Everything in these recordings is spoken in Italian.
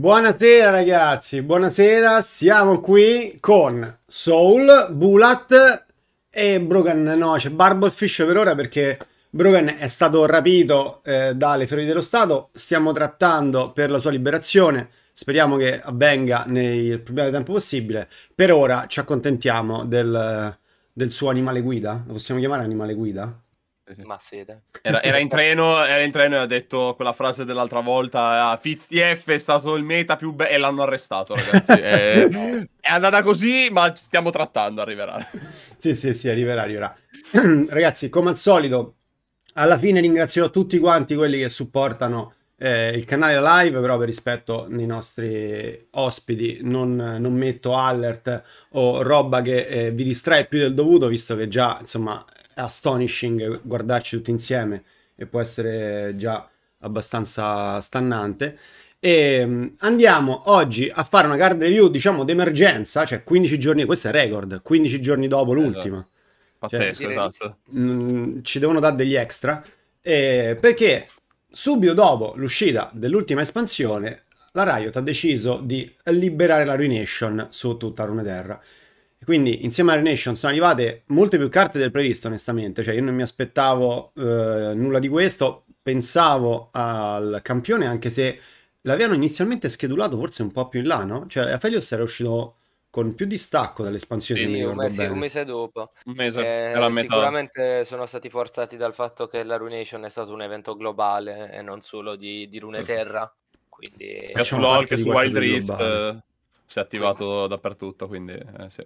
buonasera ragazzi, buonasera, siamo qui con Soul, Bulat e Brogan, no c'è Barblefish per ora perché Brogan è stato rapito eh, dalle ferrovie dello Stato, stiamo trattando per la sua liberazione, speriamo che avvenga nel più breve tempo possibile, per ora ci accontentiamo del, del suo animale guida, lo possiamo chiamare animale guida? sì. Ma sede. Era, era, in treno, era in treno e ha detto quella frase dell'altra volta, ah, Fitz è stato il meta più bello e l'hanno arrestato ragazzi. è, è, andata così ma ci stiamo trattando, arriverà. Sì, sì, sì, arriverà, arriverà. ragazzi, come al solito, alla fine ringrazio tutti quanti quelli che supportano eh, il canale live, però per rispetto nei nostri ospiti non, non metto alert o roba che eh, vi distrae più del dovuto, visto che già insomma astonishing guardarci tutti insieme e può essere già abbastanza stannante. E mm, andiamo oggi a fare una card review, diciamo, d'emergenza, cioè 15 giorni, questo è record, 15 giorni dopo esatto. l'ultima. Cioè, Pazzesco, cioè, esatto. Mm, ci devono dare degli extra, eh, perché subito dopo l'uscita dell'ultima espansione, la Riot ha deciso di liberare la Ruination su tutta Runeterra. Terra quindi insieme a Renation sono arrivate molte più carte del previsto, onestamente. Cioè, io non mi aspettavo eh, nulla di questo. Pensavo al campione, anche se l'avevano inizialmente schedulato forse un po' più in là, no? Cioè, Aphelios era uscito con più distacco dall'espansione. Sì, un mese, un, mese, dopo. Un mese, eh, sicuramente sono stati forzati dal fatto che la Runation è stato un evento globale e non solo di, di Rune Terra. Quindi... Che su LOL, che su Wild Rift eh, si è attivato quindi. dappertutto, quindi eh, sì.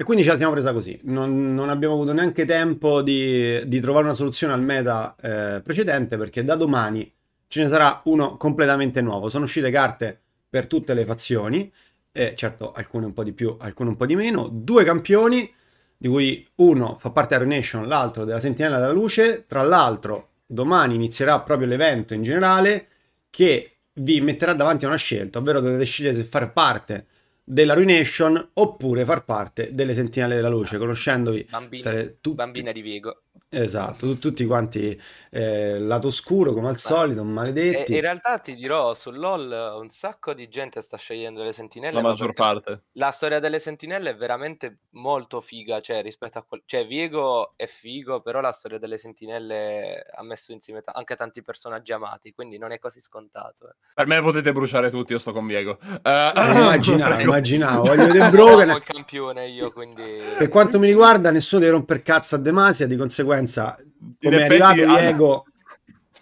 E quindi ce la siamo presa così, non, non abbiamo avuto neanche tempo di, di trovare una soluzione al meta eh, precedente perché da domani ce ne sarà uno completamente nuovo. Sono uscite carte per tutte le fazioni, eh, certo alcune un po' di più, alcune un po' di meno, due campioni di cui uno fa parte di Renation, l'altro della Sentinella della Luce, tra l'altro domani inizierà proprio l'evento in generale che vi metterà davanti a una scelta, ovvero dovete scegliere se far parte della Ruination oppure far parte delle Sentinelle della Luce, conoscendovi... Bambina, sare, tutti... bambina di Vigo. Esatto, tutti quanti eh, lato scuro come al solito, maledetti. In realtà ti dirò, su LOL un sacco di gente sta scegliendo le sentinelle. La maggior parte. La storia delle sentinelle è veramente molto figa, cioè rispetto a quel... Cioè Viego è figo, però la storia delle sentinelle ha messo insieme t- anche tanti personaggi amati, quindi non è così scontato. Eh. Per me potete bruciare tutti, io sto con Viego. Eh, eh, uh... immaginavo, immaginavo. Voglio vedere Broken. il campione io, quindi... Per quanto mi riguarda, nessuno deve romper cazzo a Demasia, di conseguenza come è effetti, arrivato hanno...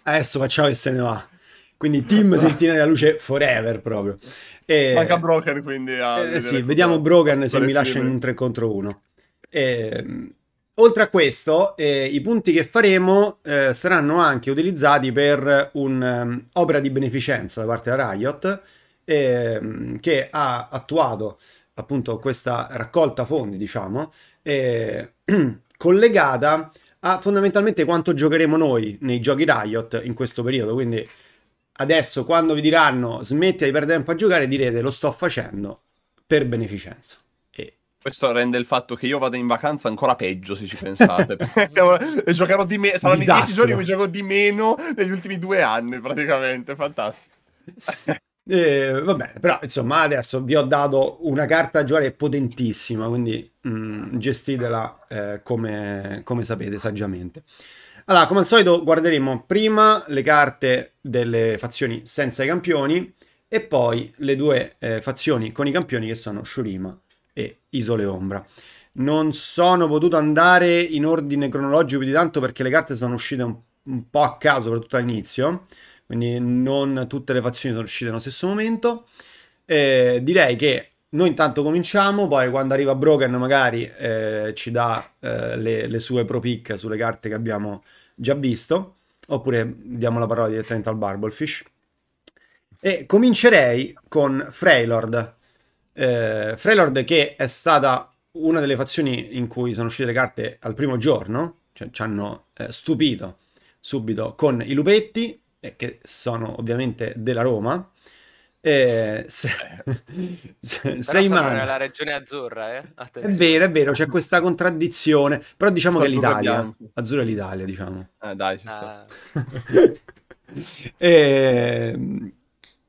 adesso facciamo che se ne va. Quindi team sentina della luce forever proprio. E... Manca Broken quindi. Ah, eh, sì, vediamo Broken se mi lascia in un 3 contro 1. E... Ehm, oltre a questo, eh, i punti che faremo eh, saranno anche utilizzati per un'opera ehm, um, di beneficenza da parte della Riot ehm, che ha attuato appunto questa raccolta fondi, diciamo, eh, collegata a ah, fondamentalmente quanto giocheremo noi nei giochi Riot in questo periodo. Quindi adesso quando vi diranno smetti di perdere tempo a giocare direte lo sto facendo per beneficenza. E... Questo rende il fatto che io vada in vacanza ancora peggio, se ci pensate. Eh, giocherò di meno, saranno i 10 giorni che gioco di meno negli ultimi due anni, praticamente, fantastico. E, eh, va bene, però insomma adesso vi ho dato una carta a giocare potentissima, quindi mh, mm, gestitela eh, come, come sapete saggiamente. Allora, come al solito guarderemo prima le carte delle fazioni senza i campioni e poi le due eh, fazioni con i campioni che sono Shurima e Isole Ombra. Non sono potuto andare in ordine cronologico più di tanto perché le carte sono uscite un, un po' a caso soprattutto all'inizio quindi non tutte le fazioni sono uscite nello stesso momento. Eh, direi che noi intanto cominciamo, poi quando arriva Broken magari eh, ci dà eh, le, le, sue pro pick sulle carte che abbiamo già visto, oppure diamo la parola direttamente al Barblefish. E comincerei con Freylord. Eh, Freylord che è stata una delle fazioni in cui sono uscite le carte al primo giorno, cioè ci hanno eh, stupito subito con i lupetti, eh, che sono ovviamente della Roma. Eh, se, se, sei male. la regione azzurra, eh? È vero, è vero, c'è questa contraddizione, però diciamo Azzurro che l'Italia, azzurra è l'Italia, diciamo. Eh, dai, ci ah. eh,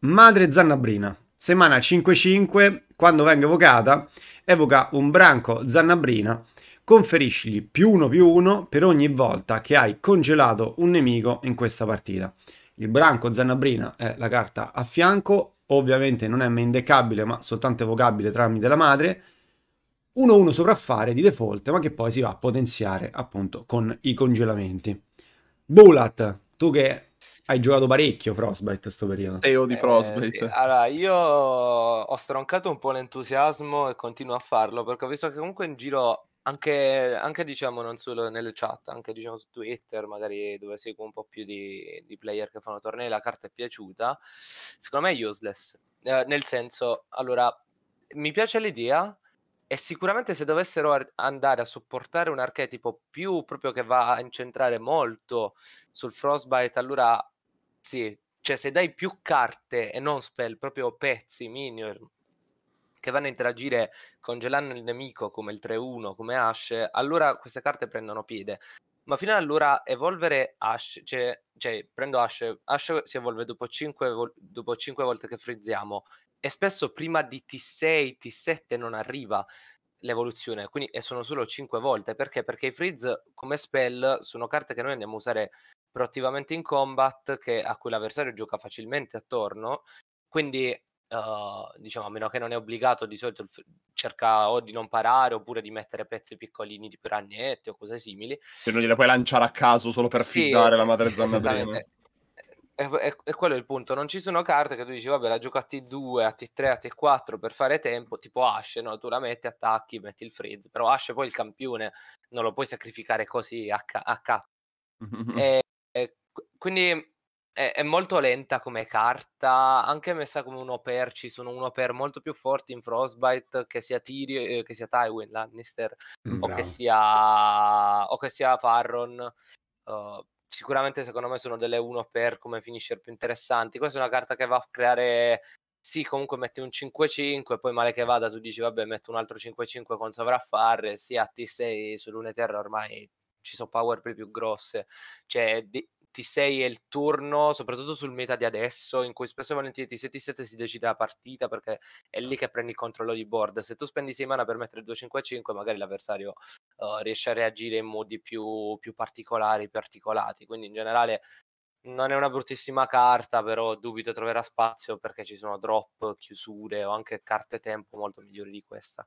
madre Zannabrina, Semana 5-5, quando venga evocata, evoca un branco Zannabrina, conferiscigli più uno più uno per ogni volta che hai congelato un nemico in questa partita il branco Zannabrina è la carta a fianco, ovviamente non è mendecabile ma soltanto evocabile tramite la madre, 1-1 sopraffare di default ma che poi si va a potenziare appunto con i congelamenti. Bulat, tu che hai giocato parecchio Frostbite questo periodo. Teo di eh, Frostbite. Eh, sì. Allora, io ho stroncato un po' l'entusiasmo e continuo a farlo perché ho visto che comunque in giro anche, anche, diciamo non solo nel chat, anche diciamo su Twitter, magari dove seguo un po' più di, di player che fanno tornei, la carta è piaciuta. Secondo me è useless. Eh, nel senso, allora, mi piace l'idea e sicuramente se dovessero ar- andare a supportare un archetipo più proprio che va a incentrare molto sul Frostbite, allora sì, cioè se dai più carte e non spell, proprio pezzi, minion, che vanno a interagire congelando il nemico come il 3-1, come Ash, allora queste carte prendono piede. Ma fino ad allora evolvere Ash, cioè, cioè prendo Ash, Ash si evolve dopo 5, dopo 5 volte che frizziamo e spesso prima di T6, T7 non arriva l'evoluzione, quindi e sono solo 5 volte. Perché? Perché i freeze come spell sono carte che noi andiamo a usare proattivamente in combat, che, a cui l'avversario gioca facilmente attorno, quindi Uh, diciamo, a meno che non è obbligato, di solito f- cerca o di non parare oppure di mettere pezzi piccolini tipo ragnette o cose simili. Se non gliela puoi lanciare a caso solo per sì, fidare la eh, madre zanna bene. E, e, e, quello è il punto, non ci sono carte che tu dici vabbè la gioco a T2, a T3, a T4 per fare tempo, tipo Ashe, no? tu la metti, attacchi, metti il freeze, però Ashe poi il campione non lo puoi sacrificare così a, ca- a caso. mm E, quindi è, è, molto lenta come carta, anche messa come un per, ci sono un per molto più forti in Frostbite che sia, Tyrion, eh, che sia Tywin Lannister mm, o, che sia, o, che sia, Farron. Uh, sicuramente secondo me sono delle 1 per come finisher più interessanti. Questa è una carta che va a creare sì, comunque metti un 5-5, poi male che vada tu dici vabbè metto un altro 5-5 con sovraffare, sì a T6 su Lune Terra ormai ci sono power play più grosse, cioè di- ti è il turno, soprattutto sul meta di adesso, in cui spesso e volentieri ti 7 7 si decide la partita perché è lì che prendi il controllo di board. Se tu spendi 6 mana per mettere 2-5-5, magari l'avversario uh, riesce a reagire in modi più, più particolari, più articolati. Quindi in generale non è una bruttissima carta, però dubito troverà spazio perché ci sono drop, chiusure o anche carte tempo molto migliori di questa.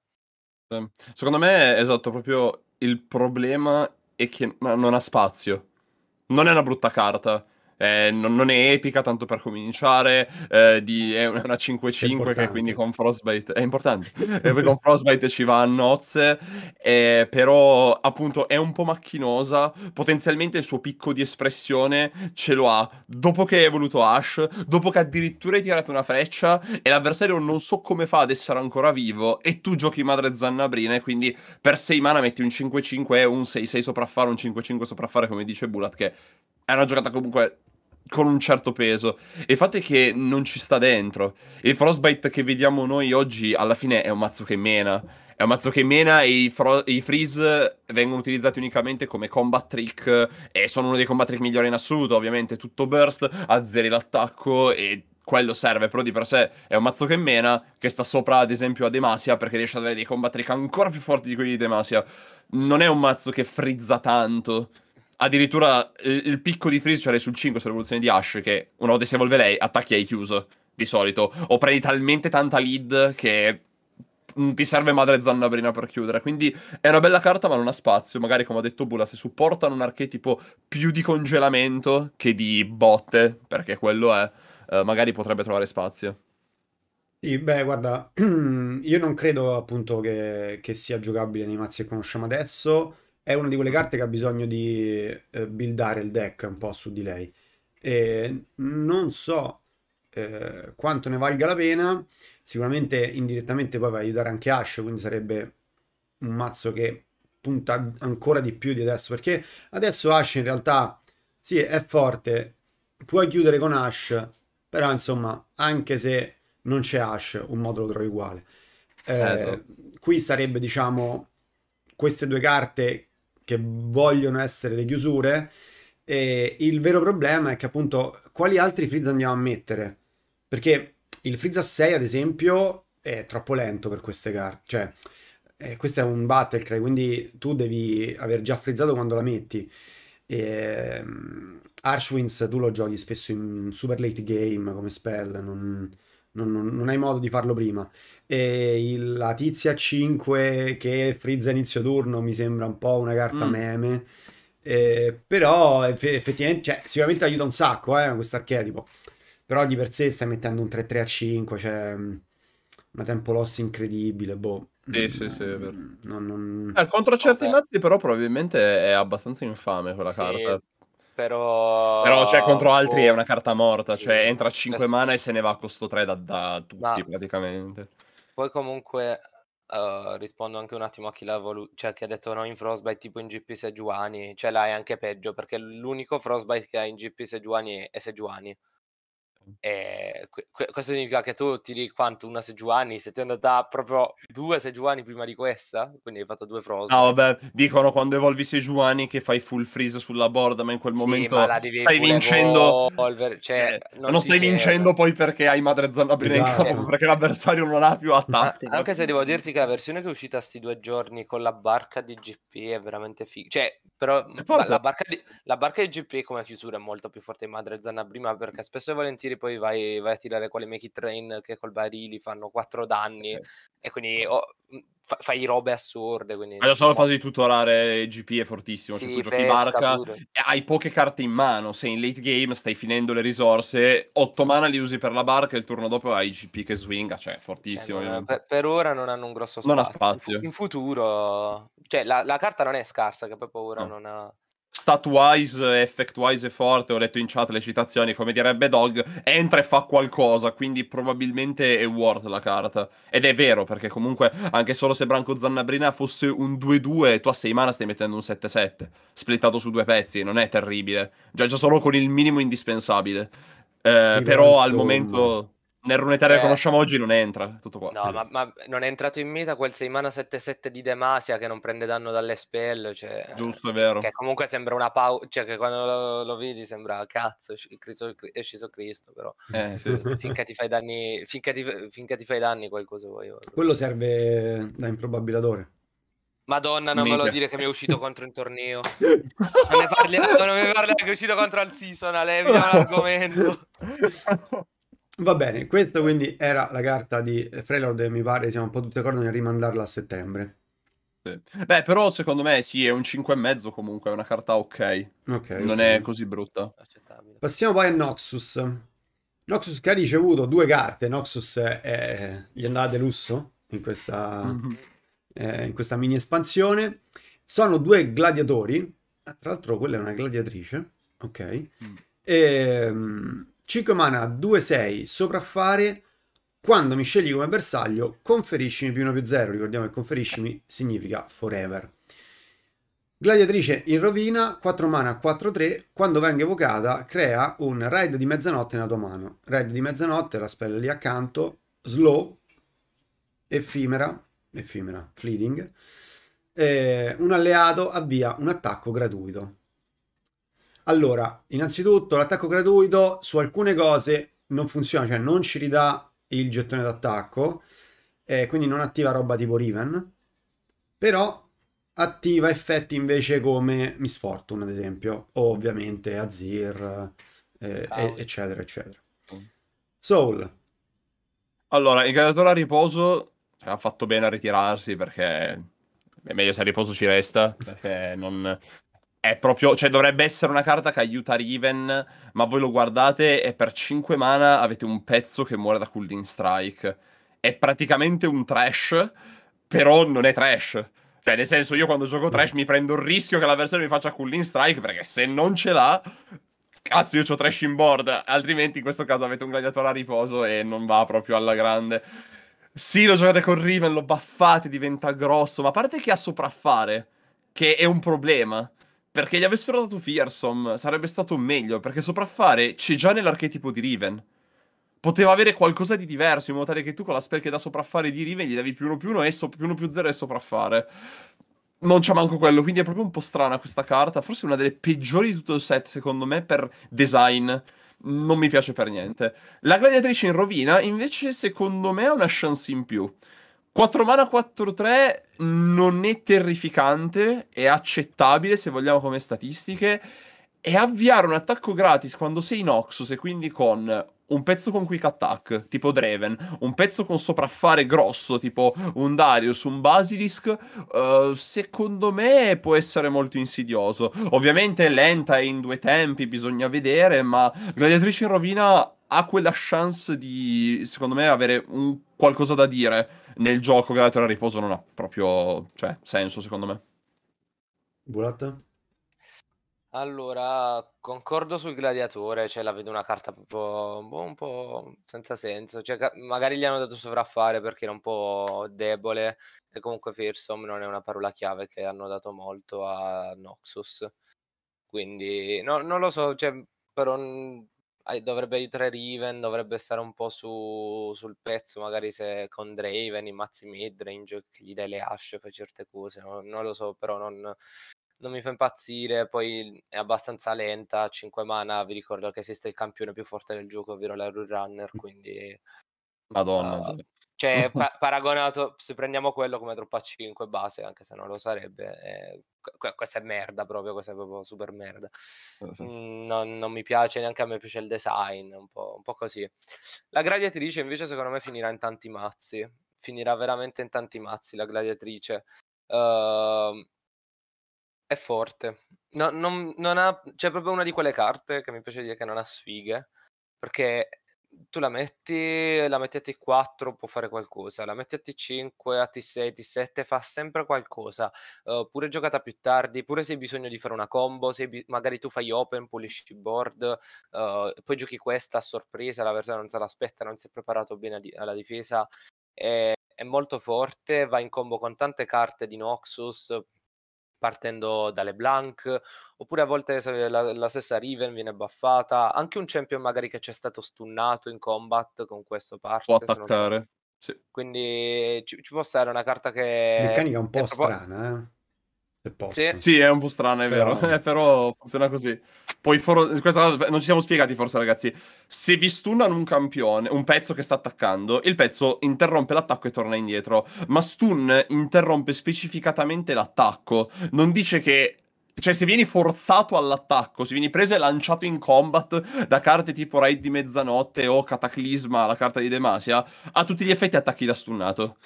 Secondo me, esatto, proprio il problema è che non ha spazio non è una brutta carta eh, non, non, è epica tanto per cominciare, eh, di, è una 5-5 che quindi con Frostbite è importante, eh, con Frostbite ci va a nozze, eh, però appunto è un po' macchinosa, potenzialmente il suo picco di espressione ce lo ha dopo che è evoluto Ash, dopo che addirittura hai tirato una freccia e l'avversario non so come fa ad essere ancora vivo e tu giochi madre Zanna Brina e quindi per 6 mana metti un 5-5 e un 6-6 sopraffare, un 5-5 sopraffare come dice Bulat che è una giocata comunque con un certo peso. E il fatto è che non ci sta dentro. Il Frostbite che vediamo noi oggi alla fine è un mazzo che mena. È un mazzo che mena e i, fro- i freeze vengono utilizzati unicamente come combat trick e sono uno dei combat trick migliori in assoluto, ovviamente tutto burst, azzeri l'attacco e quello serve, però di per sé è un mazzo che mena, che sta sopra ad esempio a Demasia, perché riesce ad avere dei combat trick ancora più forti di quelli di Demasia. Non è un mazzo che frizza tanto, addirittura eh, il, picco di freeze c'era cioè sul 5 sull'evoluzione di Ash che una volta si evolve lei attacchi hai chiuso di solito o prendi talmente tanta lead che non ti serve madre zannabrina per chiudere quindi è una bella carta ma non ha spazio magari come ha detto Bula se supportano un archetipo più di congelamento che di botte perché quello è eh, magari potrebbe trovare spazio sì, beh, guarda, io non credo appunto che, che sia giocabile nei mazzi che conosciamo adesso è una di quelle carte che ha bisogno di eh, buildare il deck un po' su di lei. E non so eh, quanto ne valga la pena, sicuramente indirettamente poi va a aiutare anche Ash, quindi sarebbe un mazzo che punta ancora di più di adesso, perché adesso Ash in realtà sì, è forte, puoi chiudere con Ash, però insomma, anche se non c'è Ash, un modo lo trovi uguale. Eh, eh, Qui sarebbe, diciamo, queste due carte che vogliono essere le chiusure, e il vero problema è che appunto quali altri frizz andiamo a mettere? Perché il frizz a 6 ad esempio è troppo lento per queste carte, cioè eh, questo è un Battlecry, quindi tu devi aver già frizzato quando la metti. E, um, tu lo giochi spesso in super late game come spell, non, non, non, hai modo di farlo prima e il, la tizia 5 che frizza inizio turno mi sembra un po' una carta mm. meme. Eh, però eff- effettivamente, cioè, sicuramente aiuta un sacco eh, questo archetipo. Però di per sé stai mettendo un 3-3 a 5, cioè mm, una tempo loss incredibile, boh. Sì, mm, sì, sì, è vero. Non, non... Eh, contro certi Vabbè. mazzi però probabilmente è abbastanza infame quella sì, carta. Però... però cioè, contro altri oh. è boh. una carta morta, sì. cioè entra a 5 Adesso... Cioè, mana e se ne va a costo 3 da, da tutti Ma... praticamente. Poi comunque uh, rispondo anche un attimo a chi, l'ha voluto cioè, chi ha detto no in Frostbite tipo in GP Sejuani, ce cioè l'hai anche peggio perché l'unico Frostbite che ha in GP Sejuani è Sejuani. Eh, questo significa che tu tiri quanto una Sejuani? Se ti è andata proprio due Sejuani prima di questa, quindi hai fatto due frost. No, vabbè, dicono quando evolvi Sejuani che fai full freeze sulla board, ma in quel sì, momento stai vincendo. Evolver, cioè, eh, non, non stai serve. vincendo poi perché hai madre Zanna esatto. in campo, perché l'avversario non ha più attacchi. anche se devo dirti che la versione che è uscita sti due giorni con la barca di GP è veramente figa. Cioè, però la barca, di, la barca di GP come chiusura è molto più forte di madre Zanna prima perché spesso e volentieri tiri, poi vai, vai a tirare quelle make it rain che col barili fanno quattro danni okay. e quindi oh, mm, fa, fai robe assurde. Quindi... Ma solo il fatto di tutorare GP è fortissimo, sì, cioè tu giochi barca, pure. hai poche carte in mano, sei in late game, stai finendo le risorse, Otto mana li usi per la barca e il turno dopo hai GP che swinga, cioè, cioè fortissimo. Cioè, per, per, ora non hanno un grosso spazio. Non ha spazio. In, in futuro, cioè la, la, carta non è scarsa, che poi paura no. non ha stat-wise, effect-wise è forte, ho letto in chat le citazioni, come direbbe Dog, entra e fa qualcosa, quindi probabilmente è worth la carta. Ed è vero, perché comunque anche solo se Branco Zannabrina fosse un 2-2, tu a 6 mana stai mettendo un 7-7, splittato su due pezzi, non è terribile. Già, già solo con il minimo indispensabile. Eh, però al momento... Nel runetario eh... che conosciamo oggi non entra tutto qua. No, ma, ma, non è entrato in meta quel 6 mana 7-7 di Demasia che non prende danno dalle spell. Cioè, eh, Giusto, è vero. Che comunque sembra una pausa. Cioè, che quando lo, lo, vedi sembra cazzo, è sceso Cristo. Però eh, sì. finché ti fai danni, finché ti, finché ti fai danni, qualcosa vuoi. Quello serve da improbabilatore. Madonna, non Mica. me lo dire che mi è uscito contro un torneo. Non ne parliamo, non mi che è uscito contro il Season, Levi, l'argomento. Va bene, questa quindi era la carta di eh, Freylord e mi pare siamo un po' tutti d'accordo nel rimandarla a settembre. Sì. Beh, però secondo me sì, è un 5,5 comunque, è una carta ok. okay non okay. è così brutta. Accettabile. Passiamo poi a Noxus. Noxus che ha ricevuto due carte. Noxus è... gli andava delusso in questa, mhm. eh, in questa mini espansione. Sono due gladiatori. Ah, tra l'altro quella è una gladiatrice. Ok. Mm. E ehm, 5 mana 2-6 sopraffare quando mi scegli come bersaglio conferiscimi più 1 più 0 ricordiamo che conferiscimi significa forever gladiatrice in rovina 4 mana 4-3 quando venga evocata crea un raid di mezzanotte nella tua mano raid di mezzanotte la spella lì accanto slow effimera effimera fleeting eh, un alleato avvia un attacco gratuito allora, innanzitutto l'attacco gratuito su alcune cose non funziona, cioè non ci ridà il gettone d'attacco, eh, quindi non attiva roba tipo Riven, però attiva effetti invece come Miss Fortune, ad esempio, o ovviamente Azir, eh, e, eccetera, eccetera. Soul. Allora, il gladiatore a riposo cioè, ha fatto bene a ritirarsi perché è meglio se a riposo ci resta, perché non, è proprio, cioè dovrebbe essere una carta che aiuta Riven, ma voi lo guardate e per 5 mana avete un pezzo che muore da cooling strike. È praticamente un trash, però non è trash. Cioè, nel senso, io quando gioco trash mi prendo il rischio che l'avversario mi faccia cooling strike, perché se non ce l'ha, cazzo, io ho trash in board. Altrimenti in questo caso avete un gladiatore a riposo e non va proprio alla grande. Sì, lo giocate con Riven, lo baffate, diventa grosso, ma a parte che ha sopraffare, che è un problema perché gli avessero dato Fearsome sarebbe stato meglio, perché sopraffare c'è già nell'archetipo di Riven. Poteva avere qualcosa di diverso, in modo tale che tu con la spell che da sopraffare di Riven gli devi più uno più uno e so- più uno più zero e sopraffare. Non c'è manco quello, quindi è proprio un po' strana questa carta. Forse è una delle peggiori di tutto il set, secondo me, per design non mi piace per niente. La gladiatrice in rovina, invece, secondo me ha una chance in più. 4 mana 4-3 non è terrificante, è accettabile se vogliamo come statistiche. E avviare un attacco gratis quando sei in Oxus e quindi con un pezzo con quick attack, tipo Draven, un pezzo con sopraffare grosso, tipo un Darius, un Basilisk, uh, secondo me può essere molto insidioso. Ovviamente è lenta e in due tempi, bisogna vedere, ma Gladiatrice in rovina ha quella chance di, secondo me, avere un qualcosa da dire nel gioco Galatoria la riposo non ha proprio cioè, senso, secondo me. Burata? Allora, concordo sul gladiatore, cioè la vedo una carta un po', boh, un po senza senso, cioè, magari gli hanno dato sovraffare perché era un po' debole e comunque fearsome non è una parola chiave che hanno dato molto a Noxus, quindi no, non lo so, cioè, però dovrebbe aiutare Riven, dovrebbe stare un po' su, sul pezzo, magari se con Draven, i mazzi midrange, che gli dai le asce, fa certe cose, non, non lo so, però non, non, mi fa impazzire, poi è abbastanza lenta, 5 mana, vi ricordo che esiste il campione più forte del gioco, ovvero la Runner, quindi... Madonna, uh, cioè, pa- paragonato, se prendiamo quello come troppa 5 base, anche se non lo sarebbe, eh, questa è merda proprio, questa è proprio super merda. Oh, sì. mm, non, non, mi piace, neanche a me piace il design, un po', un po' così. La gladiatrice invece secondo me finirà in tanti mazzi, finirà veramente in tanti mazzi la gladiatrice. Uh, è forte. No, non, non ha, c'è proprio una di quelle carte che mi piace dire che non ha sfighe, perché tu la metti, la metti a T4 può fare qualcosa, la metti a T5, a T6, T7 fa sempre qualcosa, uh, pure giocata più tardi, pure se hai bisogno di fare una combo, se bi- magari tu fai open, pulisci board, uh, poi giochi questa a sorpresa, la persona non se l'aspetta, non si è preparato bene di- alla difesa, è, è molto forte, va in combo con tante carte di Noxus, partendo dalle blank, oppure a volte la, la, stessa Riven viene buffata, anche un champion magari che c'è stato stunnato in combat con questo parte. Può attaccare, sì. Quindi ci, ci, può stare una carta che... Meccanica un po' proprio... strana, eh? Sì. sì. è un po' strano, è però... vero, eh, però funziona così. Poi for... Questa... non ci siamo spiegati forse ragazzi. Se vi stunnano un campione, un pezzo che sta attaccando, il pezzo interrompe l'attacco e torna indietro, ma stun interrompe specificatamente l'attacco. Non dice che cioè, se vieni forzato all'attacco, se vieni preso e lanciato in combat da carte tipo Raid di Mezzanotte o Cataclisma, la carta di Demasia, a tutti gli effetti attacchi da stunnato.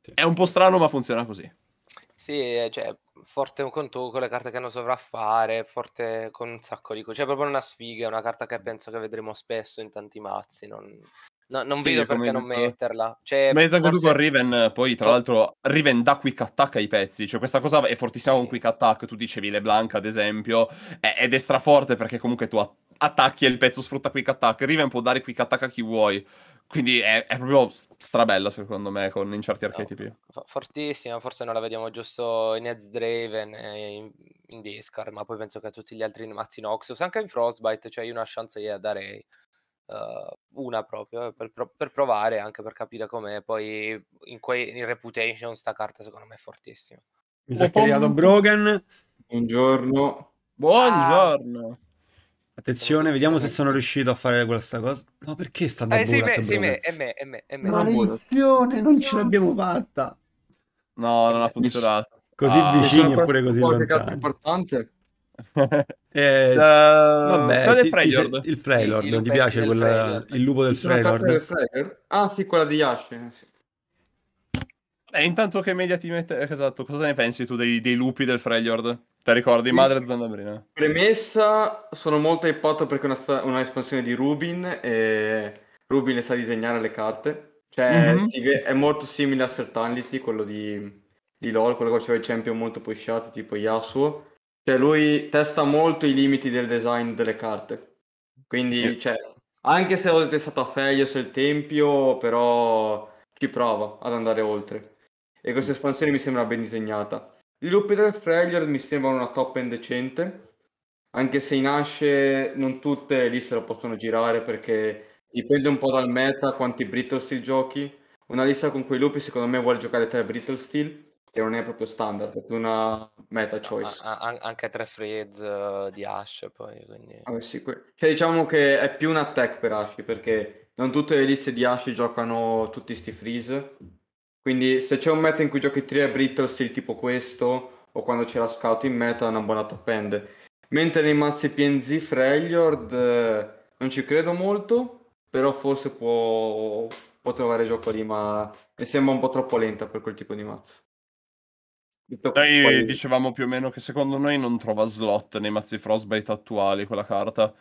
Sì. È un po' strano, ma funziona così. Sì, eh, cioè, forte con, tu, con le carte che hanno sovraffare, forte con un sacco di cose. Cioè, proprio una sfiga, è una carta che penso che vedremo spesso in tanti mazzi. Non, no, non vedo perché detto... non metterla. Cioè, Ma anche forse... tu con Riven, poi tra cioè l'altro Riven dà quick attack ai pezzi, cioè questa cosa è fortissima sì. con quick attack, tu dicevi le LeBlanc ad esempio, è, ed è straforte perché comunque tu attacchi e il pezzo sfrutta quick attack, Riven può dare quick attack a chi vuoi, quindi è, è, proprio strabella, secondo me, con, in certi no, archetipi. fortissima, forse non la vediamo giusto in Edge Draven in, in Discar, ma poi penso che a tutti gli altri mazzi Noxus, anche in Frostbite, cioè io una chance gliela darei. Uh, una proprio eh, per, per, provare anche per capire com'è poi in, que- in Reputation sta carta secondo me è fortissima mi sa che Zaccariato Brogan buongiorno buongiorno ah. Attenzione, vediamo se eh. sono riuscito a fare questa cosa. No, perché sta da eh, sì, me, me, è me, è me, è me. Maledizione, non ce l'abbiamo fatta. No, non ha funzionato. Così ah, vicini eppure così lontani. importante. eh, uh, vabbè, ti, ti, se, il Freylord, il, ti piace quella, il lupo del Freylord? Freylord? Ah sì, quella di Ashe. Eh, sì. Eh, intanto che media ti mette... Esatto, cosa ne pensi tu dei, dei lupi del Freylord? Te ricordi Madre Zandabrina? Premessa, sono molto ippotto perché è una, una, espansione di Rubin e Rubin sa disegnare le carte. Cioè, mm-hmm. ve- è molto simile a Certainty, quello di, di LoL, quello che faceva il champion molto pushato, tipo Yasuo. Cioè, lui testa molto i limiti del design delle carte. Quindi, yeah. cioè, anche se ho testato a Feios e il Tempio, però ci prova ad andare oltre. E questa mm. espansione mi sembra ben disegnata. Gli Jupiter Freljord mi sembrano una top end decente, anche se in Ashe non tutte lì se lo possono girare perché dipende un po' dal meta, quanti Brittle Steel giochi. Una lista con quei lupi secondo me vuole giocare tre Brittle Steel, che non è proprio standard, è una meta choice. No, a- anche tre Freeze eh, di Ashe poi, quindi... Ah, sì, que- cioè, diciamo che è più un attack per Ashe, perché non tutte le liste di Ashe giocano tutti sti freeze, quindi se c'è un meta in cui giochi 3 a brittle stile tipo questo, o quando c'è la scout in meta, è una buona top end. Mentre nei mazzi PNZ Freljord eh, non ci credo molto, però forse può, può trovare gioco lì, ma mi sembra un po' troppo lenta per quel tipo di mazzo. Noi dicevamo più o meno che secondo noi non trova slot nei mazzi Frostbite attuali quella carta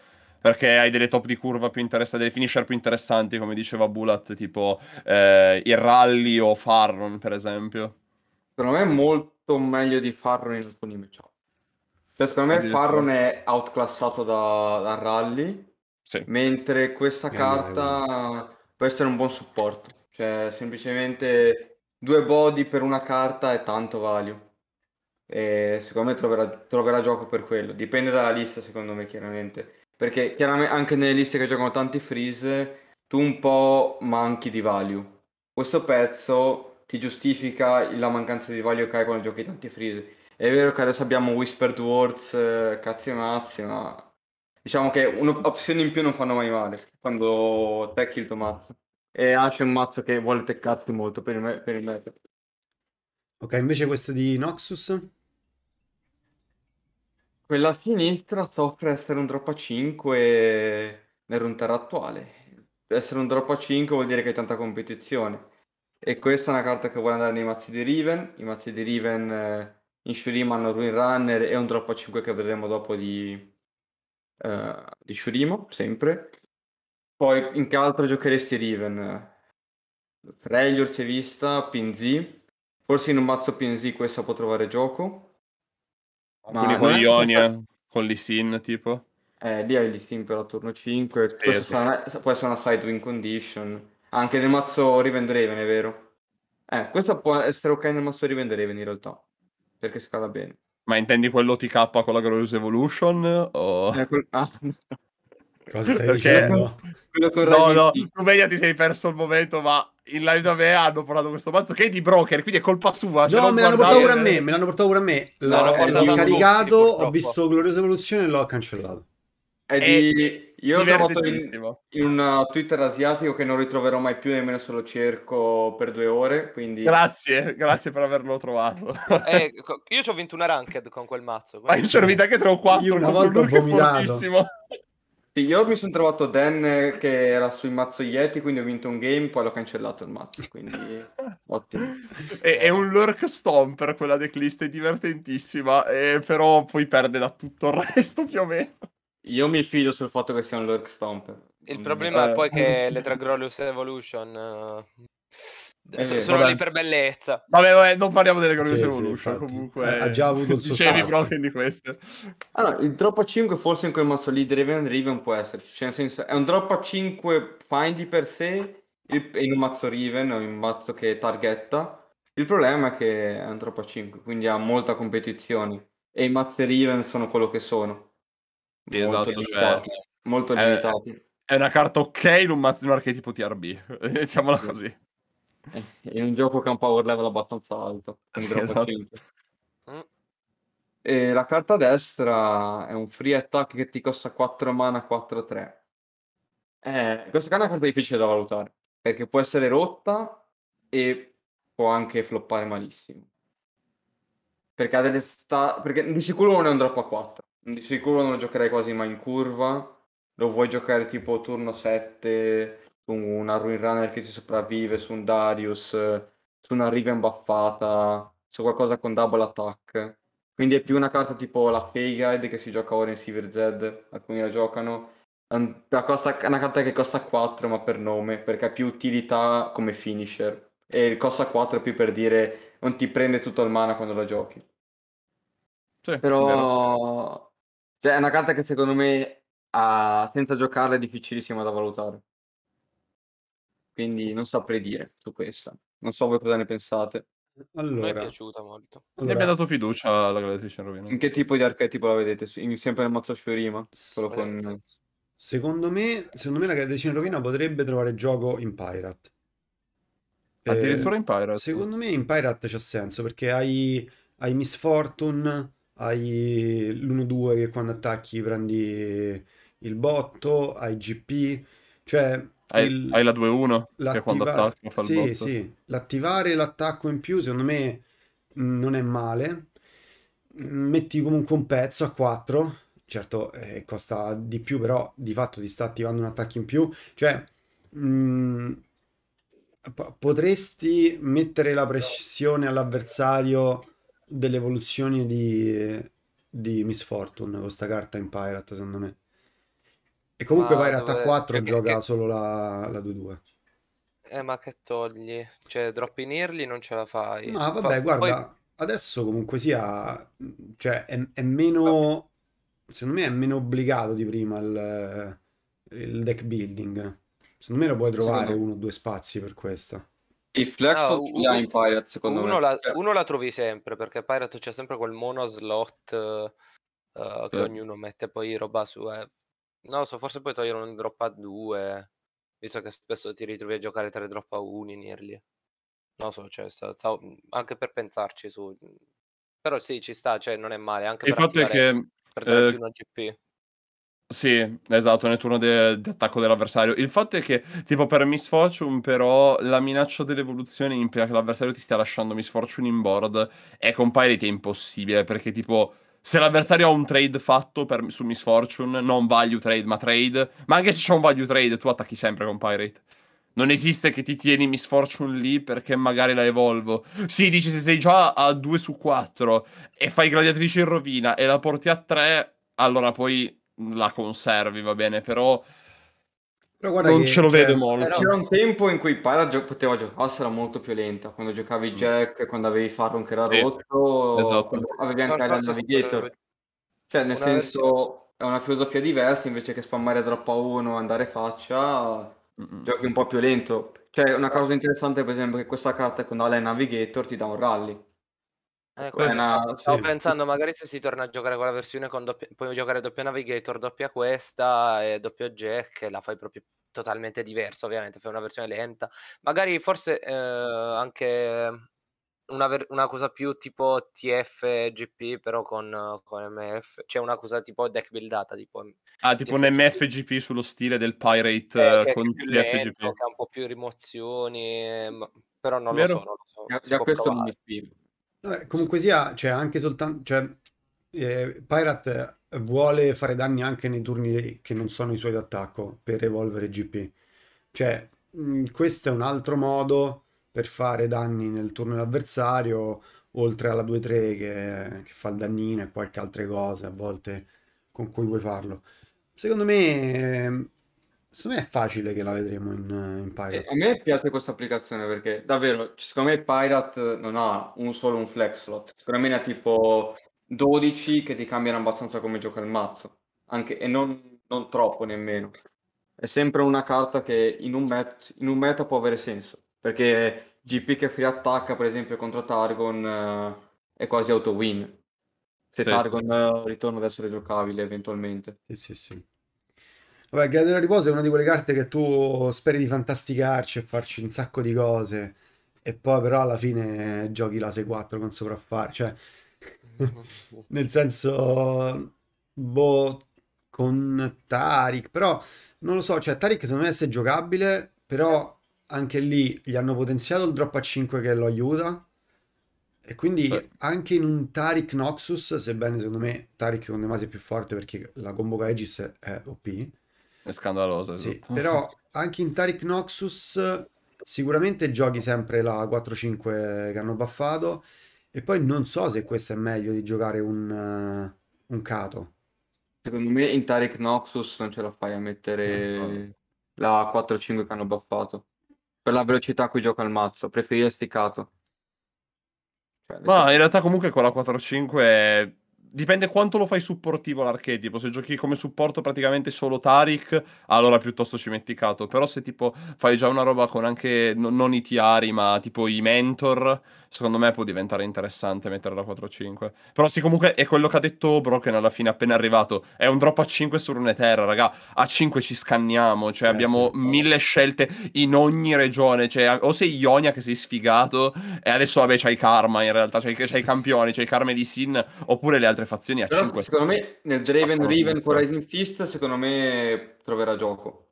perché hai delle top di curva più interessanti, delle finisher più interessanti, come diceva Bulat, tipo eh, il Rally o Farron, per esempio. Secondo me è molto meglio di Farron in alcuni matchup. Cioè, cioè, secondo me Farron è outclassato da, da Rally, sì. mentre questa yeah, carta può essere un buon supporto. Cioè, semplicemente due body per una carta è tanto value. E secondo me troverà, troverà gioco per quello. Dipende dalla lista, secondo me, chiaramente. Perché chiaramente anche nelle liste che giocano tanti freeze, tu un po' manchi di value. Questo pezzo ti giustifica la mancanza di value che hai quando giochi tanti freeze. È vero che adesso abbiamo Whispered Words, eh, cazzi e mazzi, ma diciamo che un'opzione in più non fanno mai male quando tecchi il tuo mazzo. E Ash è un mazzo che vuole teccarti molto per il, me- per il meta. Ok, invece questa di Noxus? Quella a sinistra soffre essere un drop a 5 nel runter attuale. Essere un drop a 5 vuol dire che hai tanta competizione. E questa è una carta che vuole andare nei mazzi di Riven. I mazzi di Riven eh, in Shurim hanno Ruin Runner e un drop a 5 che vedremo dopo di, eh, di Shurimo, sempre. Poi in che altro giocheresti Riven? Freljord si è vista, Pinzi. Forse in un mazzo Pinzi questa può trovare gioco Alcuni con Ionia, fatto... con Lissin tipo. Eh, lì hai Lissin per turno 5, sì, sì. Sarà, può essere una side win condition. Anche nel mazzo Riven Draven, è vero? Eh, questo può essere ok nel mazzo Riven Draven in realtà, perché scala bene. Ma intendi quello TK con la Glorious Evolution? O... Eh, quel... ah, no. Cosa stai Perché... dicendo? no, no, in Slovenia ti sei perso il momento, ma in live da me hanno parlato questo mazzo che è di broker, quindi è colpa sua. No, cioè me l'hanno portato pure a me, me l'hanno portato pure a me. L'ho, l'ho caricato, tutti, ho visto Gloriosa Evoluzione e l'ho cancellato. È di... Io ho trovato in, in un uh, Twitter asiatico che non ritroverò mai più nemmeno se lo cerco per due ore. Quindi... Grazie, grazie per averlo trovato. Eh, io ho vinto una ranked con quel mazzo. Ma ah, io ci ho vinto anche 3 o 4. Io una volta ho vomitato. Io mi sono trovato Dan eh, che era sui mazzoietti, quindi ho vinto un game, poi l'ho cancellato il mazzo, quindi ottimo. È, è un lurk stomper quella decklist, è divertentissima, eh, però poi perde da tutto il resto più o meno. Io mi fido sul fatto che sia un lurk stomper. Il mm. problema eh, è poi che eh, le Dragrolius Evolution... Uh eh, sono vabbè. lì per bellezza. Vabbè, vabbè non parliamo delle Glorious sì, Evolution. Sì, comunque, ha già avuto il suo dicevi di queste. Allora, il drop a 5 forse in quel mazzo lì Driven Riven può esserci. Cioè, nel senso, è un drop a 5 find di per sé in un mazzo Riven o in un mazzo che targetta. Il problema è che è un drop a 5, quindi ha molta competizione. E i mazzi Riven sono quello che sono. Sì, molto esatto, cioè, limitati, cioè... molto limitati. È, è una carta ok in un mazzo di archetipo TRB, diciamola sì. così. Eh, in un gioco che ha un power level abbastanza alto. Sì, esatto. mm. E la carta destra è un free attack che ti costa 4 mana 4-3. Eh, questa è una carta difficile da valutare perché può essere rotta e può anche floppare malissimo. Perché, ha delle sta... perché di sicuro non è un drop a 4. Di sicuro non lo giocherai quasi mai in curva. Lo vuoi giocare tipo turno 7 su una Ruin Runner che ci sopravvive, su un Darius, su una Riven buffata, su qualcosa con double attack. Quindi è più una carta tipo la Feyguide che si gioca ora in Silver Z, alcuni la giocano. È una carta che costa 4 ma per nome, perché ha più utilità come finisher. E il costa 4 è più per dire non ti prende tutto il mana quando la giochi. Sì, Però è, cioè, è una carta che secondo me ha... Ah, senza giocarla è difficilissima da valutare. Quindi non saprei dire su questa. Non so voi cosa ne pensate. Allora, mi è piaciuta molto. Allora. Mi dato fiducia alla gladiatrice in rovina. In che tipo di archetipo la vedete? sempre nel mazzo Fiorima? Quello con... Eh, secondo me, secondo me la gladiatrice in rovina potrebbe trovare gioco in Pirate. Eh, Addirittura in Pirate? Secondo me in Pirate c'ha senso perché hai, hai Miss Fortune, hai l'1-2 che quando attacchi prendi il botto, hai GP, cioè hai, il... hai la 2-1 che quando attacca fa sì, sì. L'attivare l'attacco in più secondo me non è male. Metti comunque un pezzo a 4. Certo, eh, costa di più, però di fatto ti sta attivando un attacco in più. Cioè, mh, mm, potresti mettere la pressione all'avversario dell'evoluzione di, di Fortune con questa carta in Pirate, secondo me. E comunque Pirate dove... 4 che, gioca che... solo la, la 2-2. Eh, ma che togli? Cioè, drop in early non ce la fai. Ma no, vabbè, Fa... guarda, Poi... adesso comunque sia... Cioè, è, è meno... Vabbè. Secondo me è meno obbligato di prima il, il deck building. Secondo me lo puoi trovare secondo... uno o due spazi per questa. Il flex no, o la in Pirate, secondo uno me? La, cioè uno la trovi sempre, perché Pirate c'è sempre quel mono slot uh, eh, eh, che eh. ognuno mette poi roba su... Eh non lo so, forse puoi togliere un drop a 2, visto che spesso ti ritrovi a giocare tre drop a 1 in early. Non lo so, cioè, stavo, stavo, mm, anche per pensarci su... Mm, però sì, ci sta, cioè, non è male, anche il per fatto attivare, che, per eh... una GP. Sì, esatto, nel turno de- di attacco dell'avversario. Il fatto è che, tipo, per Miss Fortune, però, la minaccia dell'evoluzione implica che l'avversario ti stia lasciando Miss Fortune in board e con Pirate è impossibile, perché, tipo, se l'avversario ha un trade fatto per, su Miss Fortune, non value trade, ma trade, ma anche se c'è un value trade, tu attacchi sempre con Pirate. Non esiste che ti tieni Miss Fortune lì perché magari la evolvo. Sì, dici se sei già a 2 su 4 e fai gladiatrice in rovina e la porti a 3, allora poi la conservi, va bene, però non che, ce lo cioè, molto. C'era un tempo in cui Pyra gio- poteva giocarsela molto più lenta, quando giocavi mm. Jack, quando avevi Farron che era sì, rotto, esatto. avevi anche Island Navigator. Cioè, nel senso, versione. è una filosofia diversa, invece che spammare droppa a uno, andare faccia, mm-hmm. giochi un po' più lento. Cioè, una cosa interessante, per esempio, è che questa carta quando ha la Navigator ti dà un rally Ecco, eh, no, stavo sì. pensando magari se si torna a giocare con la versione con doppia, puoi giocare doppia navigator, doppia questa e doppio jack, la fai proprio totalmente diversa ovviamente, fai una versione lenta, magari forse eh, anche una, ver- una, cosa più tipo TFGP però con, con MF, cioè una cosa tipo deck buildata tipo... Ah, tipo un MFGP sullo stile del Pirate eh, eh con TFGP. Lento, che ha un po' più rimozioni, però non lo so, non lo so. Già questo è un spiego comunque sia, cioè, anche soltanto... Cioè, eh, Pirate vuole fare danni anche nei turni che non sono i suoi d'attacco per evolvere GP. Cioè, mh, mm, questo è un altro modo per fare danni nel turno dell'avversario, oltre alla 2-3 che, che, fa il dannino e qualche altra cosa a volte con cui vuoi farlo. Secondo me ehm, Secondo me è facile che la vedremo in, in eh, Pirate. E a me piace questa applicazione perché davvero, secondo me Pirate non ha un solo un flex slot, secondo me ne ha tipo 12 che ti cambiano abbastanza come gioca il mazzo, Anche, e non, non, troppo nemmeno. È sempre una carta che in un, met, in un meta può avere senso, perché GP che free attacca per esempio contro Targon eh, è quasi auto win. Se sì, Targon sì. ritorna ad essere giocabile eventualmente. Sì, sì, sì. Vabbè, Grado della riposo è una di quelle carte che tu speri di fantasticarci e farci un sacco di cose, e poi però alla fine giochi la 6-4 con sopraffare, cioè... Mhm. nel senso... Boh, con Tarik, però non lo so, cioè Tarik secondo me è giocabile, però anche lì gli hanno potenziato il drop a 5 che lo aiuta. E quindi sì. anche in un Tarik Noxus, sebbene secondo me Tarik con Nemasi è più forte perché la combo Aegis è OP, è scandaloso. Sì, tutto. Esatto. però anche in Taric Noxus sicuramente giochi sempre la 4-5 che hanno buffato. e poi non so se questo è meglio di giocare un, uh, un Kato. Secondo me in Taric Noxus non ce la fai a mettere eh, la 4-5 che hanno buffato. Per la velocità a cui gioca il mazzo, preferiresti Kato. Cioè, Ma in realtà comunque con la 4-5 dipende quanto lo fai supportivo l'archetipo. Se giochi come supporto praticamente solo Tarik, allora piuttosto ci metti Kato. Però se tipo fai già una roba con anche non, non i tiari, ma tipo i mentor secondo me può diventare interessante metterla a 4-5. Però sì, comunque è quello che ha detto Broken alla fine, appena arrivato. È un drop a 5 su Runeterra, raga. A 5 ci scanniamo, cioè eh, abbiamo sì, mille scelte in ogni regione. Cioè, o sei Ionia che sei sfigato, e adesso vabbè c'hai Karma in realtà, c'hai, c'hai i campioni, c'hai Karma di Sin, oppure le altre fazioni a Però 5. Secondo me nel Draven, Riven, Horizon Fist, secondo me troverà gioco.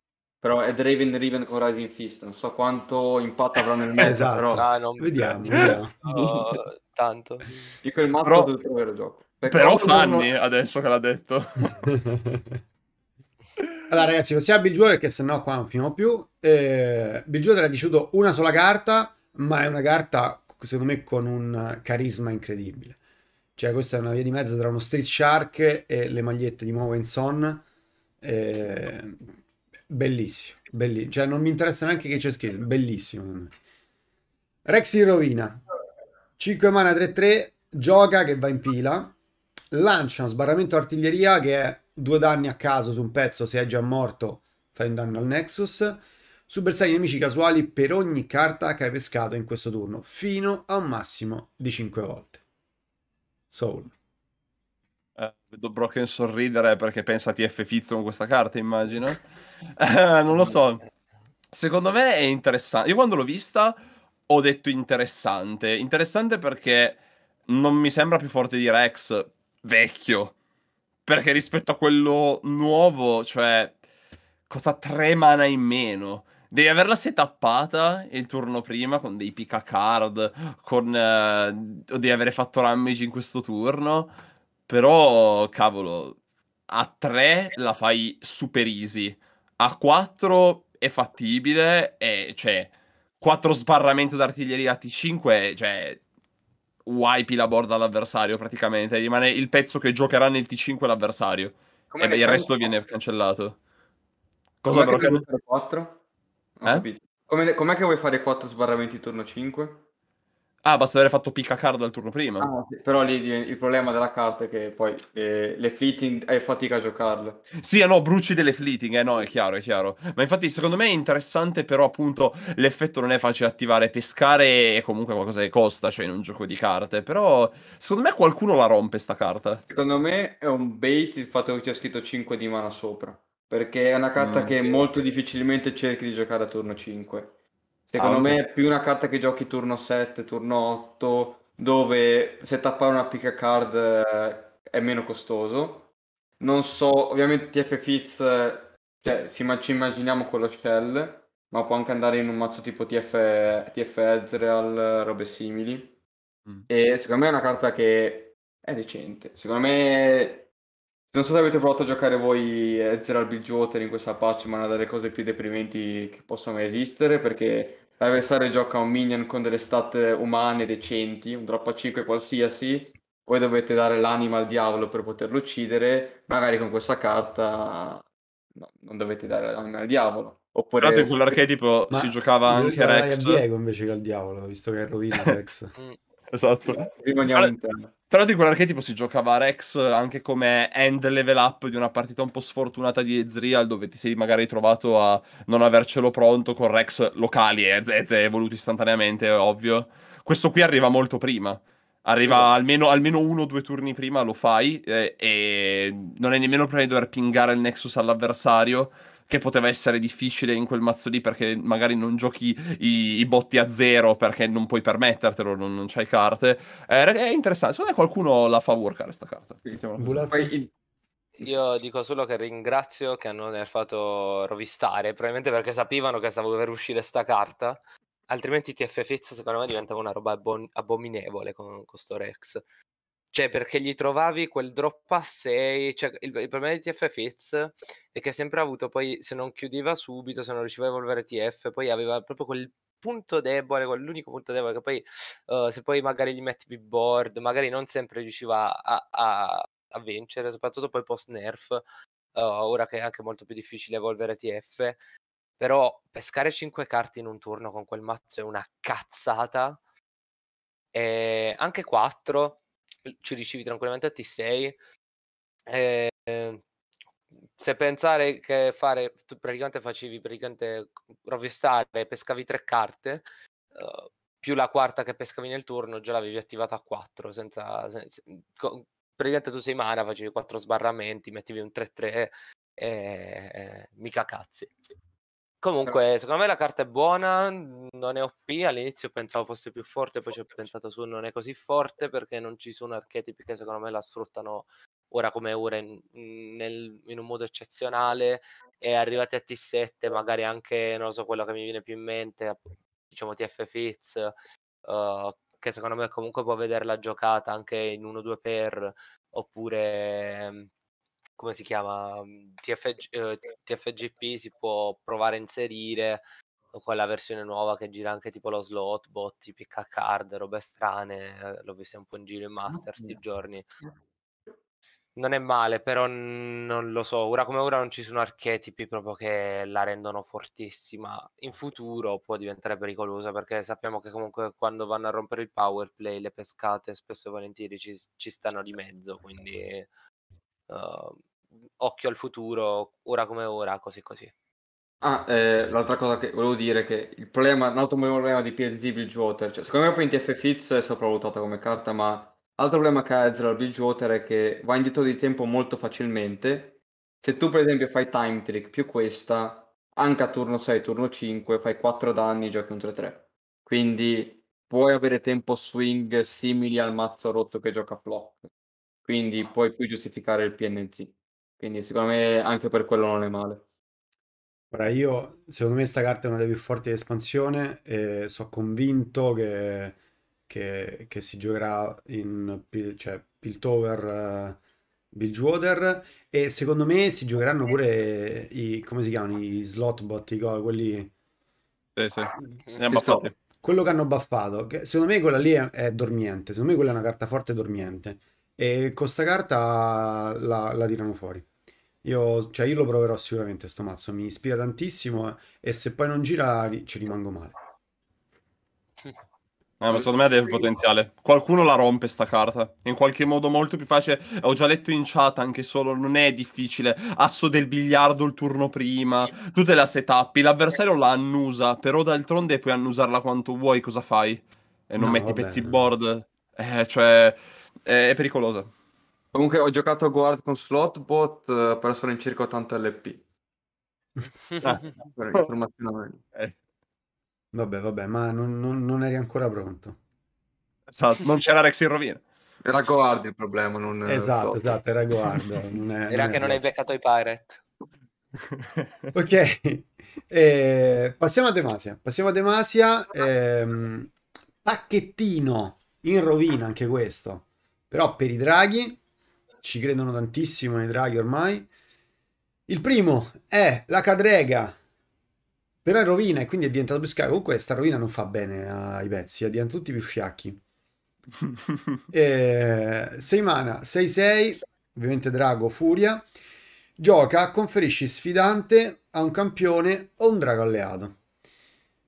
Però è Draven Riven con Rising Fist, non so quanto impatto avrà nel mezzo, esatto. però... Ah, non... Vediamo, vediamo. No, tanto. Io quel mazzo però... devo trovare gioco. Perché però Fanny, uno... adesso che l'ha detto. allora ragazzi, passiamo a Bill perché sennò qua non finiamo più. Eh, Bill Jewelry ha ricevuto una sola carta, ma è una carta, secondo me, con un carisma incredibile. Cioè, questa è una via di mezzo tra uno Street Shark e le magliette di Mowen Son. Eh, Bellissimo, bellissimo. Cioè, non mi interessa neanche che c'è scritto, bellissimo. Rex in rovina. 5 mana 3-3, gioca che va in pila, lancia sbarramento artiglieria che è due danni a caso su un pezzo, se è già morto fai un danno al Nexus, su bersagli nemici casuali per ogni carta che hai pescato in questo turno, fino a un massimo di 5 volte. Soul. Eh, vedo Broken sorridere perché pensa a TF Fizzo con questa carta, immagino. Eh, non lo so. Secondo me è interessante. Io quando l'ho vista ho detto interessante. Interessante perché non mi sembra più forte di Rex vecchio. Perché rispetto a quello nuovo, cioè, costa tre mana in meno. Devi averla setappata il turno prima con dei pick a card, con... Eh, devi avere fatto rammage in questo turno. Però, cavolo, a tre la fai super easy a 4 è fattibile, e cioè 4 sbarramento d'artiglieria a T5, cioè wipe la borda all'avversario praticamente, rimane il pezzo che giocherà nel T5 l'avversario Come e il resto viene cancellato. Cosa però che... 4? Eh? com'è che vuoi fare 4 sbarramenti turno 5? Ah, basta aver fatto pick a card al turno prima. Ah, sì. Però lì il problema della carta è che poi eh, le fleeting è fatica a giocarle. Sì, eh, no, bruci delle fleeting, eh no, è chiaro, è chiaro. Ma infatti secondo me è interessante, però appunto l'effetto non è facile attivare. Pescare è comunque qualcosa che costa, cioè in un gioco di carte. Però secondo me qualcuno la rompe sta carta. Secondo me è un bait il fatto che c'è scritto 5 di mana sopra. Perché è una carta mm, che sì. molto difficilmente cerchi di giocare a turno 5 Secondo ah, okay. me è più una carta che giochi turno 7, turno 8, dove se tappare una pick a card eh, è meno costoso. Non so, ovviamente TF Fitz, cioè, si, ci immaginiamo con lo Shell, ma può anche andare in un mazzo tipo TF, TF Ezreal, robe simili. Mm. E secondo me è una carta che è decente. Secondo me, non so se avete provato a giocare voi Ezreal Bridgewater in questa patch, ma è una delle cose più deprimenti che possano esistere, perché l'avversario gioca un minion con delle stat umane decenti, un drop a 5 qualsiasi, voi dovete dare l'anima al diavolo per poterlo uccidere, magari con questa carta no, non dovete dare l'anima al diavolo. Oppure... Tanto in quell'archetipo Ma si giocava anche Rex. Diego invece che al diavolo, visto che è rovina Rex. esatto. Rimaniamo allora... in però di quell'archetipo si giocava Rex anche come end level up di una partita un po' sfortunata di Ezreal dove ti sei magari trovato a non avercelo pronto con Rex locali e Zez è evoluto istantaneamente, è ovvio. Questo qui arriva molto prima. Arriva almeno, almeno uno o due turni prima, lo fai eh, e non è nemmeno prima di dover pingare il Nexus all'avversario che poteva essere difficile in quel mazzo lì perché magari non giochi i, i botti a zero perché non puoi permettertelo, non, non c'hai carte. Eh, è interessante, secondo me qualcuno la fa workare questa carta. Diciamo. io dico solo che ringrazio che hanno fatto rovistare, probabilmente perché sapevano che stavo per uscire sta carta, altrimenti TF Fizz secondo me diventava una roba abon- abominevole con questo Rex. Cioè, perché gli trovavi quel drop a 6. Cioè, il, il, problema di TF Fitz è che ha sempre avuto poi, se non chiudeva subito, se non riusciva a evolvere TF, poi aveva proprio quel punto debole, quell'unico punto debole che poi, uh, se poi magari gli metti mettevi board, magari non sempre riusciva a, a, a vincere, soprattutto poi post nerf, uh, ora che è anche molto più difficile evolvere TF. Però pescare 5 carte in un turno con quel mazzo è una cazzata. E anche 4 ci ricevi tranquillamente a T6. E, ehm, se pensare che fare, tu praticamente facevi praticamente rovistare, pescavi tre carte, uh, più la quarta che pescavi nel turno, già l'avevi attivata a 4, senza, senza co, praticamente tu sei mana, facevi quattro sbarramenti, mettevi un 3-3 e, e mica cazzi. Comunque, secondo me la carta è buona, non è OP, all'inizio pensavo fosse più forte, poi ci ho pensato su non è così forte perché non ci sono archetipi che secondo me la sfruttano ora come ora in, mhmm, nel, in un modo eccezionale e arrivati a T7 magari anche, non lo so, quello che mi viene più in mente, diciamo TF Fitz, uh, che secondo me comunque può vederla giocata anche in 1-2 per, oppure mhmm, come si chiama, mhmm, TFG, eh, TFGP si può provare a inserire quella versione nuova che gira anche tipo lo slot, bot, i pick a card, robe strane, l'ho vista un po' in giro in ah, master sti giorni. Eh. Non è male, però non lo so, ora come ora non ci sono archetipi proprio che la rendono fortissima. In futuro può diventare pericolosa perché sappiamo che comunque quando vanno a rompere il power play le pescate spesso e volentieri ci, ci stanno di mezzo, quindi uh, occhio al futuro, ora come ora, così così. Ah, eh, l'altra cosa che volevo dire è che il problema, un altro problema di PNZ Bridgewater, cioè, secondo me PNTF Fitz è sopravvalutata come carta, ma l'altro problema che ha Ezra Bridgewater è che va indietro di tempo molto facilmente. Se tu per esempio fai time trick più questa, anche a turno 6, turno 5, fai 4 danni, giochi un 3-3. Quindi puoi avere tempo swing simili al mazzo rotto che gioca Flock. Quindi puoi più giustificare il PNG. Quindi secondo me anche per quello non è male. Ora io, secondo me, sta carta è una delle più forti dell'espansione e sono convinto che, che- che si giocherà in Pil- cioè, Piltover, eh, Bridgewater e secondo me si giocheranno pure i, come si chiamano, i slot bot, i go, quelli, Sì, sì. Ah, ne ha Ci quello che hanno buffato, che secondo me quella lì è, è dormiente, secondo me quella è una carta forte dormiente. E con sta carta la, la tirano fuori. Io, cioè, io lo proverò sicuramente sto mazzo, mi ispira tantissimo e se poi non gira ci rimango male. Eh, ma secondo me ha del potenziale. Qualcuno la rompe sta carta. In qualche modo molto più facile. Ho già letto in chat anche solo, non è difficile. Asso del biliardo il turno prima, tutte le setup. L'avversario la annusa, però d'altronde puoi annusarla quanto vuoi, cosa fai? E non no, metti vabbè. pezzi board. Eh, cioè è, è pericolosa. Comunque ho giocato a guard con slotbot, eh, però sono in circa 80 LP. ah, Eh. Vabbè, vabbè, ma non, non, non eri ancora pronto. Esatto, non c'era Rex in rovina. Era Guardi il problema, non eh, Esatto, esatto, era Guardo. era che non hai beccato i Pirate. ok, eh, passiamo a Demasia. Passiamo a Demasia. Ehm, pacchettino in rovina anche questo. Però per i draghi, ci credono tantissimo nei draghi ormai. Il primo è la cadrega, però è rovina e quindi è diventato più scarico. Comunque sta rovina non fa bene ai pezzi, è diventano tutti più fiacchi. 6 eh, mana, 6-6, ovviamente drago, furia. Gioca, conferisci sfidante a un campione o un drago alleato.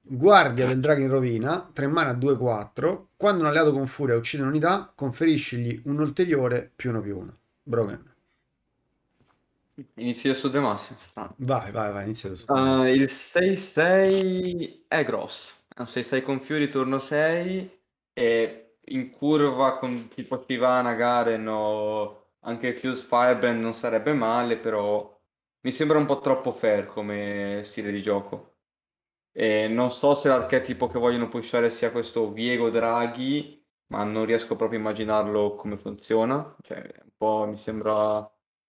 Guardia del drago in rovina, 3 mana 2-4. Quando un alleato con furia uccide un'unità, conferiscigli un ulteriore più 1 più 1. Broken. Inizio su Demacia. Vai, vai, vai, inizio su uh, Il 6-6 è grosso. È un 6-6 con Fiori, turno 6. E in curva con tipo Sivana, Garen o anche Fuse Firebrand non sarebbe male, però mi sembra un po' troppo fair come stile di gioco. Eh, non so se l'archetipo che vogliono pushare sia questo Viego Draghi, ma non riesco proprio a immaginarlo come funziona, cioè, un po' mi sembra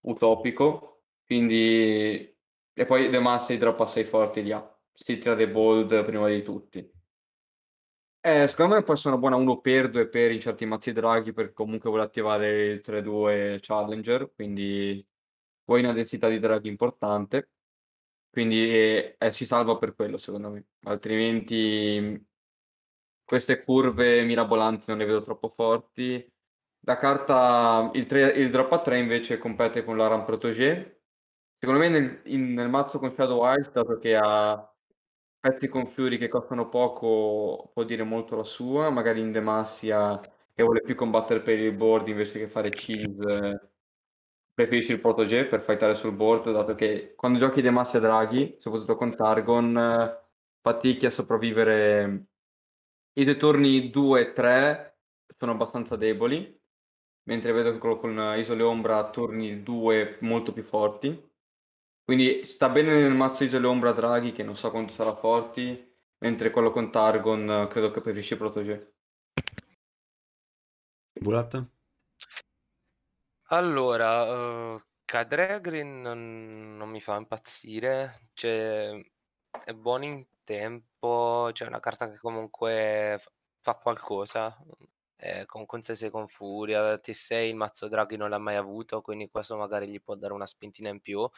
utopico. Quindi, e poi De Massey Drop assai forti di A, si tira The Bold prima di tutti. Eh, secondo me può essere una buona 1 per 2 per in certi mazzi draghi, perché comunque vuole attivare il 3-2 Challenger, quindi vuoi una densità di draghi importante. Quindi eh, eh, si salva per quello, secondo me. Altrimenti queste curve mirabolanti non le vedo troppo forti. La carta, il, tre, il drop a 3 invece compete con l'Aram Protégé. Secondo me nel, in, nel mazzo con Shadow Eyes, dato che ha pezzi con fiori che costano poco, può dire molto la sua. Magari in demasia che vuole più combattere per il board invece che fare cheese preferisci il protoge per fightare sul board, dato che quando giochi dei massi a draghi, soprattutto con Targon, eh, fatichi a sopravvivere. I tuoi turni 2 e 3 sono abbastanza deboli, mentre vedo che quello con Isole Ombra turni 2 molto più forti. Quindi sta bene nel mazzo Isole Ombra Draghi, che non so quanto sarà forti, mentre quello con Targon eh, credo che preferisci protoge. Bulat? Allora, uh, non, non, mi fa impazzire, cioè, è buono in tempo, c'è cioè una carta che comunque fa qualcosa, eh, con Consese con Furia, T6 il mazzo draghi non l'ha mai avuto, quindi questo magari gli può dare una spintina in più.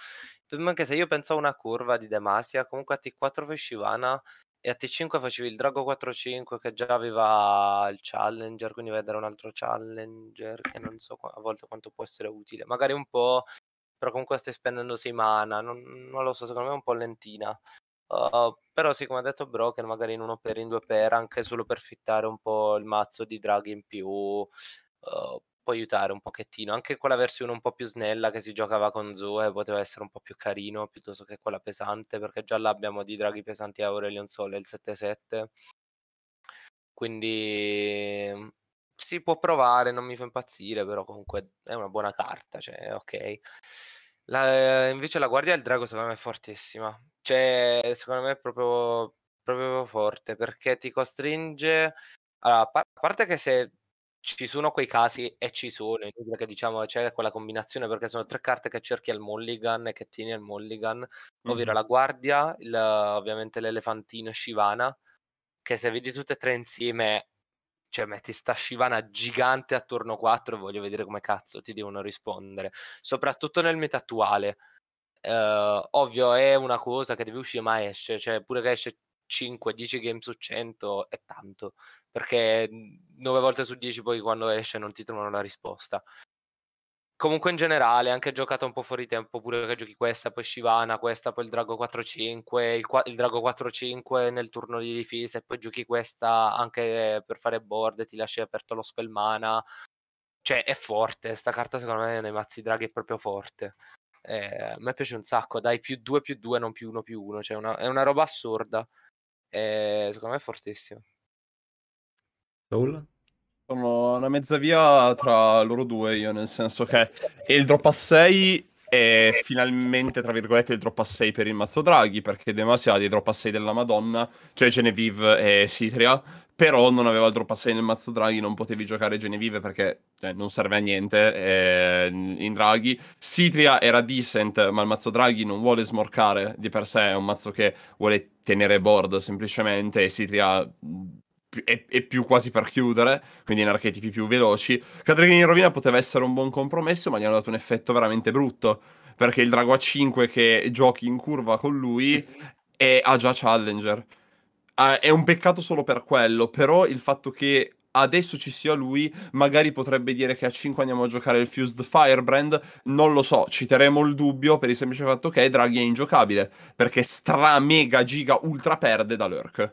Anche se io penso a una curva di Demasia, comunque a T4 Vescivana e a T5 facevi il drago 4-5 che già aveva il challenger, quindi vai a dare un altro challenger che non so a volte quanto può essere utile, magari un po', però comunque stai spendendo 6 mana, non, non, lo so, secondo me è un po' lentina. Uh, però sì, come ha detto Broken, magari in uno per, in due per, anche solo per fittare un po' il mazzo di draghi in più, uh, può aiutare un pochettino, anche quella versione un po' più snella che si giocava con Zoe poteva essere un po' più carino piuttosto che quella pesante, perché già là abbiamo di draghi pesanti Aurelion Sole il 7-7, quindi si può provare, non mi fa impazzire, però comunque è una buona carta, cioè ok. La, eh, invece la guardia del drago secondo me è fortissima, cioè secondo me è proprio, proprio forte perché ti costringe allora, a parte che se ci sono quei casi e ci sono, che diciamo c'è quella combinazione perché sono tre carte che cerchi al mulligan e che tieni al mulligan, mm-hmm. ovvero la guardia, il, ovviamente l'elefantino e Shivana, che se vedi tutte e tre insieme, cioè metti sta Shivana gigante a turno 4 e voglio vedere come cazzo ti devono rispondere, soprattutto nel meta attuale. Uh, ovvio è una cosa che deve uscire ma esce, cioè pure che esce 5-10 game su 100 è tanto, perché 9 volte su 10 poi quando esce non ti trovano la risposta. Comunque in generale, anche giocata un po' fuori tempo, pure che giochi questa, poi Shivana, questa, poi il Drago 4-5, il, il Drago 4-5 nel turno di difesa e poi giochi questa anche per fare board, e ti lasci aperto lo spellmana. Cioè è forte, sta carta secondo me nei mazzi draghi è proprio forte. Eh, a me piace un sacco, dai più 2 più 2, non più 1 più 1, cioè una, è una roba assurda. E eh, secondo me è fortissimo. Soul? Sono una mezza via tra loro due, io nel senso che il drop a 6 è finalmente, tra virgolette, il drop a 6 per il mazzo Draghi, perché De Masi ha dei drop a 6 della Madonna, cioè Genevieve e Citria, però non aveva il drop 6 nel mazzo Draghi, non potevi giocare Genevieve perché eh, non serve a niente eh, in Draghi. Citria era decent, ma il mazzo Draghi non vuole smorcare di per sé, è un mazzo che vuole tenere board semplicemente e Citria è, è più quasi per chiudere, quindi in archetipi più veloci. Cadrigini in rovina poteva essere un buon compromesso, ma gli hanno dato un effetto veramente brutto. Perché il drago a 5 che giochi in curva con lui ha già Challenger eh, è un peccato solo per quello, però il fatto che adesso ci sia lui, magari potrebbe dire che a 5 andiamo a giocare il Fused Firebrand, non lo so, citeremo il dubbio per il semplice fatto che Draghi è ingiocabile, perché stra mega giga ultra perde da Lurk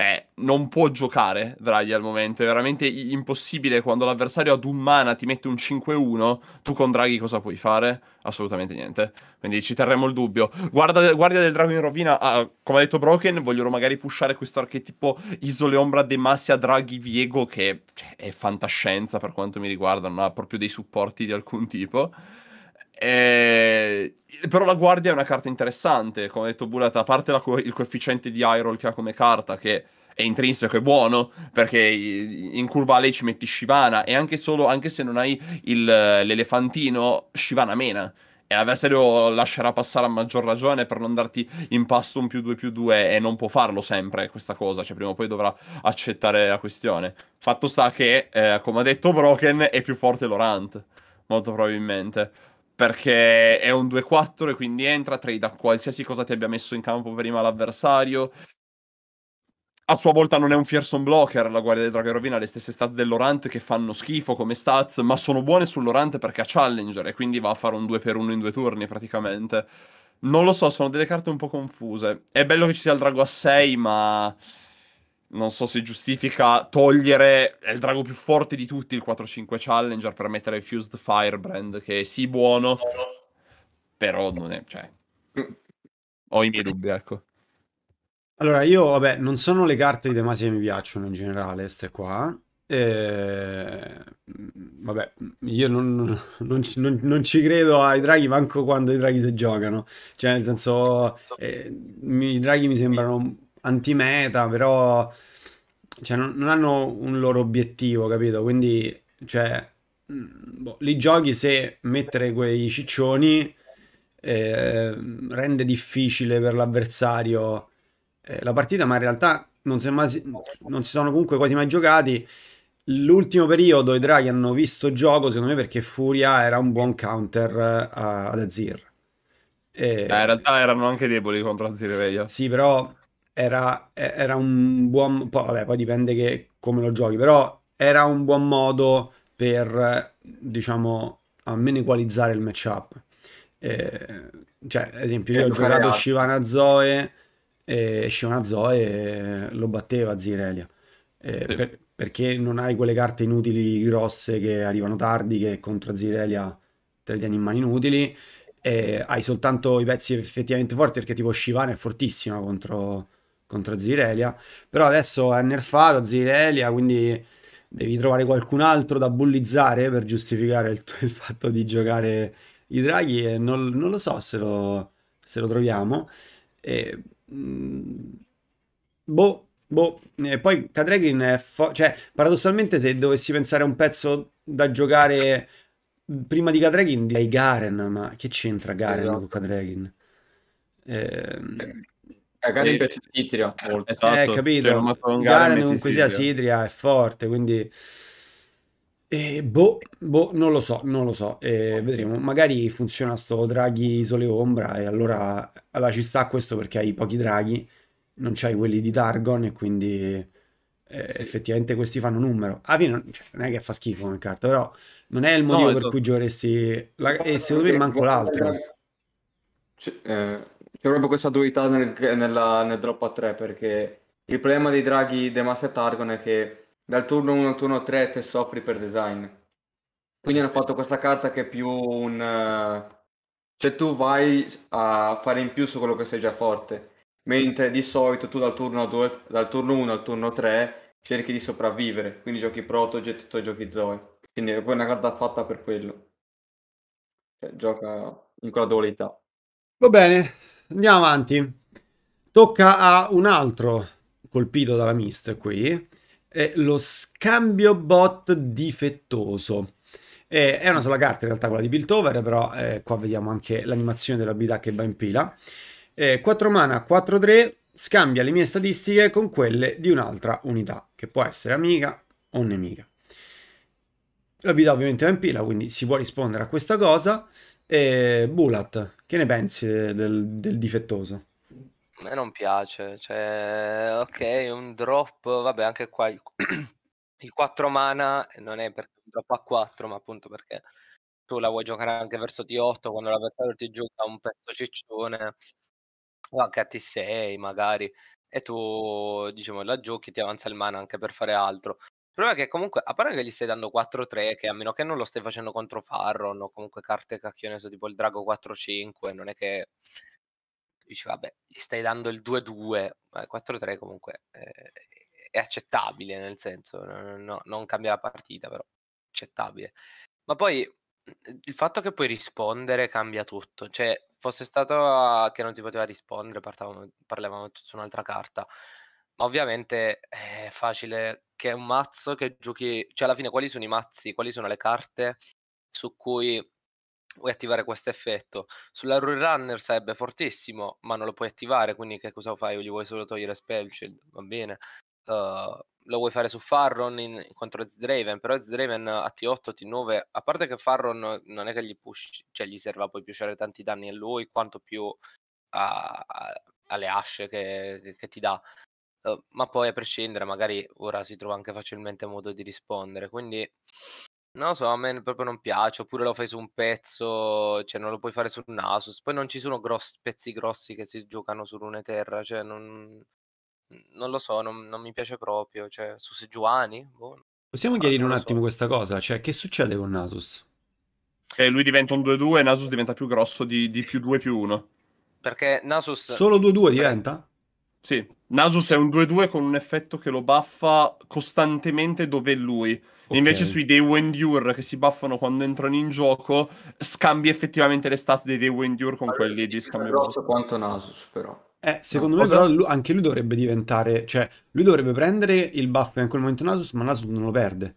eh, non può giocare Draghi al momento, è veramente impossibile quando l'avversario ad un mana ti mette un 5-1, tu con Draghi cosa puoi fare? Assolutamente niente, quindi ci terremo il dubbio. Guarda, guardia del drago in rovina, ah, come ha detto Broken, vogliono magari pushare questo archetipo Isole Ombra De Massia Draghi Viego che cioè, è fantascienza per quanto mi riguarda, non ha proprio dei supporti di alcun tipo. Eh, però la guardia è una carta interessante, come ha detto Bulat, a parte co- il coefficiente di Iroll che ha come carta, che è intrinseco e buono, perché in curva lei ci metti Shivana, e anche, solo, anche se non hai il, l'elefantino, Shivana mena. E l'avversario lascerà passare a maggior ragione per non darti in pasto un più 2 più 2 e non può farlo sempre questa cosa, cioè prima o poi dovrà accettare la questione. Fatto sta che, eh, come ha detto Broken, è più forte Lorant, molto probabilmente perché è un 2-4 e quindi entra, trade a qualsiasi cosa ti abbia messo in campo prima l'avversario. A sua volta non è un fearsome blocker, la Guardia dei Draghi rovina le stesse stats dell'Orant che fanno schifo come stats, ma sono buone sull'Orant perché ha Challenger e quindi va a fare un 2 per 1 in due turni praticamente. Non lo so, sono delle carte un po' confuse. È bello che ci sia il drago a 6, ma non so se giustifica togliere. È il drago più forte di tutti, il 4-5 Challenger, per mettere il Fused Firebrand, che è sì buono, però non è. Cioè, ho i miei dubbi, ecco. Allora, io, vabbè, non sono le carte di tematica che mi piacciono in generale, queste qua. Eh, vabbè, io non, non, non, non, ci credo ai draghi manco quando i draghi si giocano. Cioè, nel senso, eh, i draghi mi sembrano antimeta, però cioè, non, non, hanno un loro obiettivo, capito? Quindi, cioè, mm, boh, li giochi se mettere quei ciccioni eh, rende difficile per l'avversario eh, la partita, ma in realtà non si, mai, non si sono comunque quasi mai giocati. L'ultimo periodo i draghi hanno visto gioco, secondo me, perché Furia era un buon counter eh, ad Azir. E... Eh, in realtà erano anche deboli contro Azir Veia. Sì, però era, era un buon... Poi, vabbè, poi dipende che, come lo giochi, però era un buon modo per, diciamo, almeno equalizzare il matchup. Eh, cioè, ad esempio, io ho giocato a... Shivana Zoe e Shivana Zoe lo batteva Zirelia. Eh, sì. per, perché non hai quelle carte inutili grosse che arrivano tardi, che contro Zirelia te le tieni in mani inutili. hai soltanto i pezzi effettivamente forti, perché tipo Shivana è fortissima contro contro Zirelia. Però adesso è nerfato Zirelia, quindi devi trovare qualcun altro da bullizzare per giustificare il, il fatto di giocare i draghi e non, non lo so se lo, se lo troviamo. E, mh, mm, boh, boh. E poi Kadregin è... Fo- cioè, paradossalmente se dovessi pensare a un pezzo da giocare prima di Kadregin direi Garen, ma che c'entra Garen esatto. con Kadregin? Eh, Gagarin e... piace Sidria molto. Esatto, eh, cioè, capito. Gagarin così sia Sidria è forte, quindi... Eh, boh, boh, non lo so, non lo so. Eh, vedremo. Magari funziona sto draghi isole ombra e allora, allora ci sta questo perché hai pochi draghi, non c'hai quelli di Targon e quindi... Eh, effettivamente questi fanno numero. Avi non, cioè, non, è che fa schifo come carta, però non è il motivo no, esatto. per cui giocheresti la... e secondo me manco l'altro. Cioè, eh, c'è proprio questa dualità nel, nella, nel drop a 3 perché il problema dei draghi De Master Targon è che dal turno 1 al turno 3 te soffri per design. Quindi hanno fatto questa carta che è più un... cioè tu vai a fare in più su quello che sei già forte, mentre di solito tu dal turno, 2, dal turno 1 al turno 3 cerchi di sopravvivere, quindi giochi Protoget e giochi Zoe. Quindi è poi una carta fatta per quello. Cioè, gioca in quella dualità. Va bene, Andiamo avanti. Tocca a un altro colpito dalla mist qui, è lo scambio bot difettoso. Eh, è una sola carta in realtà quella di Piltover, però eh, qua vediamo anche l'animazione dell'abilità che va in pila. Eh, 4 mana, 4-3, scambia le mie statistiche con quelle di un'altra unità, che può essere amica o nemica. L'abilità ovviamente va in pila, quindi si può rispondere a questa cosa. Eh, Bulat, che ne pensi eh, del, del difettoso? A me non piace, cioè, ok, un drop, vabbè, anche qua il, il 4 mana non è perché un drop a 4, ma appunto perché tu la vuoi giocare anche verso T8 quando l'avversario ti gioca un pezzo ciccione o anche a T6 magari e tu diciamo la giochi ti avanza il mana anche per fare altro problema è che comunque, a parte che gli stai dando 4-3, che a meno che non lo stai facendo contro Farron o comunque carte cacchione su tipo il Drago 4-5, non è che dici vabbè, gli stai dando il 2-2, 4-3 eh, comunque eh, è accettabile, nel senso, no, no, non cambia la partita, però accettabile. Ma poi il fatto che puoi rispondere cambia tutto, cioè fosse stato che non si poteva rispondere, parlavamo, parlavamo tutta un'altra carta ovviamente eh, è facile che un mazzo che giochi, cioè alla fine quali sono i mazzi, quali sono le carte su cui vuoi attivare questo effetto. Sulla Rule Runner sarebbe fortissimo, ma non lo puoi attivare, quindi che cosa fai? gli vuoi solo togliere Spell Shield, va bene. Uh, lo vuoi fare su Farron in, contro Zdraven, però Zdraven a T8, T9, a parte che Farron non è che gli push, cioè gli serva poi più usare tanti danni a lui, quanto più a, a, alle asce che, che, ti dà. Uhm, ma poi a prescindere, magari ora si trova anche facilmente modo di rispondere. Quindi non lo so, a me proprio non piace. Oppure lo fai su un pezzo, cioè non lo puoi fare sul Nasus. Poi non ci sono gross, pezzi grossi che si giocano su Runeterra, cioè non, non lo so, non, non, mi piace proprio. Cioè, su Sejuani, boh. Possiamo ah, chiarire un attimo so. questa cosa, cioè che succede con Nasus? Che lui diventa un 2-2 Nasus diventa più grosso di, di più 2 più 1. Perché Nasus... Solo 2-2 diventa? Sì. Nasus è un 2-2 con un effetto che lo buffa costantemente dove è lui. Okay. Invece sui Dew Endure che si buffano quando entrano in gioco, scambi effettivamente le stats dei Dew Endure con allora, quelli di scambio. grosso quanto Nasus, però. Eh, secondo no, me, però, lui, anche lui dovrebbe diventare. Cioè, lui dovrebbe prendere il buff in quel momento Nasus, ma Nasus non lo perde.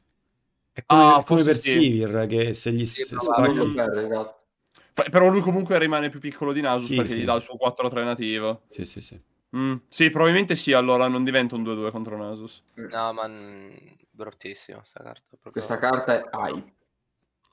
È come, ah, come per sì. Sivir, che se gli sì, se spagli... non lo perde, esatto. Però lui comunque rimane più piccolo di Nasus sì, perché sì. gli dà il suo 4-3 nativo. Sì, sì, sì. Mm, sì, probabilmente sì, allora non diventa un 2-2 contro Nasus. No, ma bruttissima sta carta. Proprio... Questa carta è hype.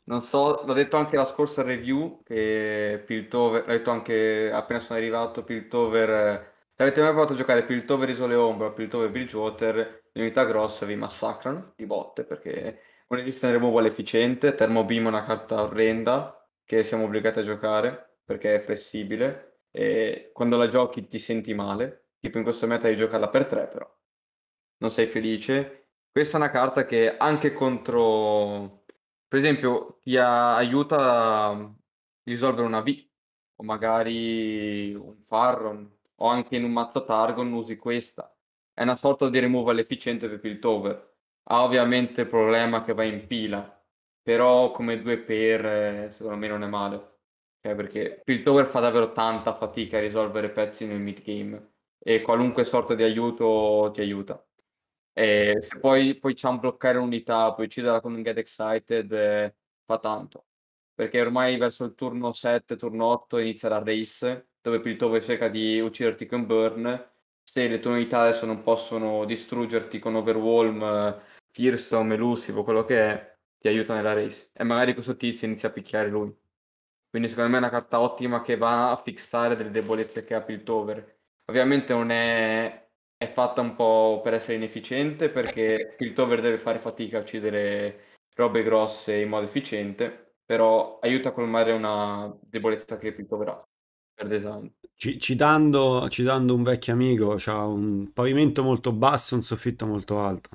Non so, l'ho detto anche la scorsa review, che Piltover, l'ho detto anche appena sono arrivato, Piltover... Eh, Avete mai provato a giocare Piltover Isole Ombra, Piltover Bridgewater, le unità grosse vi massacrano di botte, perché non un resistant removal efficiente, Thermo Beam è una carta orrenda, che siamo obbligati a giocare, perché è flessibile, e quando la giochi ti senti male, tipo in questo momento di giocarla per tre però, non sei felice. Questa è una carta che anche contro, per esempio, ti aiuta a risolvere una V, o magari un Farron, o anche in un mazzo Targon usi questa. È una sorta di removal efficiente per Piltover. Ha ovviamente il problema che va in pila, però come due per eh, secondo me non è male cioè perché Piltover fa davvero tanta fatica a risolvere pezzi nel mid game e qualunque sorta di aiuto ti aiuta. E se poi, poi c'è un bloccare unità, poi ucciderla con un get excited, eh, fa tanto. Perché ormai verso il turno 7, turno 8 inizia la race, dove Piltover cerca di ucciderti con burn. Se le tue unità adesso non possono distruggerti con overwhelm, fearsome, elusive o quello che è, ti aiuta nella race. E magari questo tizio inizia a picchiare lui. Quindi secondo me è una carta ottima che va a fixare delle debolezze che ha Piltover. Ovviamente non è, è fatta un po' per essere inefficiente perché Piltover deve fare fatica a uccidere robe grosse in modo efficiente, però aiuta a colmare una debolezza che Piltover ha per design. C- citando, citando, un vecchio amico, ha un pavimento molto basso e un soffitto molto alto.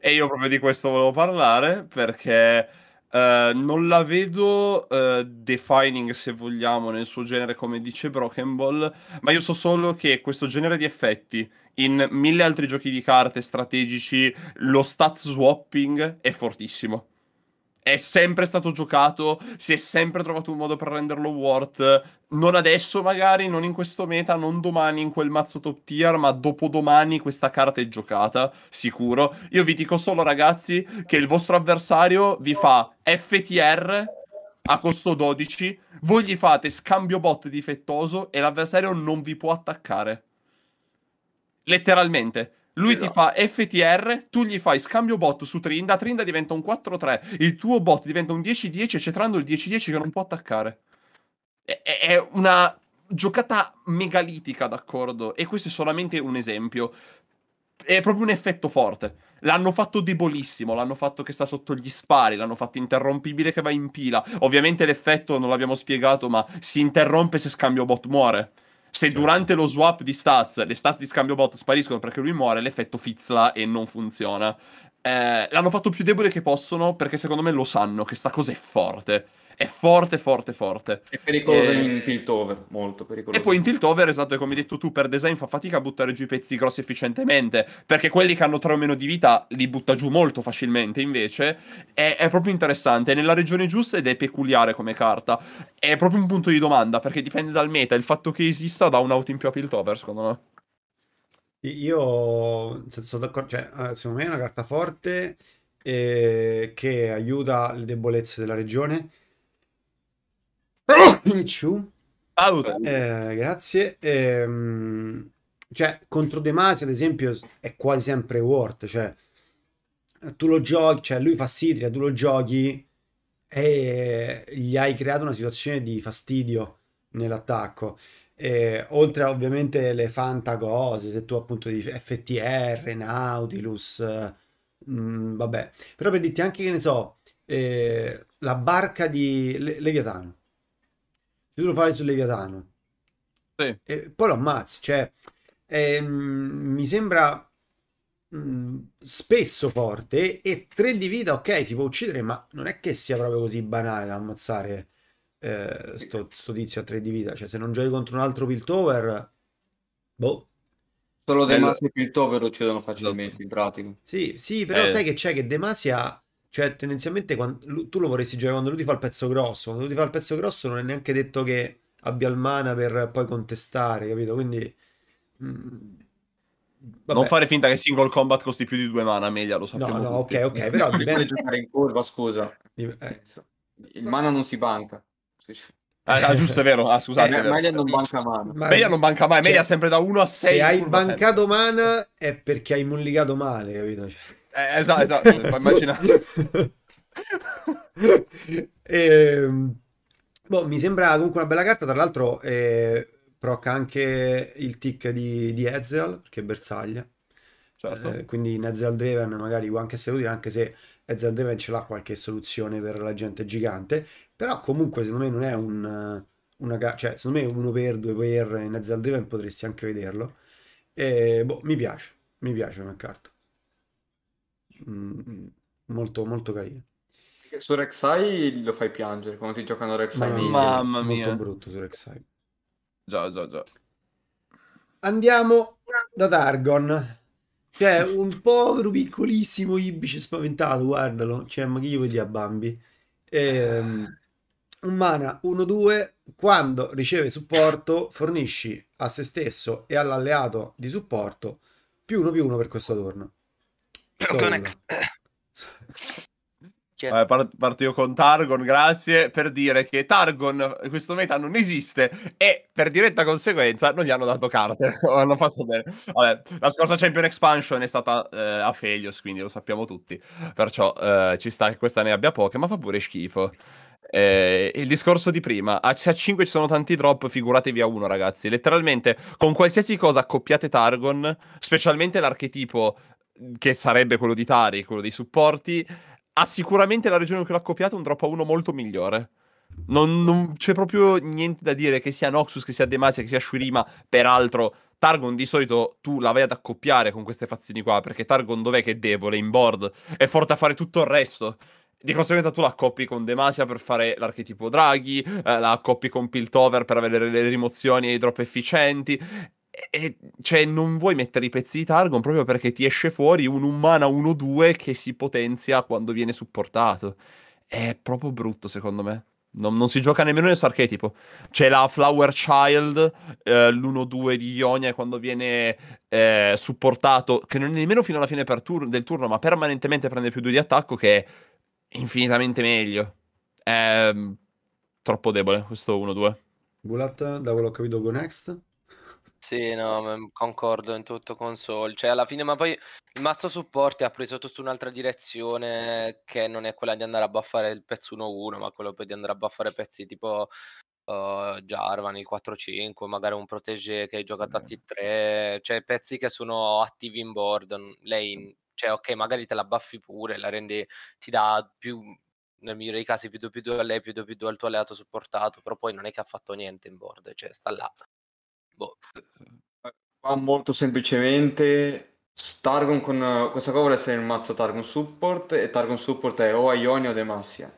e io proprio di questo volevo parlare perché eh, non la vedo uh, defining, se vogliamo, nel suo genere, come dice Broken Ball, ma io so solo che questo genere di effetti in mille altri giochi di carte strategici, lo stat swapping è fortissimo è sempre stato giocato, si è sempre trovato un modo per renderlo worth. Non adesso magari, non in questo meta, non domani in quel mazzo top tier, ma dopodomani questa carta è giocata, sicuro. Io vi dico solo ragazzi che il vostro avversario vi fa FTR a costo 12, voi gli fate scambio bot difettoso e l'avversario non vi può attaccare. Letteralmente lui esatto. ti fa FTR, tu gli fai scambio bot su Trinda, Trinda diventa un 4-3, il tuo bot diventa un 10-10 e c'è Trando il 10-10 che non può attaccare. È, è una giocata megalitica, d'accordo? E questo è solamente un esempio. È proprio un effetto forte. L'hanno fatto debolissimo, l'hanno fatto che sta sotto gli spari, l'hanno fatto interrompibile che va in pila. Ovviamente l'effetto non l'abbiamo spiegato, ma si interrompe se scambio bot muore se certo. durante lo swap di stats le stats di scambio bot spariscono perché lui muore, l'effetto fizzla e non funziona. Eh, l'hanno fatto più debole che possono perché secondo me lo sanno che sta cosa è forte è forte, forte, forte. È pericoloso e... in tiltover, molto pericoloso. E poi in tiltover, esatto, come hai detto tu, per design fa fatica a buttare giù i pezzi grossi efficientemente, perché quelli che hanno 3 o meno di vita li butta giù molto facilmente, invece è, è proprio interessante, è nella regione giusta ed è peculiare come carta. È proprio un punto di domanda, perché dipende dal meta, il fatto che esista dà un out in più a piltover, secondo me. Io sono d'accordo, cioè, eh, secondo me è una carta forte eh, che aiuta le debolezze della regione, Ciu. Saluta. Eh, grazie. Eh, cioè, contro De Masi, ad esempio, è quasi sempre Ward. Cioè, tu lo giochi, cioè lui fa Sidria, tu lo giochi e gli hai creato una situazione di fastidio nell'attacco. E, oltre ovviamente le fanta cose, se tu appunto di FTR, Nautilus, mh, mm, vabbè. Però per dirti anche che ne so, eh, la barca di Le- Leviatano se tu lo fai sul Leviatano. Sì. E poi lo ammazzi, cioè... Eh, mi sembra mh, mm, spesso forte e 3 di vita ok si può uccidere ma non è che sia proprio così banale da ammazzare eh, sto, sto, tizio a 3 di vita cioè se non giochi contro un altro Piltover boh solo Demasia e Piltover lo uccidono facilmente esatto. in pratica sì sì però eh. sai che c'è che Demasia cioè, tendenzialmente, quando, tu lo vorresti giocare quando lui ti fa il pezzo grosso. Quando lui ti fa il pezzo grosso, non è neanche detto che abbia il mana per poi contestare, capito? Quindi. Mh, mm, non fare finta che single combat costi più di due mana, meglio lo sappiamo. No, no, tutti. ok, ok, però dipende. giocare in curva, scusa. Eh. Il mana non si banca. Ah, ah, giusto, è vero. Ah, scusate. Eh, Melia non manca mana. Ma... Melia non manca mai. Melia cioè, sempre da 1 a 6. Se hai bancato sempre. mana è perché hai mollicato male, capito? Cioè. Eh, esatto, esatto, immaginare. e, ehm, boh, mi sembra comunque una bella carta, tra l'altro eh, proc anche il tick di, di Ezreal, perché è bersaglia. Certo. Eh, quindi in Ezreal Draven magari può anche essere utile, anche se Ezreal Draven ce l'ha qualche soluzione per la gente gigante, però comunque secondo me non è un... Una, cioè, secondo me uno per, due per in Ezreal Draven potresti anche vederlo. E, eh, boh, mi piace, mi piace una carta. Mm, mm, molto, molto carino. Su Rek'Sai lo fai piangere quando ti giocano Rek'Sai. Ma, mamma mia. Molto brutto su Rek'Sai. Già, già, già. Andiamo da Targon. Cioè, un povero piccolissimo Ibice spaventato, guardalo. Cioè, ma che gli vuoi dire a Bambi? Ehm, un mana 1-2, quando riceve supporto, fornisci a se stesso e all'alleato di supporto più 1 più 1 per questo turno. Connex. Vabbè, parto io con Targon, grazie, per dire che Targon, in questo meta non esiste e per diretta conseguenza non gli hanno dato carte, hanno fatto bene. Vabbè, la scorsa Champion Expansion è stata eh, a Felios, quindi lo sappiamo tutti, perciò eh, ci sta che questa ne abbia poche, ma fa pure schifo. Eh, il discorso di prima, a, c- a 5 ci sono tanti drop, figuratevi a 1 ragazzi, letteralmente con qualsiasi cosa accoppiate Targon, specialmente l'archetipo che sarebbe quello di Tari, quello dei supporti, ha sicuramente la regione che l'ha copiato un drop a 1 molto migliore. Non, non, c'è proprio niente da dire che sia Noxus, che sia Demasia, che sia Shurima. Peraltro, Targon di solito tu la vai ad accoppiare con queste fazioni qua, perché Targon dov'è che è debole in board? È forte a fare tutto il resto. Di conseguenza tu la accoppi con Demasia per fare l'archetipo Draghi, eh, la accoppi con Piltover per avere le rimozioni e i drop efficienti. E, cioè, non vuoi mettere i pezzi di Targon proprio perché ti esce fuori un Ummana 1-2 che si potenzia quando viene supportato. È proprio brutto, secondo me. Non, non si gioca nemmeno nel suo archetipo. C'è la Flower Child, eh, l'1-2 di Ionia quando viene eh, supportato, che non è nemmeno fino alla fine tur- del turno, ma permanentemente prende più 2 di attacco, che è infinitamente meglio. È mm, troppo debole questo 1-2. Bulat, da quello che ho capito, go next. Sì, no, concordo in tutto con Sol. Cioè, alla fine, ma poi il mazzo supporti ha preso tutta un'altra direzione che non è quella di andare a buffare il pezzo 1-1, ma quello di andare a buffare pezzi tipo uh, Jarvan, il 4-5, magari un protege che gioca a T3, cioè pezzi che sono attivi in board. Lei, cioè, ok, magari te la buffi pure, la rendi, ti dà più, nel migliore dei casi, più 2 2 a lei, più 2 2 al tuo alleato supportato, però poi non è che ha fatto niente in board, cioè, sta là boh. Qua eh, molto semplicemente Targon con questa cosa vuole essere il mazzo Targon Support e Targon Support è o Ionia o Demacia.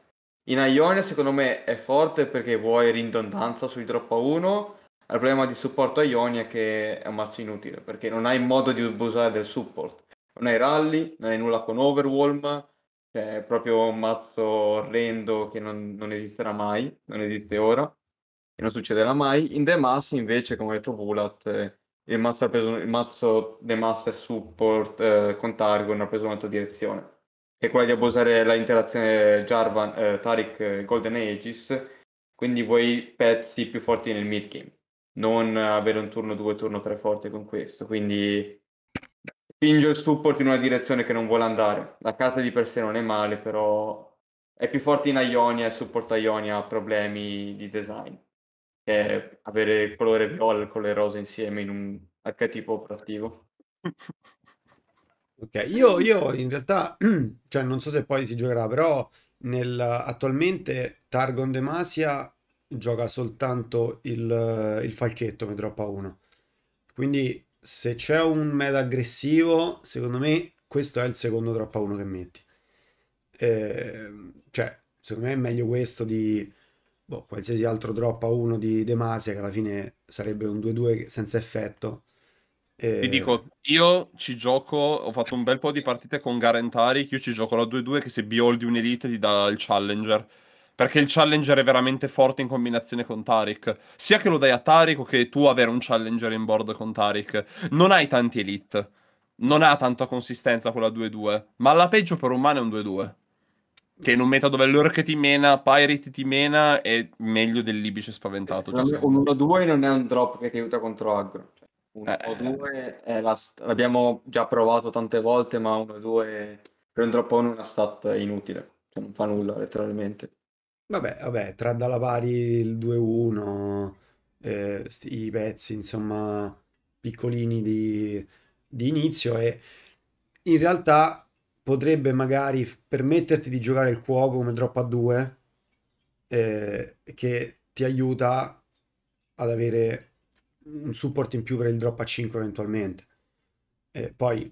In Ionia secondo me è forte perché vuoi ridondanza sui drop a 1. Il problema di supporto a Ionia è che è un mazzo inutile perché non hai modo di usare del support. Non hai rally, non hai nulla con Overwhelm, cioè è proprio un mazzo orrendo che non, non esisterà mai, non esiste ora e non succederà mai. In The Mass invece, come ha detto Vulat, eh, il, mazzo ha preso, il mazzo The Mass e support eh, con Targon ha preso un'altra direzione, che è quella di abusare la interazione Jarvan, eh, Tarik, eh, Golden Aegis, quindi vuoi pezzi più forti nel mid game, non avere un turno 2, turno 3 forte con questo, quindi spinge il support in una direzione che non vuole andare. La carta di per sé non è male, però è più forte in Ionia e il support Ionia ha problemi di design che avere il colore viola e il colore rosa insieme in un archetipo operativo. Ok, io, io, in realtà, cioè non so se poi si giocherà, però nel, attualmente Targon Demacia gioca soltanto il, il falchetto Metroppa 1. Quindi se c'è un meta aggressivo, secondo me questo è il secondo Troppa 1 che metti. Eh, cioè, secondo me è meglio questo di boh, qualsiasi altro drop a 1 di Demasia, che alla fine sarebbe un 2-2 senza effetto. E... Eh, dico, io ci gioco, ho fatto un bel po' di partite con Garentari, io ci gioco la 2-2 che se bioldi un'elite ti dà il challenger. Perché il challenger è veramente forte in combinazione con Taric, Sia che lo dai a Taric o che tu avere un challenger in board con Taric, Non hai tanti elite. Non ha tanta consistenza quella 2-2. Ma alla peggio per un mano è un 2-2 che in un meta dove l'Urk ti mena, Pirate ti mena, è meglio del Libice spaventato. Cioè, un 1-2 non è un drop che ti aiuta contro aggro. Cioè, 1-2 eh. è la st- l'abbiamo già provato tante volte, ma 1-2 per un drop 1 è una stat inutile. Cioè, non fa nulla, letteralmente. Vabbè, vabbè, tra Dalavari il 2-1, eh, i pezzi, insomma, piccolini di, di inizio e in realtà potrebbe magari permetterti di giocare il cuoco come drop a 2 eh, che ti aiuta ad avere un support in più per il drop a 5 eventualmente eh, poi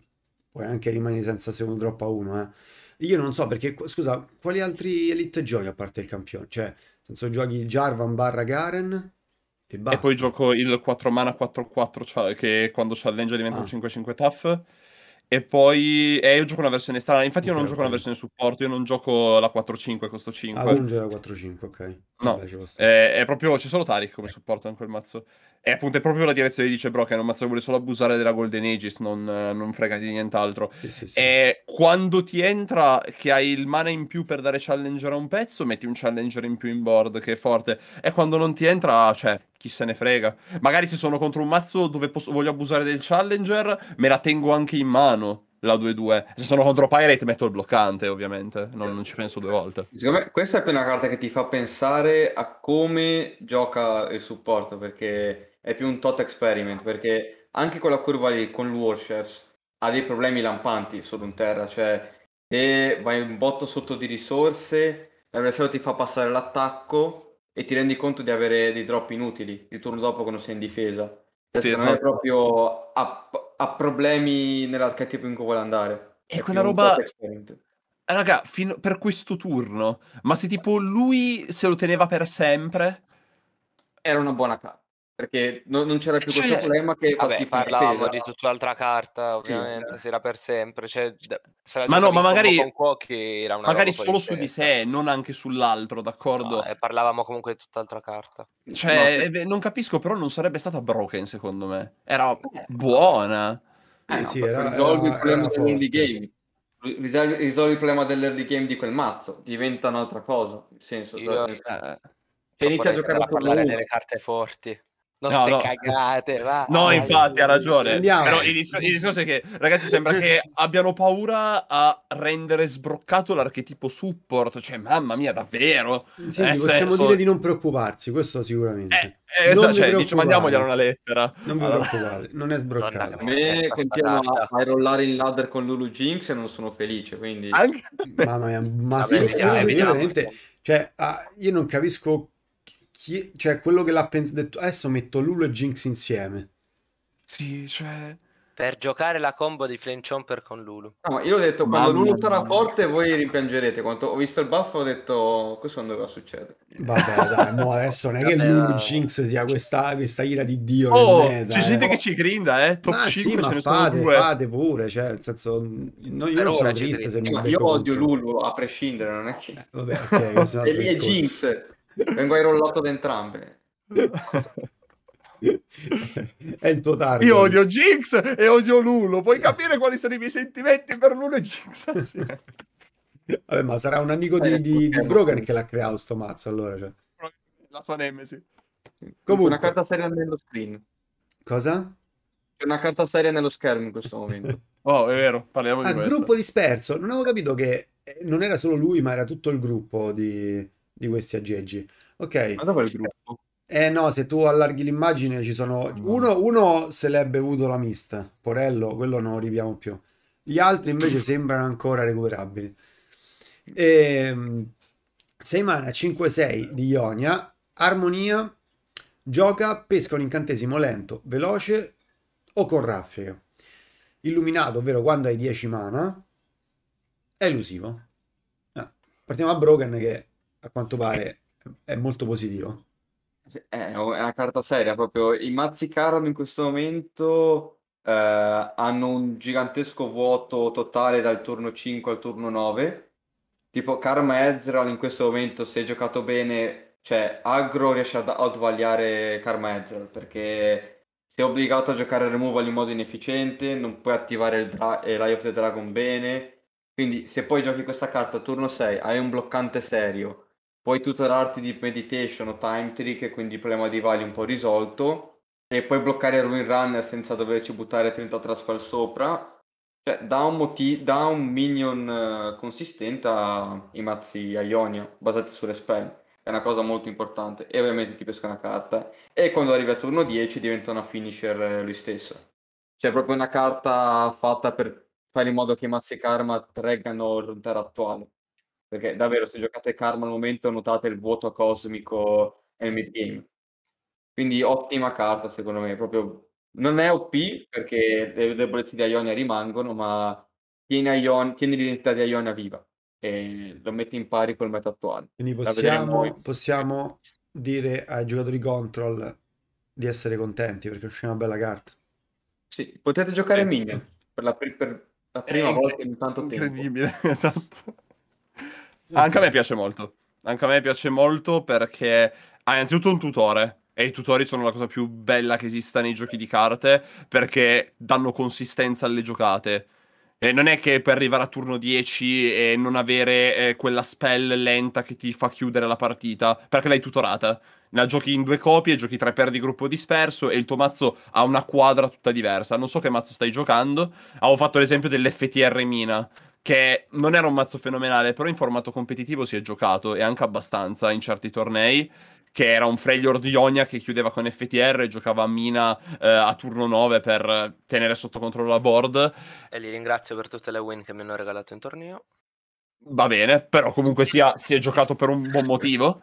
puoi anche rimanere senza secondo drop a 1 eh. io non so perché scusa quali altri elite giochi a parte il campione cioè senso giochi Jarvan barra Garen e, e poi gioco il 4 mana 4-4 cioè, che quando challenge diventa ah. un 5-5 tough e poi eh, io gioco una versione strana. Infatti, io non okay, gioco una versione supporto, io non gioco la 4 4.5 costo 5. Ah, non gioco la 4.5, ok. No, Vabbè, è, eh, è, proprio c'è solo Tarik come eh. supporto in quel mazzo. E appunto è proprio la direzione che dice Brock, è un mazzo che vuole solo abusare della Golden Aegis, non, non frega di nient'altro. Sì, sì, sì. E eh, quando ti entra che hai il mana in più per dare challenger a un pezzo, metti un challenger in più in board che è forte. E quando non ti entra, cioè, chi se ne frega. Magari se sono contro un mazzo dove posso, voglio abusare del challenger, me la tengo anche in mano la 2-2. Se sono contro Pirate metto il bloccante, ovviamente, non, non, ci penso due volte. Secondo me questa è appena una carta che ti fa pensare a come gioca il supporto, perché è più un tot experiment perché anche con la curva lì, con l'Walshers, ha dei problemi lampanti solo in terra, cioè se vai un botto sotto di risorse, l'avversario ti fa passare l'attacco e ti rendi conto di avere dei drop inutili il turno dopo quando sei in difesa. Cioè, sì, esatto. proprio ha, ha, problemi nell'archetipo in cui vuole andare. È, è quella roba... Raga, fino... per questo turno, ma se tipo lui se lo teneva per sempre... Era una buona carta perché non, non c'era più cioè, questo problema che vabbè, parlavamo di tutt'altra carta ovviamente sì, si era per sempre cioè, ma no ma magari magari solo su di sé non anche sull'altro d'accordo ah, e parlavamo comunque di tutt'altra carta cioè no, se... Eh, non capisco però non sarebbe stata broken secondo me era eh, buona eh, eh, sì, era, risolvi era, il problema dell'early game risolvi il problema dell'early game di quel mazzo diventa un'altra cosa nel senso Io... Cioè, eh. Da... Eh, inizia a giocare a parlare delle carte forti No, no, cagate, va. No, infatti, ha ragione. Però il, discor- il, discorso è che, ragazzi, sembra che abbiano paura a rendere sbroccato l'archetipo support. Cioè, mamma mia, davvero. Sì, eh, possiamo senso... dire di non preoccuparsi, questo sicuramente. Eh, eh, esatto, cioè, dici, mandiamogliela una lettera. Non vi allora. non è sbroccato. A me eh, continuano a, a rollare il ladder con Lulu Jinx e non sono felice, quindi... Anche... Mamma mia, ma Vabbè, sì, vediamo, vediamo. Cioè, ah, io non capisco chi, cioè quello che l'ha pensato, detto adesso metto Lulu e Jinx insieme. Sì, cioè... Per giocare la combo di Flame Chomper con Lulu. No, io l'ho detto, quando Mamma Lulu sarà forte voi rimpiangerete. Quando ho visto il buff ho detto, questo non doveva succedere. Vabbè, dai, no, adesso non è che Lulu Jinx sia questa, questa, ira di Dio. Oh, meta, c'è gente eh. che ci grinda, eh. Top ma 5 sì, ce ne fate, sono due. fate pure, cioè, nel senso, no, io non sono triste. Se eh, io odio Lulu, a prescindere, non è che... Eh, vabbè, ok, questo è Jinx. Vengo ai airollato da entrambe. È il tuo target. Io odio Jinx e odio Lulo. Puoi capire quali sono i miei sentimenti per Lulo e Jinx assieme? Vabbè, ma sarà un amico di, eh, di, di Brogan che l'ha creato sto mazzo, allora. Cioè. La sua nemesi. Comunque. Una carta seria nello screen. Cosa? una carta seria nello schermo in questo momento. oh, è vero, parliamo di A ah, questo. gruppo disperso. Non avevo capito che eh, non era solo lui, ma era tutto il gruppo di di questi aggeggi. Ok. Ma dove il gruppo? Eh no, se tu allarghi l'immagine ci sono... Ah, uno, uno se l'è bevuto la mista, Porello, quello non lo riviamo più. Gli altri invece sembrano ancora recuperabili. Ehm, e... Sei mana eh. 5-6 di Ionia, Armonia, gioca, pesca un incantesimo lento, veloce o con raffica. Illuminato, ovvero quando hai 10 mana, è elusivo. Ah, partiamo a Broken che a quanto pare è molto positivo. Eh, è una carta seria proprio. I mazzi Carano in questo momento eh, hanno un gigantesco vuoto totale dal turno 5 al turno 9. Tipo Karma Ezreal in questo momento, se giocato bene, cioè Agro riesce ad outvaliare Karma Ezreal perché sei obbligato a giocare removal in modo inefficiente, non puoi attivare il dra- Eye eh, of the Dragon bene. Quindi se poi giochi questa carta turno 6, hai un bloccante serio puoi tutelarti di meditation o time trick e quindi il problema di value un po' risolto e puoi bloccare ruin runner senza doverci buttare 30 trasfer sopra cioè, da un, motiv- da un minion uh, consistente ai mazzi a Ionia basati sulle spell è una cosa molto importante e ovviamente ti pesca una carta e quando arrivi a turno 10 diventa una finisher eh, lui stesso cioè è proprio una carta fatta per fare in modo che i mazzi karma treggano il runtare attuale perché davvero, se giocate Karma al momento, notate il vuoto cosmico nel game Quindi ottima carta, secondo me. Proprio non è OP perché le debolezze di Ionia rimangono, ma tiene, Ion... tiene l'identità di Ionia viva e lo mette in pari col meta attuale. Quindi possiamo, possiamo dire ai giocatori Control di essere contenti perché uscì una bella carta. Sì, potete giocare eh. Minion per la, per la eh, prima eh, volta in tanto tempo. Incredibile, esatto. Anche a me piace molto. Anche a me piace molto perché ha ah, innanzitutto un tutore. E i tutori sono la cosa più bella che esista nei giochi di carte perché danno consistenza alle giocate. E non è che per arrivare a turno 10 e non avere eh, quella spell lenta che ti fa chiudere la partita, perché l'hai tutorata. La giochi in due copie, giochi tre per di gruppo disperso e il tuo mazzo ha una quadra tutta diversa. Non so che mazzo stai giocando. Avevo fatto l'esempio dell'FTR Mina, che non era un mazzo fenomenale, però in formato competitivo si è giocato e anche abbastanza in certi tornei che era un Freljord di Ionia che chiudeva con FTR e giocava a Mina eh, a turno 9 per tenere sotto controllo la board. E li ringrazio per tutte le win che mi hanno regalato in torneo. Va bene, però comunque sia, si è giocato per un buon motivo.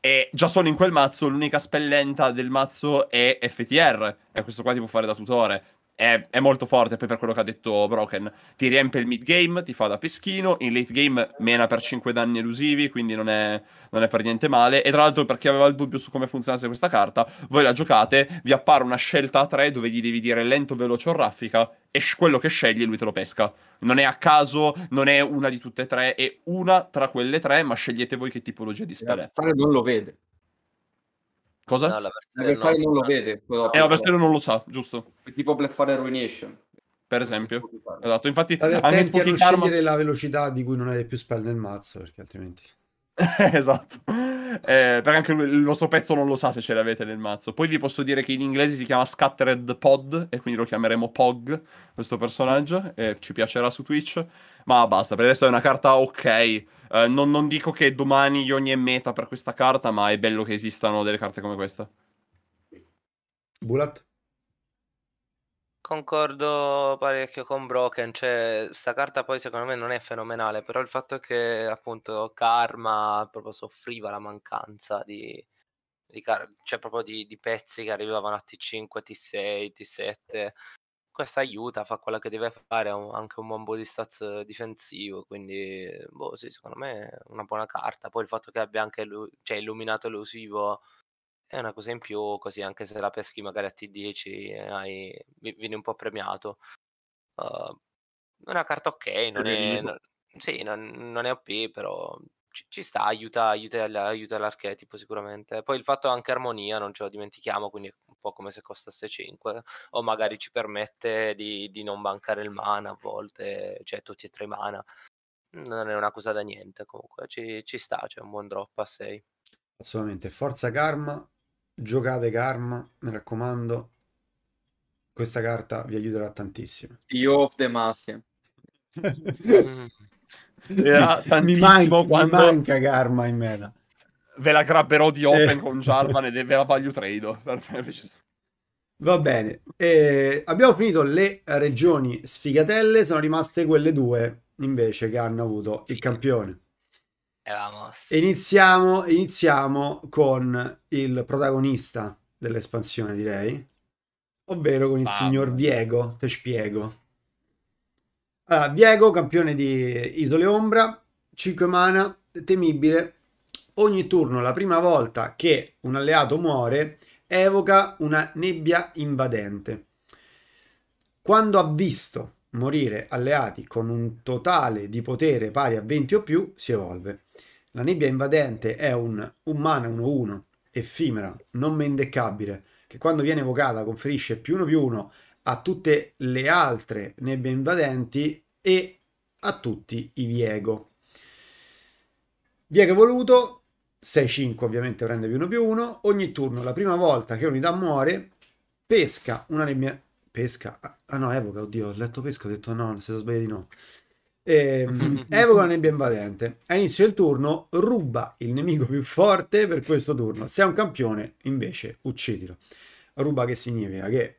E già solo in quel mazzo l'unica spellenta del mazzo è FTR. E questo qua ti può fare da tutore è, è, molto forte poi per quello che ha detto Broken. Ti riempie il mid game, ti fa da peschino, in late game mena per 5 danni elusivi, quindi non è, non è per niente male. E tra l'altro per chi aveva il dubbio su come funzionasse questa carta, voi la giocate, vi appare una scelta a 3 dove gli devi dire lento, veloce o raffica e quello che scegli lui te lo pesca. Non è a caso, non è una di tutte e tre, è una tra quelle tre, ma scegliete voi che tipologia di spell è. Non lo vede. Cosa? No, l'avversario, non lo vede. Però eh, l'avversario non lo sa, giusto. È tipo bleffare Ruination. Per esempio. Esatto, infatti anche Spooky a Karma... scegliere la velocità di cui non hai più spell nel mazzo, perché altrimenti... esatto. Eh, perché anche lui, il vostro pezzo non lo sa se ce l'avete nel mazzo. Poi vi posso dire che in inglese si chiama Scattered Pod, e quindi lo chiameremo Pog, questo personaggio, e ci piacerà su Twitch ma basta, per il resto è una carta ok. Uh, non, non, dico che domani Ioni è meta per questa carta, ma è bello che esistano delle carte come questa. Bulat? Concordo parecchio con Broken, cioè sta carta poi secondo me non è fenomenale, però il fatto è che appunto Karma proprio soffriva la mancanza di, di, car- cioè, proprio di, di pezzi che arrivavano a T5, T6, T7 questa aiuta, fa quella che deve fare, ha anche un buon di stats eh, difensivo, quindi boh, sì, secondo me è una buona carta. Poi il fatto che abbia anche lui, cioè, illuminato elusivo è una cosa in più, così anche se la peschi magari a T10 eh, hai, vieni un po' premiato. Uh, è una carta ok, non è, non, sì, non, non è OP, però ci, ci, sta, aiuta, aiuta, aiuta l'archetipo sicuramente. Poi il fatto anche armonia, non ce lo dimentichiamo, quindi po' come se costasse 5, o magari ci permette di, di non bancare il mana a volte, cioè tutti e tre mana. Non è una cosa da niente, comunque ci, ci sta, c'è un buon drop a 6. Assolutamente, forza Karma, giocate Karma, mi raccomando, questa carta vi aiuterà tantissimo. Io of the Masia. mm. mi, eh, manca, quando... mi manca Karma in mena ve la grabberò di open eh. con Jarvan e ve la value trade. Va bene, eh, abbiamo finito le regioni sfigatelle, sono rimaste quelle due invece che hanno avuto il campione. Iniziamo, iniziamo con il protagonista dell'espansione, direi, ovvero con il Vabbè. signor Diego, te spiego. Allora, Diego, campione di Isole Ombra, 5 mana, temibile, Ogni turno, la prima volta che un alleato muore, evoca una nebbia invadente. Quando ha visto morire alleati con un totale di potere pari a 20 o più, si evolve. La nebbia invadente è un umana 1-1, effimera, non mendeccabile, che quando viene evocata conferisce più 1 più 1 a tutte le altre nebbie invadenti e a tutti i Viego. Viego evoluto 6-5 ovviamente prende più 1 più 1. Ogni turno, la prima volta che unità muore, pesca una delle mie... Pesca? Ah no, evoca, oddio, ho letto pesca, ho detto no, se sbaglio di no. Ehm, evoca una nebbia invadente. A inizio del turno ruba il nemico più forte per questo turno. Se è un campione, invece, uccidilo. Ruba che significa? Che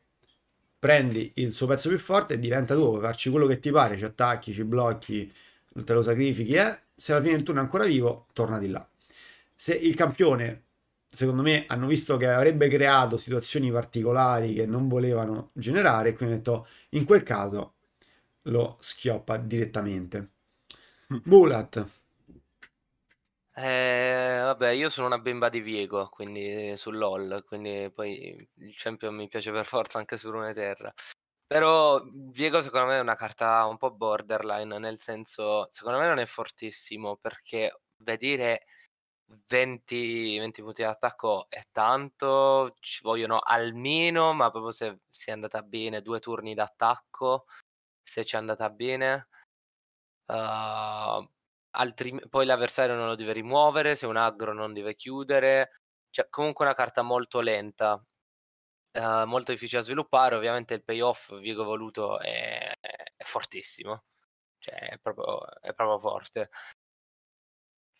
prendi il suo pezzo più forte e diventa tuo, puoi farci quello che ti pare, ci attacchi, ci blocchi, te lo sacrifichi, eh? Se alla fine del turno è ancora vivo, torna di là se il campione, secondo me, hanno visto che avrebbe creato situazioni particolari che non volevano generare, quindi ho detto, in quel caso lo schioppa direttamente. Mm. Bulat. Eh, vabbè, io sono una bimba di Viego, quindi eh, su LOL, quindi poi il champion mi piace per forza anche su Terra. Però Viego secondo me è una carta un po' borderline, nel senso, secondo me non è fortissimo perché, beh, dire 20, 20 punti d'attacco è tanto, ci vogliono almeno, ma proprio se, se è andata bene, due turni d'attacco, se ci è andata bene. Uh, altri, poi l'avversario non lo deve rimuovere, se un aggro non deve chiudere. Cioè, comunque una carta molto lenta, uh, molto difficile da sviluppare. Ovviamente il payoff Vigo Voluto è, è fortissimo, cioè, è proprio, è proprio forte.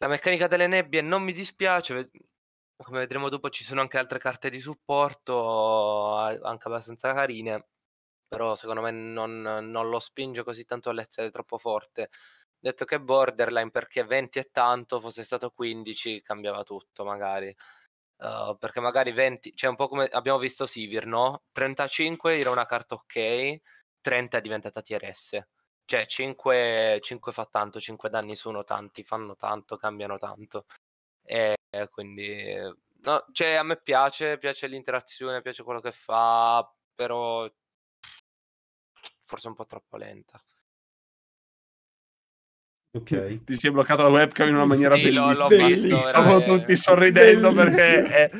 La meccanica delle nebbie non mi dispiace, come vedremo dopo ci sono anche altre carte di supporto, anche abbastanza carine, però secondo me non, non lo spinge così tanto all'essere troppo forte. Detto che borderline perché 20 è tanto, fosse stato 15 cambiava tutto magari. Uh, perché magari 20, cioè un po' come abbiamo visto Sivir, no? 35 era una carta ok, 30 è diventata TRS. Cioè, 5, 5 fa tanto, 5 danni sono tanti, fanno tanto, cambiano tanto. E eh, quindi, no, cioè, a me piace, piace l'interazione, piace quello che fa, però forse un po' troppo lenta. Okay. Ti si è bloccato la webcam in una maniera sì, bellissima. bellissima. Stiamo tutti sorridendo bellissima. perché è,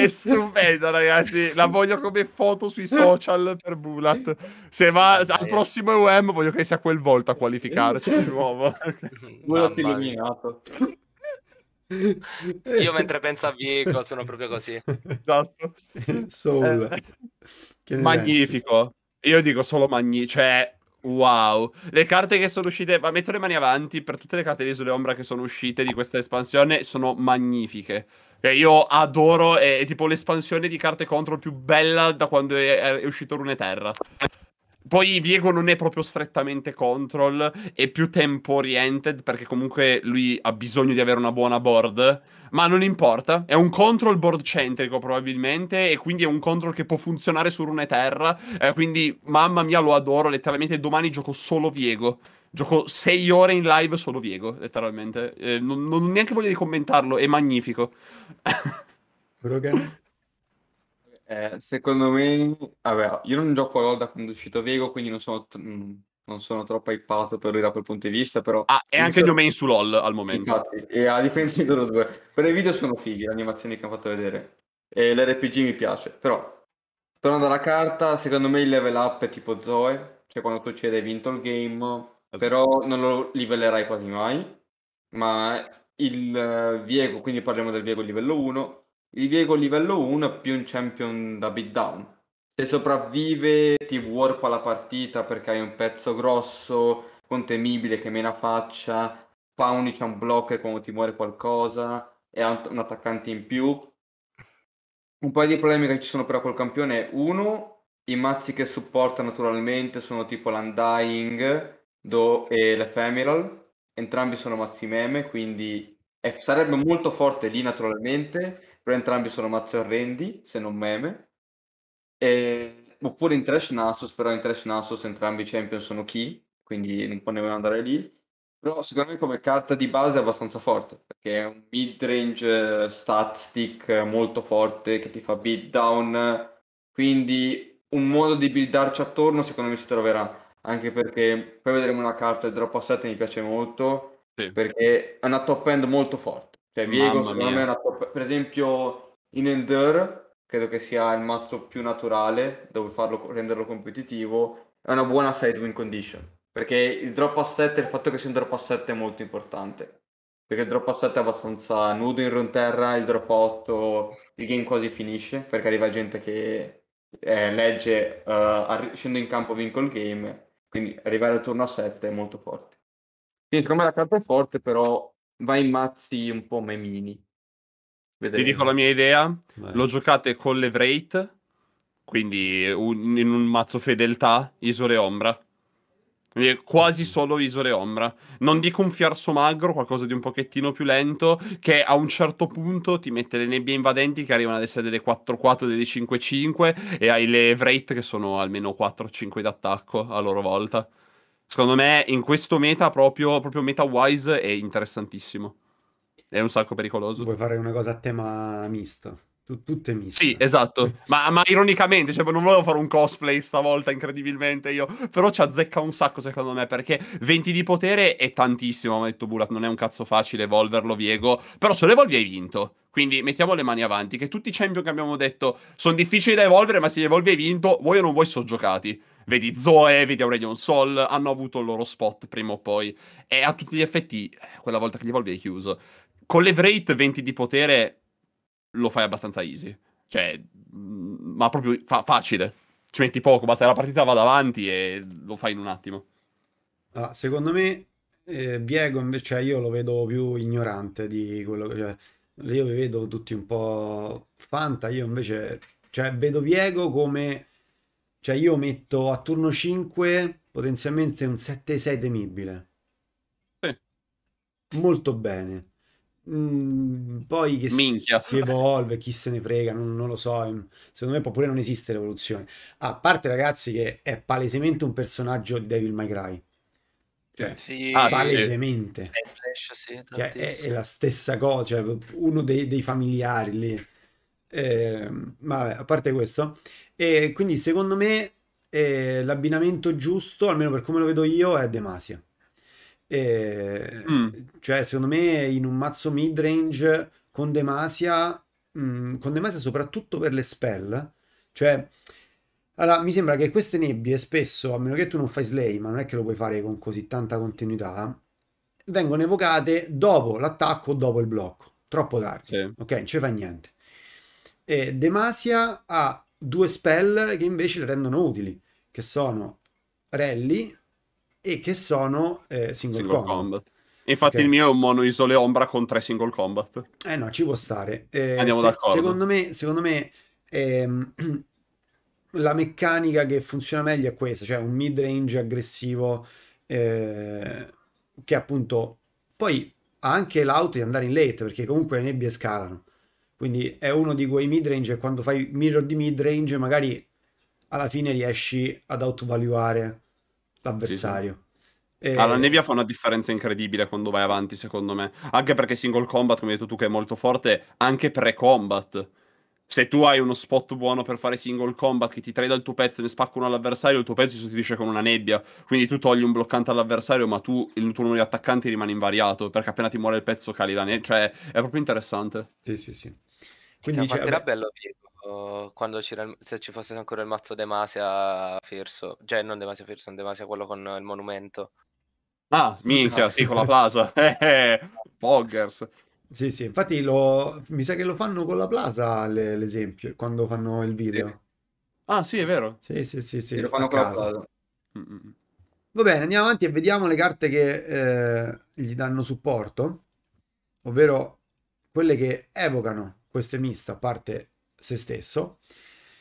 è stupenda, ragazzi. La voglio come foto sui social per Bulat. Se va al prossimo EUM, voglio che sia quel volto a qualificarci di nuovo. Bulat illuminato. Io mentre penso a Vico sono proprio così. Esatto. Soul. Eh. Magnifico. Io dico solo magnifico. Cioè, Wow, le carte che sono uscite, ma metto le mani avanti per tutte le carte di Isole Ombra che sono uscite di questa espansione, sono magnifiche. Eh, io adoro, è, è tipo l'espansione di carte control più bella da quando è, è uscito Runeterra. Poi Viego non è proprio strettamente control, è più tempo oriented perché comunque lui ha bisogno di avere una buona board, ma non importa, è un control board centrico probabilmente e quindi è un control che può funzionare su rune terra, eh, quindi mamma mia lo adoro, letteralmente domani gioco solo Viego. Gioco 6 ore in live solo Viego, letteralmente. Eh, non, non ho neanche voglia di commentarlo, è magnifico. Rogan? Eh, secondo me, vabbè, io non gioco a LoL da quando è uscito Vego, quindi non sono, t- mm, non sono troppo hypato per lui da quel punto di vista, però... Ah, è anche il mio main su LoL al momento. Infatti, e a differenza di loro due. Però i video sono fighi, le animazioni che hanno fatto vedere. E l'RPG mi piace, però... Tornando alla carta, secondo me il level up è tipo Zoe, cioè quando succede hai vinto il game, esatto. però non lo livellerai quasi mai, ma il eh, Viego, quindi parliamo del Viego livello 1, Riviego livello 1 più un champion da beatdown. Se sopravvive ti warpa la partita perché hai un pezzo grosso, contemibile che mena faccia, Pauni c'è un blocker quando ti muore qualcosa e ha un attaccante in più. Un paio di problemi che ci sono però col campione è uno, i mazzi che supporta naturalmente sono tipo l'Undying do, e l'Ephemeral, entrambi sono mazzi meme, quindi è, sarebbe molto forte lì naturalmente, però entrambi sono mazzi orrendi, se non meme. E... Oppure in Trash Nasus, però in Trash Nasus entrambi i champion sono key, quindi non può nemmeno andare lì. Però secondo me come carta di base è abbastanza forte, perché è un mid-range eh, stat stick eh, molto forte che ti fa beatdown, quindi un modo di buildarci attorno secondo me si troverà anche perché poi vedremo una carta il drop asset mi piace molto sì. perché è una top end molto forte cioè, Viego, secondo me, era top. Per esempio, in Endure, credo che sia il mazzo più naturale dove farlo, renderlo competitivo. È una buona side win condition. Perché il drop a 7, il fatto che sia un drop a 7 è molto importante. Perché il drop a 7 è abbastanza nudo in ronterra, il drop a 8 il game quasi finisce, perché arriva gente che eh, legge, uh, scende in campo, vinco il game, quindi arrivare al turno a 7 è molto forte. Quindi secondo me la carta è forte, però vai in mazzi un po' memini. Vedremo. Vi dico la mia idea, Beh. lo giocate con le Wraith, quindi un, in un mazzo fedeltà, Isole Ombra. Quasi mm. solo Isole Ombra. Non dico un fiarso magro, qualcosa di un pochettino più lento, che a un certo punto ti mette le nebbie invadenti che arrivano ad essere delle 4-4, delle 5-5 e hai le Wraith che sono almeno 4-5 d'attacco a loro volta secondo me in questo meta proprio, proprio meta wise è interessantissimo. È un sacco pericoloso. Vuoi fare una cosa a tema misto? tutte miste. Sì, esatto. Ma, ma, ironicamente, cioè, non volevo fare un cosplay stavolta, incredibilmente io. Però ci azzecca un sacco, secondo me, perché 20 di potere è tantissimo, mi ha detto Bulat. Non è un cazzo facile evolverlo, Viego. Però se lo evolvi hai vinto. Quindi mettiamo le mani avanti, che tutti i champion che abbiamo detto sono difficili da evolvere, ma se li evolvi hai vinto, vuoi o non vuoi, soggiocati. Vedi Zoe, vedi Aurelion Sol, hanno avuto il loro spot prima o poi. E a tutti gli effetti, eh, quella volta che li evolvi hai chiuso. Con le 20 di potere lo fai abbastanza easy. Cioè, mm, ma proprio fa- facile. Ci metti poco, basta che la partita vada avanti e lo fai in un attimo. Ah, secondo me, eh, Diego invece cioè, io lo vedo più ignorante di quello che... Cioè, io vi vedo tutti un po' fanta, io invece... Cioè, vedo Diego come... Cioè, io metto a turno 5 potenzialmente un 7-6 temibile. Sì. Molto bene Mm, poi che Minchia. si evolve, chi se ne frega, non, non, lo so. Secondo me può pure non esiste l'evoluzione. a parte, ragazzi, che è palesemente un personaggio di Devil May Cry. Cioè, sì, palesemente. Sì. È, cioè, Flash, è, è, la stessa cosa, cioè, uno dei, dei, familiari lì. Eh, ma a parte questo, e quindi secondo me eh, l'abbinamento giusto, almeno per come lo vedo io, è Demasia. E, eh, mm. Cioè, secondo me, in un mazzo midrange con Demasia, mh, mm, con Demasia soprattutto per le spell, cioè... Allora, mi sembra che queste nebbie spesso, a meno che tu non fai slay, ma non è che lo puoi fare con così tanta continuità, vengono evocate dopo l'attacco o dopo il blocco. Troppo tardi. Sì. Ok, non ci fa niente. E Demasia ha due spell che invece le rendono utili, che sono Rally e che sono eh, single, single combat. combat. Infatti okay. il mio è un mono isole ombra con tre single combat. Eh no, ci può stare. Eh, Andiamo se, d'accordo. Secondo me, secondo me ehm, la meccanica che funziona meglio è questa, cioè un mid range aggressivo eh, che appunto poi ha anche l'auto di andare in late perché comunque le nebbie scalano. Quindi è uno di quei mid range e quando fai mirror di mid range magari alla fine riesci ad autovaluare l'avversario. Sì, sì. E... Eh, Alla nebbia fa una differenza incredibile quando vai avanti, secondo me. Anche perché single combat, come hai detto tu, che è molto forte, anche pre-combat. Se tu hai uno spot buono per fare single combat, che ti trade dal tuo pezzo e ne spacca uno all'avversario, il tuo pezzo si sostituisce con una nebbia. Quindi tu togli un bloccante all'avversario, ma tu il tuo numero di attaccanti rimane invariato. Perché appena ti muore il pezzo cali la nebbia. Cioè, è proprio interessante. Sì, sì, sì. Quindi, Mica, cioè, era bello Diego Ehm, quando c'era il, se ci fosse ancora il mazzo Demasia Firso, cioè non Demasia Firso, De Masia quello con il monumento. Ah, minchia, ah. sì, con la plaza. Eh, Poggers. Sì, sì, infatti lo, mi sa che lo fanno con la plaza le, l'esempio, quando fanno il video. Sì. Ah, sì, è vero. Sì, sì, sì, sì, lo fanno con la plaza. Mm, mm, mm. Va bene, andiamo avanti e vediamo le carte che eh, gli danno supporto, ovvero quelle che evocano queste miste, a parte se stesso,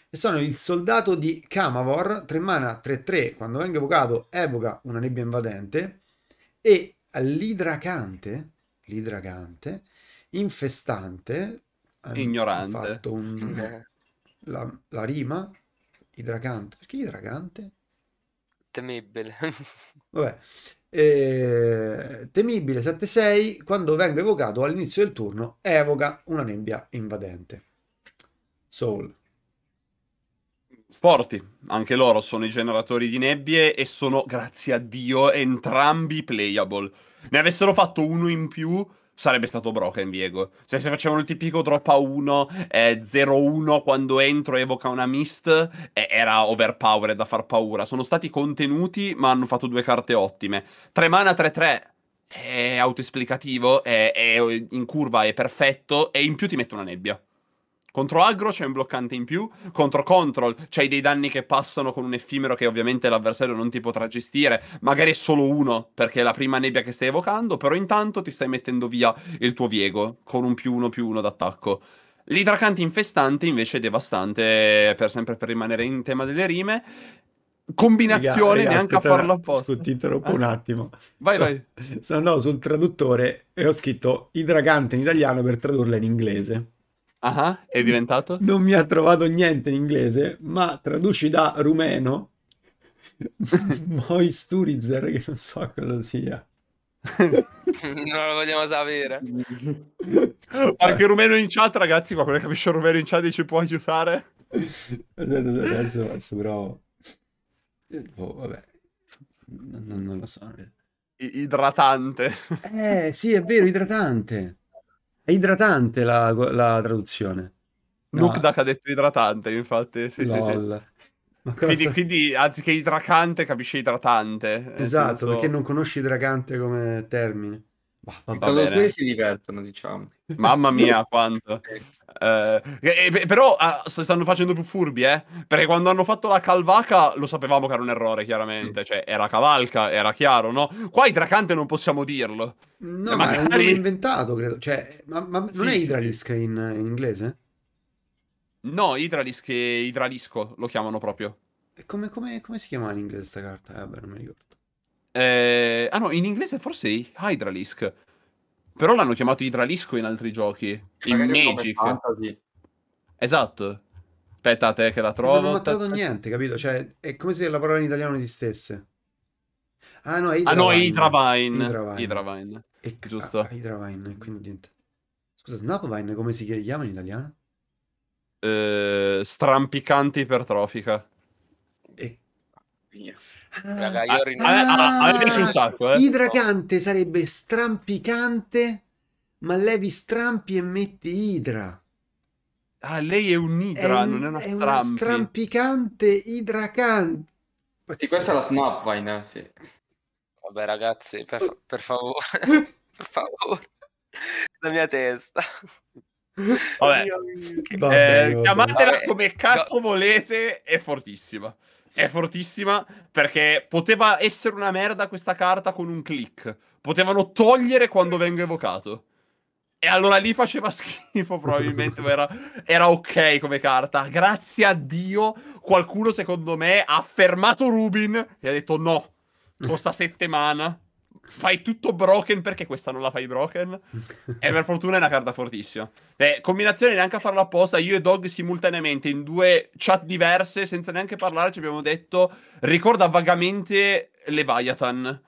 e sono il soldato di Kamavor, 3 mana 3-3, quando venga evocato evoca una nebbia invadente, e l'idracante, l'idracante, infestante, ignorante, fatto un, la, la rima, idracante, perché idracante? Temibile. Vabbè, eh, temibile 7-6, quando venga evocato all'inizio del turno, evoca una nebbia invadente. Soul. Forti, anche loro sono i generatori di nebbie e sono, grazie a Dio, entrambi playable. Ne avessero fatto uno in più, sarebbe stato Broken Viego. Se, se facevano il tipico droppa 1, eh, 0-1 quando entro evoca una mist, eh, era overpowered da far paura. Sono stati contenuti, ma hanno fatto due carte ottime. 3 mana 3-3 è autoesplicativo, è, è in curva è perfetto, e in più ti mette una nebbia. Contro aggro c'è un bloccante in più, contro control c'hai dei danni che passano con un effimero che ovviamente l'avversario non ti potrà gestire, magari è solo uno perché è la prima nebbia che stai evocando, però intanto ti stai mettendo via il tuo viego con un più uno più uno d'attacco. L'idracante infestante invece è devastante eh, per sempre per rimanere in tema delle rime. Combinazione Riga, neanche aspetta, a farlo apposta. Scusa, ti interrompo eh. un attimo. Vai, vai. Sono andato sul traduttore e ho scritto idragante in italiano per tradurla in inglese. Ah, è diventato? Non mi ha trovato niente in inglese, ma traduci da rumeno Moisturizer, che non so cosa sia. non lo vogliamo sapere. Qualche rumeno in chat, ragazzi, ma quello che capisce il rumeno in chat ci può aiutare? Adesso, adesso però... Oh, vabbè. Non, non, lo so. idratante. Eh, sì, è vero, idratante. È idratante la, la traduzione. No. Luke Duck ha detto idratante, infatti. Sì, sì, sì. Quindi, so... quindi, anziché idracante capisci idratante. Esatto, senso... perché non conosci idracante come termine. Bah, va, va, va bene. si divertono, diciamo. Mamma mia, quanto. Eh, eh, eh, però eh, stanno facendo più furbi, eh? Perché quando hanno fatto la calvaca lo sapevamo che era un errore, chiaramente. Mm. Cioè, era cavalca, era chiaro, no? Qua idracante non possiamo dirlo. No, eh, ma magari... è inventato, credo. Cioè, ma, ma non sì, è Hydralisk sì, sì. in, in, inglese? No, Hydralisk e Hydralisco lo chiamano proprio. Come, come, come, si chiama in inglese questa carta? Eh, non mi ricordo. Eh, ah no, in inglese forse Hydralisk. Però l'hanno chiamato Idralisco in altri giochi. In Magic. Esatto. Aspetta a te che la trovo. Non ho trovato niente, capito? Cioè, è come se la parola in italiano non esistesse. Ah no, è Idravine. Ah no, è Idravine. Idravine. Idravine. E... Giusto. Ah, Idravine, quindi niente. Scusa, Snapvine come si chiama in italiano? Eh, strampicante ipertrofica. E... Yeah. Raga, ah, io ah, rinuncio. Ah, a me ah, piace un sacco, eh. Idragante no. sarebbe strampicante, ma levi strampi e metti idra. Ah, lei è un un'idra, non è una strampi. una strampicante idracante. Sì, questa è la Snapvine, sì. Vabbè, ragazzi, per, per favore, per favore, la mia testa. Vabbè, vabbè, eh, vabbè. chiamatela come cazzo volete, è fortissima è fortissima perché poteva essere una merda questa carta con un click. Potevano togliere quando vengo evocato. E allora lì faceva schifo, probabilmente, era, era, ok come carta. Grazie a Dio, qualcuno secondo me ha fermato Rubin e ha detto no, costa sette mana, fai tutto broken perché questa non la fai broken. e per fortuna è una carta fortissima. Beh, combinazione neanche a farlo apposta. Io e Dog simultaneamente in due chat diverse, senza neanche parlare, ci abbiamo detto. Ricorda vagamente Leviathan.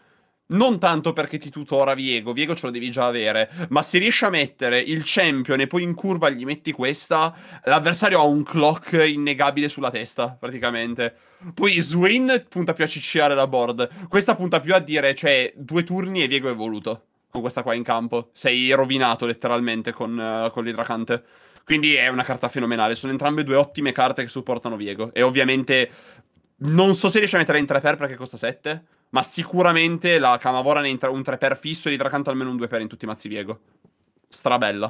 Non tanto perché ti tutora Viego, Viego ce lo devi già avere, ma se riesci a mettere il champion e poi in curva gli metti questa, l'avversario ha un clock innegabile sulla testa, praticamente. Poi Swin punta più a cicciare la board, questa punta più a dire, cioè, due turni e Viego è voluto. Con questa qua in campo. Sei rovinato letteralmente con, uh, con l'idracante. Quindi è una carta fenomenale. Sono entrambe due ottime carte che supportano Viego. E ovviamente non so se riesce a mettere in 3 per perché costa 7 ma sicuramente la Camavora ne entra un 3 per fisso e di Tracanto almeno un 2 per in tutti i mazzi Viego. Strabella.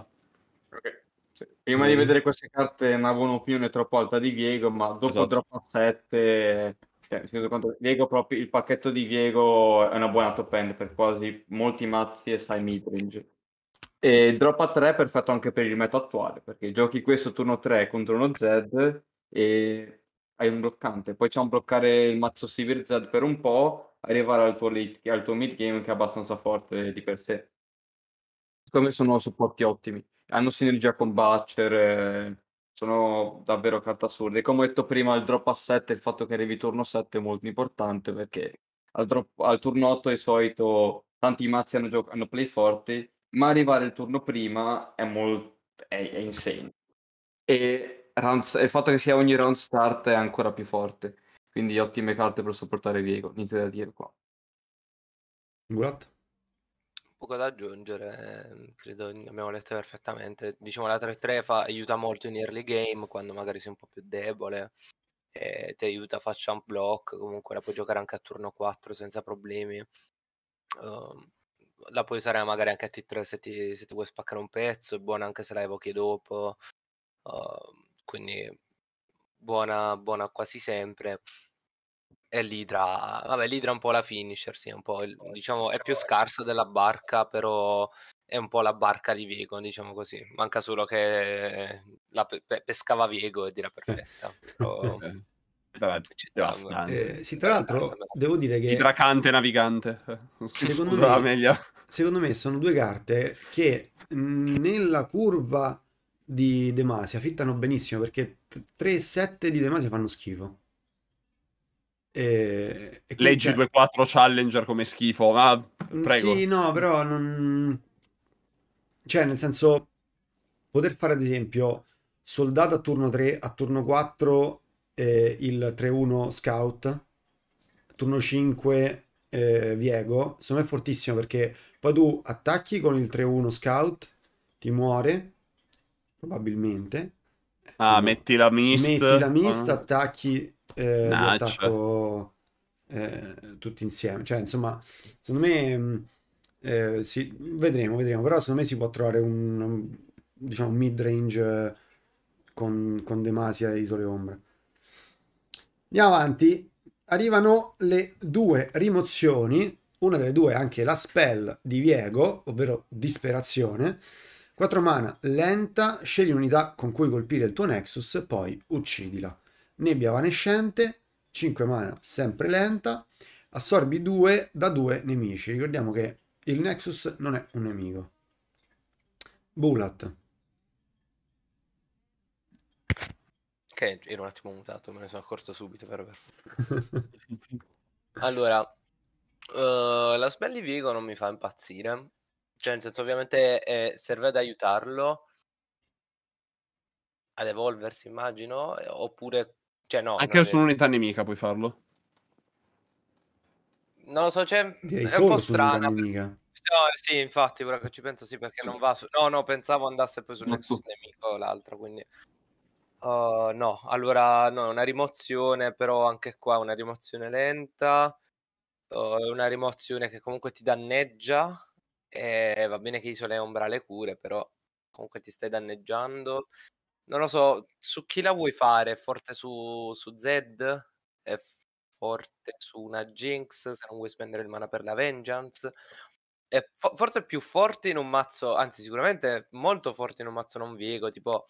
Ok. Sì. Prima mm. di vedere queste carte non avevo un'opinione troppo alta di Viego, ma dopo esatto. drop a 7... Cioè, conto, Viego proprio, il pacchetto di Viego è una buona top end per quasi molti mazzi e sai midrange. E drop a 3 è perfetto anche per il meta attuale, perché giochi questo turno 3 contro uno Z e hai un bloccante. Poi c'è un bloccare il mazzo Sivir Z per un po', arrivare al tuo, late, al tuo mid game che è abbastanza forte di per sé. Secondo sono supporti ottimi, hanno sinergia con Butcher, eh, sono davvero carte assurde. Come ho detto prima, il drop a 7, il fatto che arrivi turno 7 è molto importante perché al, drop, al turno 8 di solito tanti mazzi hanno, gio- hanno play forti, ma arrivare il turno prima è, molto, è, è insane. E round, il fatto che sia ogni round start è ancora più forte. Quindi ottime carte per sopportare Viego, niente da dire qua. Murat? Poco da aggiungere, ehm, credo abbiamo letto perfettamente. Diciamo la 3-3 fa, aiuta molto in early game quando magari sei un po' più debole, e ti aiuta a faccia un block, comunque la puoi giocare anche a turno 4 senza problemi. Uh, la puoi usare magari anche a T3 se ti, se ti vuoi spaccare un pezzo, è buona anche se la evochi dopo. Uh, quindi buona, buona quasi sempre. E l'idra, vabbè, l'idra è un po' la finisher, sì, un po' il, diciamo è più diciamo scarsa della barca, però è un po' la barca di Viego, diciamo così. Manca solo che la pe- pescava Viego e dirà perfetta. Però... Eh, eh, sì, tra l'altro devo dire che... Idracante navigante. Secondo me, secondo me sono due carte che nella curva di De Masia fittano benissimo perché 3 e 7 di De fanno schifo. E, e Leggi 2-4 Challenger come schifo, ah, ma mm, prego. Sì, no, però non... Cioè, nel senso, poter fare ad esempio soldato a turno 3, a turno 4 eh, il 3-1 Scout, turno 5 eh, Viego, secondo me è fortissimo perché poi tu attacchi con il 3-1 Scout, ti muore, probabilmente. Ah, Quindi, metti la mist. Metti la mist, ah. attacchi eh, attacco, eh, tutti insieme. Cioè, insomma, secondo me mm, eh, si, vedremo, vedremo. Però secondo me si può trovare un, un diciamo, mid range eh, con, con Demasia e Isole Ombra. Andiamo avanti. Arrivano le due rimozioni. Una delle due è anche la spell di Viego, ovvero disperazione. 4 mana, lenta, scegli un'unità con cui colpire il tuo Nexus, poi uccidila. Nebbia vanescente, 5 mana, sempre lenta, assorbi 2 da 2 nemici. Ricordiamo che il Nexus non è un nemico. Bulat. Ok, ero un attimo mutato, me ne sono accorto subito, però per... allora, uh, la Smelly Vigo non mi fa impazzire cioè, nel senso, ovviamente eh, serve ad aiutarlo ad evolversi, immagino, eh, oppure... Cioè, no, Anche su un'unità nemica puoi farlo. Non lo so, cioè, è un po' strano. No, sì, infatti, ora che ci penso, sì, perché non va su... No, no, pensavo andasse poi sul no, Nexus nemico l'altro, quindi... Uh, no, allora, no, una rimozione, però anche qua una rimozione lenta, uh, una rimozione che comunque ti danneggia, eh, va bene che isole ombra le cure, però comunque ti stai danneggiando. Non lo so, su chi la vuoi fare? È forte su, su Zed? È forte su una Jinx se non vuoi spendere il mana per la Vengeance? È fo- forse più forte in un mazzo, anzi sicuramente molto forte in un mazzo non viego, tipo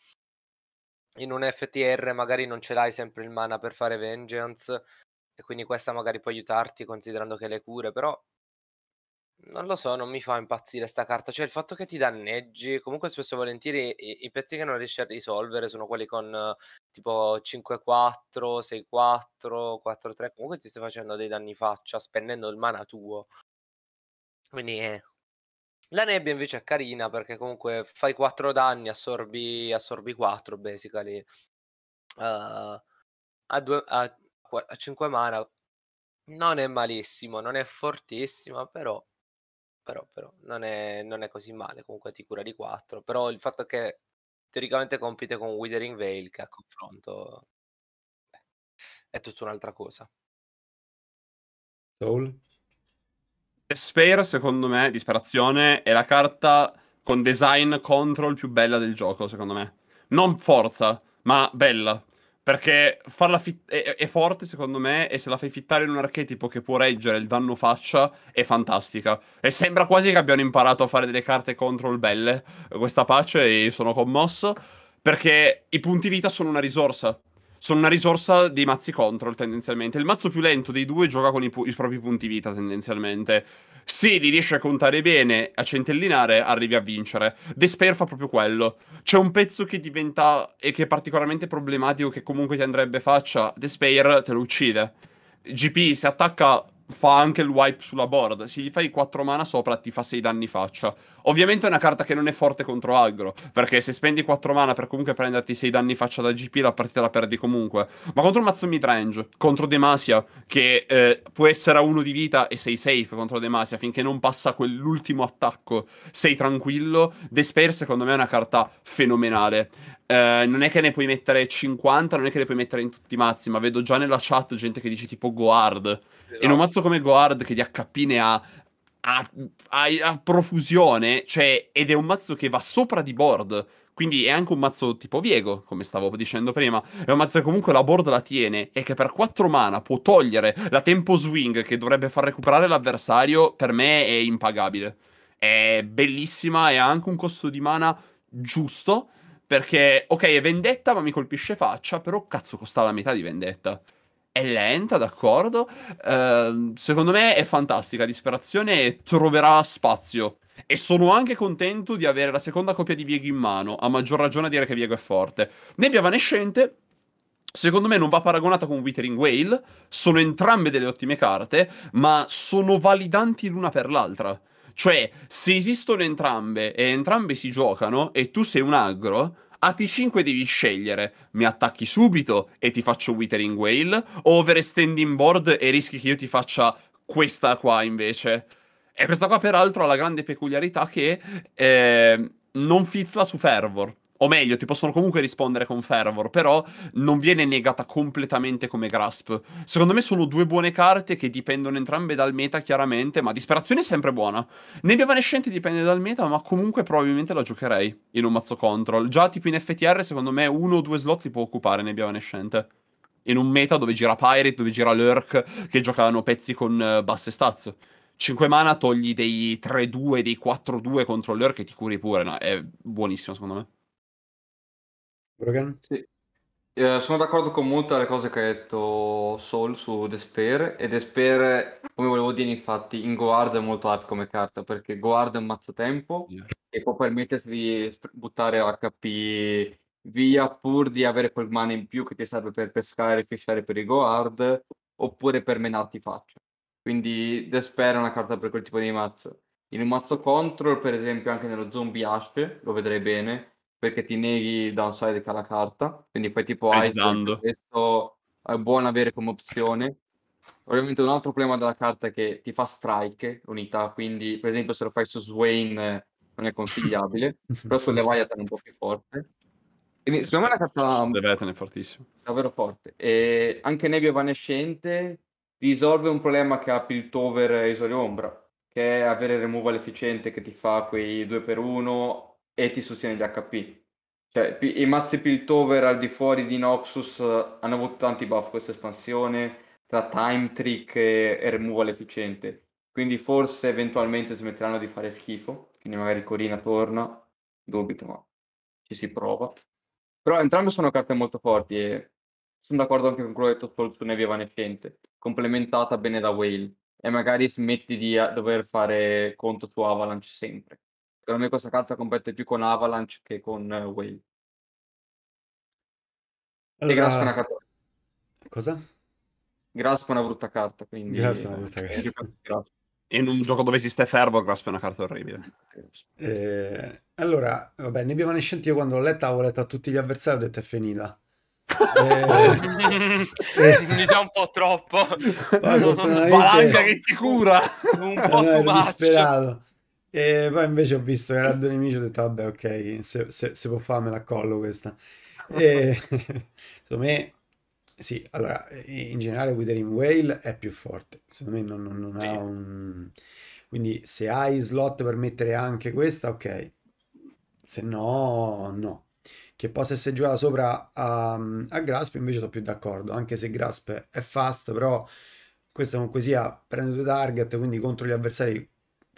in un FTR magari non ce l'hai sempre il mana per fare Vengeance e quindi questa magari può aiutarti considerando che le cure, però non lo so, non mi fa impazzire sta carta. Cioè, il fatto che ti danneggi, comunque spesso e volentieri i, i pezzi che non riesci a risolvere sono quelli con tipo 5-4, 6-4, 4-3. Comunque ti stai facendo dei danni faccia, spendendo il mana tuo. Quindi, eh. La nebbia invece è carina perché comunque fai 4 danni, assorbi, assorbi 4 basically. Uh, a, due, a, a 5 mana non è malissimo, non è fortissima, però però, però non, è, non, è, così male, comunque ti cura di 4, però il fatto che teoricamente compite con Withering Veil che a confronto beh, è tutta un'altra cosa. Soul? Despair, secondo me, disperazione, è la carta con design control più bella del gioco, secondo me. Non forza, ma bella. Perché farla fit- è, è, forte secondo me e se la fai fittare in un archetipo che può reggere il danno faccia è fantastica. E sembra quasi che abbiano imparato a fare delle carte control belle questa pace e sono commosso perché i punti vita sono una risorsa sono una risorsa dei mazzi control tendenzialmente. Il mazzo più lento dei due gioca con i, pu- i propri punti vita tendenzialmente. Se li riesci a contare bene, a centellinare, arrivi a vincere. Despair fa proprio quello. C'è un pezzo che diventa e che è particolarmente problematico, che comunque ti andrebbe faccia. Despair te lo uccide. GP si attacca fa anche il wipe sulla board. Se gli fai 4 mana sopra, ti fa 6 danni faccia. Ovviamente è una carta che non è forte contro aggro, perché se spendi 4 mana per comunque prenderti 6 danni faccia da GP, la partita la perdi comunque. Ma contro un mazzo midrange, contro Demasia, che eh, può essere a 1 di vita e sei safe contro Demasia, finché non passa quell'ultimo attacco, sei tranquillo. Despair secondo me è una carta fenomenale. Eh, non è che ne puoi mettere 50, non è che ne puoi mettere in tutti i mazzi, ma vedo già nella chat gente che dice tipo Goard. Esatto. E in un mazzo come Goard che di HP ne ha a, a, a, profusione, cioè, ed è un mazzo che va sopra di board. Quindi è anche un mazzo tipo Viego, come stavo dicendo prima. È un mazzo che comunque la board la tiene e che per 4 mana può togliere la tempo swing che dovrebbe far recuperare l'avversario. Per me è impagabile. È bellissima e ha anche un costo di mana giusto. Perché, ok, è vendetta, ma mi colpisce faccia, però cazzo costa la metà di vendetta. È lenta, d'accordo. Uh, secondo me è fantastica. Disperazione troverà spazio. E sono anche contento di avere la seconda copia di Viego in mano. A maggior ragione a dire che Viego è forte. Nebbia Vanescente, Secondo me non va paragonata con Withering Whale, sono entrambe delle ottime carte, ma sono validanti l'una per l'altra. Cioè, se esistono entrambe e entrambe si giocano e tu sei un aggro, a T5 devi scegliere, mi attacchi subito e ti faccio Withering Whale, o overextending board e rischi che io ti faccia questa qua invece. E questa qua peraltro ha la grande peculiarità che eh, non fizzla su Fervor o meglio, ti possono comunque rispondere con fervor, però non viene negata completamente come grasp. Secondo me sono due buone carte che dipendono entrambe dal meta, chiaramente, ma disperazione è sempre buona. Nebbia Vanescente dipende dal meta, ma comunque probabilmente la giocherei in un mazzo control. Già tipo in FTR, secondo me, uno o due slot li può occupare Nebbia Vanescente. In un meta dove gira Pirate, dove gira Lurk, che giocavano pezzi con eh, basse stats. 5 mana togli dei 3-2, dei 4-2 contro Lurk e ti curi pure, no? È buonissimo secondo me. Brogan? Sì. Eh, sono d'accordo con molte delle cose che ha detto Sol su Desper e Desper, come volevo dire infatti, in Guard è molto app come carta perché Guard è un mazzo tempo yeah. e può permettersi di buttare HP via pur di avere quel mana in più che ti serve per pescare e fisciare per i Guard oppure per menarti faccia. Quindi Desper è una carta per quel tipo di mazzo. In un mazzo control, per esempio anche nello Zombie Ash, lo vedrei bene, perché ti neghi downside la carta, quindi poi tipo Rezzando. hai questo è buono avere come opzione. Ovviamente un altro problema della carta è che ti fa strike unità, quindi per esempio se lo fai su Swain eh, non è consigliabile, però sulle Leviathan è un po' più forte. Quindi, secondo me è una carta... Leviathan è fortissimo. Davvero forte. E anche Nebbia Evanescente risolve un problema che ha Piltover e Isolio Ombra, che è avere removal efficiente che ti fa quei 2 per 1 e ti sostiene gli HP. Cioè, i mazzi Piltover al di fuori di Noxus eh, hanno avuto tanti buff questa espansione, tra Time Trick e, e Removal efficiente. Quindi forse eventualmente smetteranno di fare schifo, quindi magari Corina torna, dubito, ma ci si prova. Però entrambe sono carte molto forti e sono d'accordo anche con quello che ho detto su Nevia Vanescente, complementata bene da Whale. E magari smetti di eh, dover fare conto su Avalanche sempre. Secondo me questa carta compete più con Avalanche che con uh, Wave. Allora... E Grasp è una carta. Cosa? Grasp è una brutta carta, quindi... Grasp è una brutta carta. In un gioco dove esiste fervo, Grasp è una carta orribile. Eh, eh allora, vabbè, ne abbiamo nascenti. io quando l'ho letta ho letto a tutti gli avversari ho detto è finita. eh, eh. mi sa un po' troppo Poi, fortunatamente... che ti cura un po' eh, no, ero disperato e poi invece ho visto che era due nemici, ho detto vabbè ok, se, se, se può fare la collo questa. E, secondo me, sì, allora, in generale Withering Whale è più forte, secondo me non, non, non sì. ha un... Quindi se hai slot per mettere anche questa, ok. Se no, no. Che possa essere giocata sopra a, a Grasp invece sono più d'accordo, anche se Grasp è fast, però Questa comunque sia prende due target, quindi contro gli avversari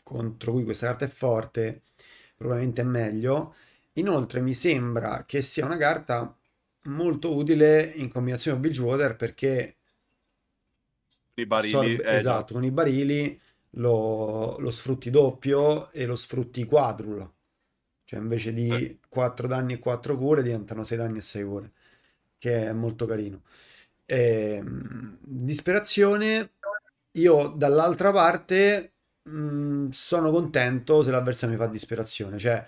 contro cui questa carta è forte probabilmente è meglio. Inoltre mi sembra che sia una carta molto utile in combinazione con Bridgewater perché I barili, assorbe, eh, esatto, con i barili lo, lo, sfrutti doppio e lo sfrutti quadruplo. Cioè invece di eh. 4 danni e 4 cure diventano 6 danni e 6 cure, che è molto carino. E, ehm, disperazione, io dall'altra parte Mm, sono contento se l'avversario mi fa disperazione. Cioè,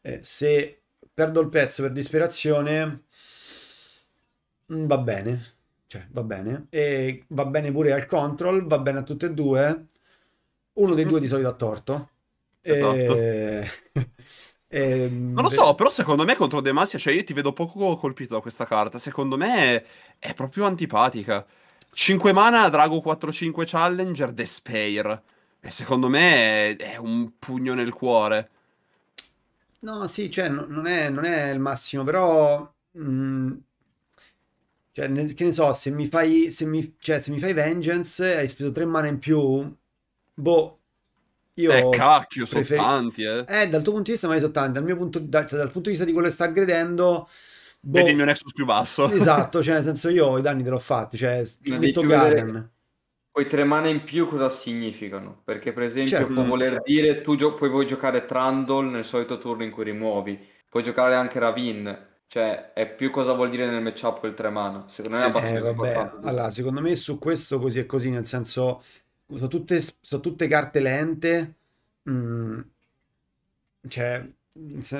eh, se perdo il pezzo per disperazione, mh, mm, va bene. Cioè, va bene. E va bene pure al control, va bene a tutte e due. Uno dei mm. due di solito ha torto. Esatto. E... Eh, non lo so, però secondo me contro De cioè io ti vedo poco colpito da questa carta. Secondo me è, è proprio antipatica. 5 mana, Drago 4-5 Challenger, Despair. E secondo me è, è un pugno nel cuore. No, sì, cioè, no, non, è, non, è, il massimo, però... Mh, mm, cioè, che ne so, se mi, fai, se, mi, cioè, se mi fai Vengeance, hai speso tre mana in più, boh, io eh, cacchio, preferi... sono tanti, eh. eh. dal tuo punto di vista, mai sono tanti. Dal mio punto, da, cioè, dal punto di vista di quello che sta aggredendo... Boh... Vedi il mio Nexus più basso. Esatto, cioè nel senso io i danni te l'ho fatti, cioè metto Garen. Quei tre mana in più cosa significano? Perché per esempio certo, può voler certo. dire tu gio- puoi, puoi giocare Trundle nel solito turno in cui rimuovi, puoi giocare anche Ravin, cioè è più cosa vuol dire nel matchup quel tre mana. Secondo me è abbastanza eh, importante. Allora, secondo me su questo così è così, nel senso sono tutte, sono tutte carte lente, mh, mm, cioè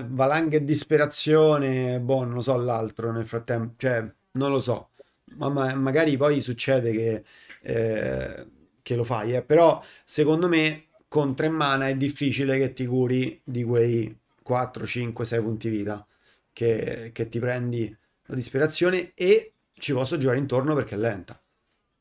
valanghe e disperazione, boh, non lo so l'altro nel frattempo, cioè non lo so, ma magari poi succede che eh, che lo fai, eh. però secondo me con tre mana è difficile che ti curi di quei 4, 5, 6 punti vita che, che ti prendi la disperazione e ci posso giocare intorno perché è lenta.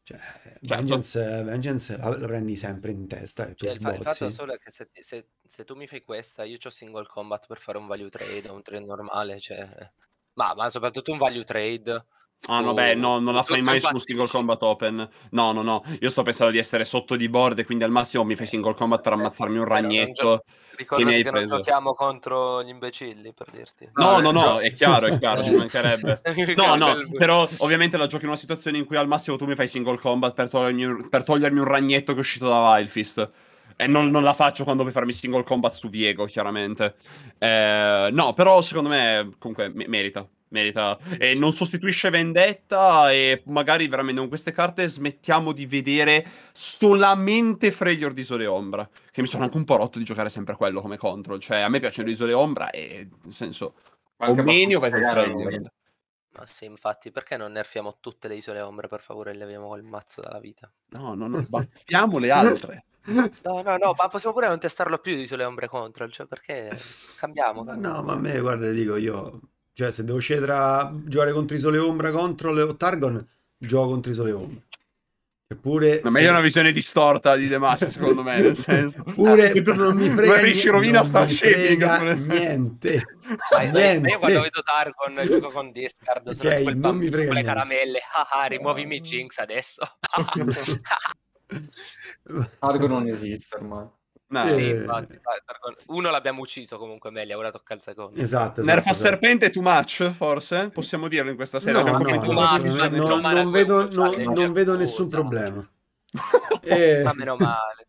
Cioè, certo. Vengeance, Vengeance la, la, prendi sempre in testa. E tu cioè, il, il fatto solo è che se, se, se, tu mi fai questa, io ho single combat per fare un value trade, un trade normale, cioè... ma, ma soprattutto un value trade Ah, no, beh, no, non la fai mai su un single combat open. No, no, no. Io sto pensando di essere sotto di board quindi al massimo mi fai single combat per eh, ammazzarmi un ragnetto. Ricordo che, che non giochiamo contro gli imbecilli, per dirti. No, ah, no, eh, no, è chiaro, è chiaro, ci mancherebbe. No, no, però ovviamente la giochi in una situazione in cui al massimo tu mi fai single combat per togliermi, per togliermi un ragnetto che è uscito da Wildfist. E non, non, la faccio quando puoi farmi single combat su Viego, chiaramente. Eh, no, però secondo me comunque merita merita. E eh, non sostituisce vendetta e magari veramente con queste carte smettiamo di vedere solamente Freljord di Isole Ombra, che mi sono anche un po' rotto di giocare sempre quello come control, cioè a me piacciono le Isole Ombra e nel senso o meno vai con Freljord. Ma sì, infatti, perché non nerfiamo tutte le isole ombre, per favore, e leviamo il mazzo dalla vita? No, no, no, baffiamo le altre. No, no, no, ma possiamo pure non testarlo più di isole ombre control, cioè perché cambiamo? cambiamo. No, ma a me, guarda, dico, io cioè, se devo scegliere tra giocare contro Isole Ombra, Control o Targon, gioco contro Isole Ombra. Eppure, ma meglio se... una visione distorta di De Massa, secondo me, nel senso. Pure ah, tu non mi frega. Ma mi rovina sta scelta. Niente. Dai, niente. io quando vedo Targon gioco con Discard, okay, sono tipo il bambino con le caramelle. Ah, ah, rimuovimi Jinx adesso. Targon non esiste ormai. No, ah, sì, eh. infatti, uno l'abbiamo ucciso comunque meglio, ora tocca al secondo. Esatto. esatto Nerf esatto. esatto. serpente too much, forse? Possiamo dirlo in questa serie. No, no, no, much, no, no non, vedo, non, non vedo nessun cosa, problema. e... Ma eh. meno male.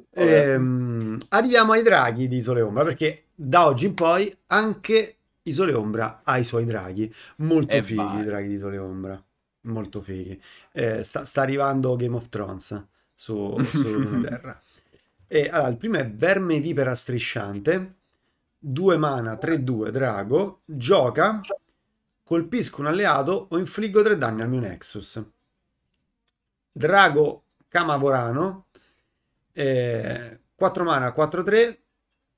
ehm, arriviamo ai draghi di Isole Ombra perché da oggi in poi anche Isole Ombra ha i suoi draghi molto e fighi i draghi di Isole Ombra molto fighi eh, sta, sta arrivando Game of Thrones su, su terra. E allora, il primo è Verme Vipera Strisciante, 2 mana, 3-2, drago, gioca, colpisco un alleato o infliggo 3 danni al mio Nexus. Drago Camavorano, eh, 4 mana, 4-3,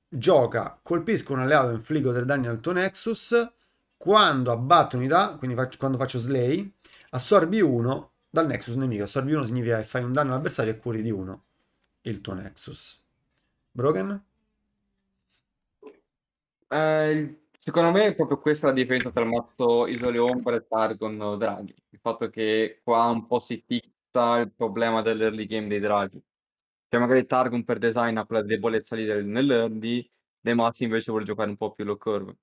gioca, colpisco un alleato o infliggo 3 danni al tuo Nexus, quando abbatto unità, quindi fac quando faccio slay, assorbi 1 dal Nexus nemico assorbi uno significa che fai un danno all'avversario e curi di uno il tuo Nexus. Broken? Eh, secondo me è proprio questa la differenza tra il mazzo Isole Ombra e Targon Draghi. Il fatto che qua un po' si fissa il problema dell'early game dei draghi. Cioè magari Targon per design ha quella debolezza lì nell'early, De Mazzi invece vuole giocare un po' più low curve.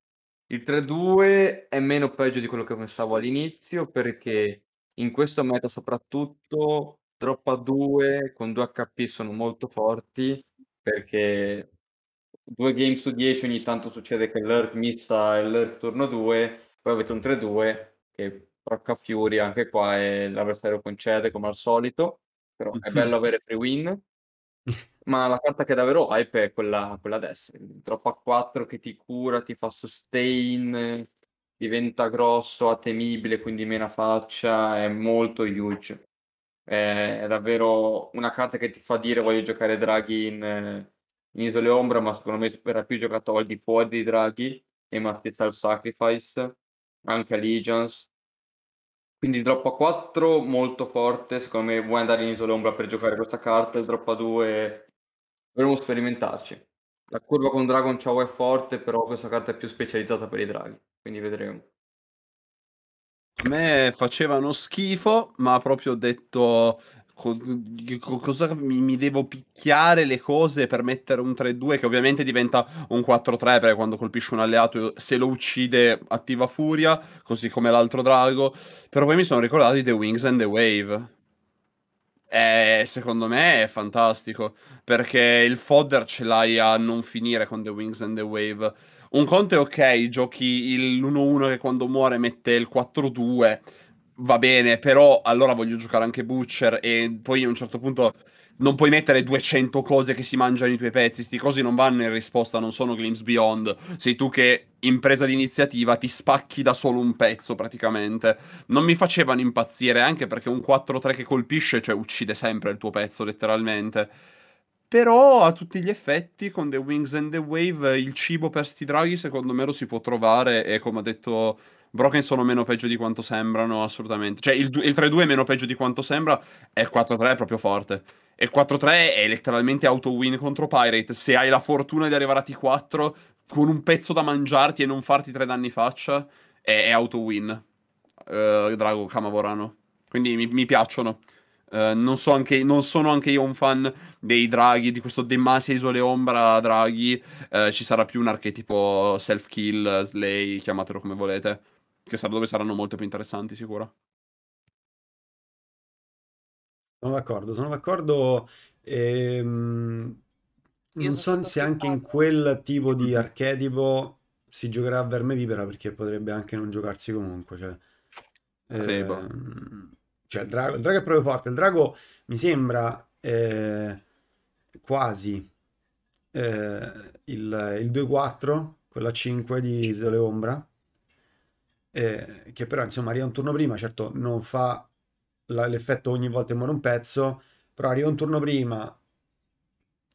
Il 3-2 è meno peggio di quello che pensavo all'inizio perché in questo meta soprattutto Droppa 2 con 2 HP sono molto forti perché due game su 10 ogni tanto succede che l'Urk missa e l'Urk turno 2, poi avete un 3-2 che procca Fury anche qua e eh, l'avversario concede come al solito, però è bello avere free win. Ma la carta che è davvero hype è quella, quella destra, troppa 4 che ti cura, ti fa sustain, diventa grosso, ha temibile, quindi meno faccia, è molto huge. È, è, davvero una carta che ti fa dire voglio giocare draghi in, eh, in Isole Ombra, ma secondo me verrà più giocato al di fuori dei draghi e Matti Self-Sacrifice, anche Allegiance. Quindi il drop a 4 molto forte, secondo me vuoi andare in Isole Ombra per giocare questa carta, il drop a 2 dovremmo sperimentarci. La curva con Dragon Chow è forte, però questa carta è più specializzata per i draghi. Quindi vedremo. A me facevano schifo, ma proprio ho detto co- cosa mi, mi, devo picchiare le cose per mettere un 3-2 che ovviamente diventa un 4-3 perché quando colpisce un alleato se lo uccide attiva furia, così come l'altro drago. Però poi mi sono ricordato di The Wings and the Wave. E secondo me è fantastico perché il fodder ce l'hai a non finire con The Wings and the Wave un conto è ok, giochi l'1-1 che quando muore mette il 4-2, va bene, però allora voglio giocare anche Butcher e poi a un certo punto non puoi mettere 200 cose che si mangiano i tuoi pezzi, sti cosi non vanno in risposta, non sono Glimpse Beyond, sei tu che in presa di iniziativa ti spacchi da solo un pezzo praticamente. Non mi facevano impazzire anche perché un 4-3 che colpisce, cioè uccide sempre il tuo pezzo letteralmente però a tutti gli effetti, con The Wings and the Wave, il cibo per sti draghi secondo me lo si può trovare e come ha detto Broken sono meno peggio di quanto sembrano, assolutamente. Cioè il, il 3-2 è meno peggio di quanto sembra e il 4-3 è proprio forte. E 4-3 è letteralmente auto-win contro Pirate. Se hai la fortuna di arrivare a T4 con un pezzo da mangiarti e non farti tre danni faccia, è, è auto-win. Uh, Drago Camavorano. Quindi mi, mi piacciono. Eh, non, so anche, non, sono anche io un fan dei draghi, di questo De Isole Ombra draghi. Uh, ci sarà più un archetipo self-kill, slay, chiamatelo come volete. Che sarà dove saranno molto più interessanti, sicuro. Sono d'accordo, sono d'accordo. Ehm, non so se anche in quel tipo di mm-hmm. archetipo si giocherà a verme vipera perché potrebbe anche non giocarsi comunque. Cioè, eh, sì, boh. Ehm, cioè, il drago, il drago è proprio forte. Il drago mi sembra eh, quasi eh, il, il 2-4, quella 5 di Isole Ombra. Eh, che però insomma arriva un turno prima, certo non fa l'effetto ogni volta che muore un pezzo, però arriva un turno prima,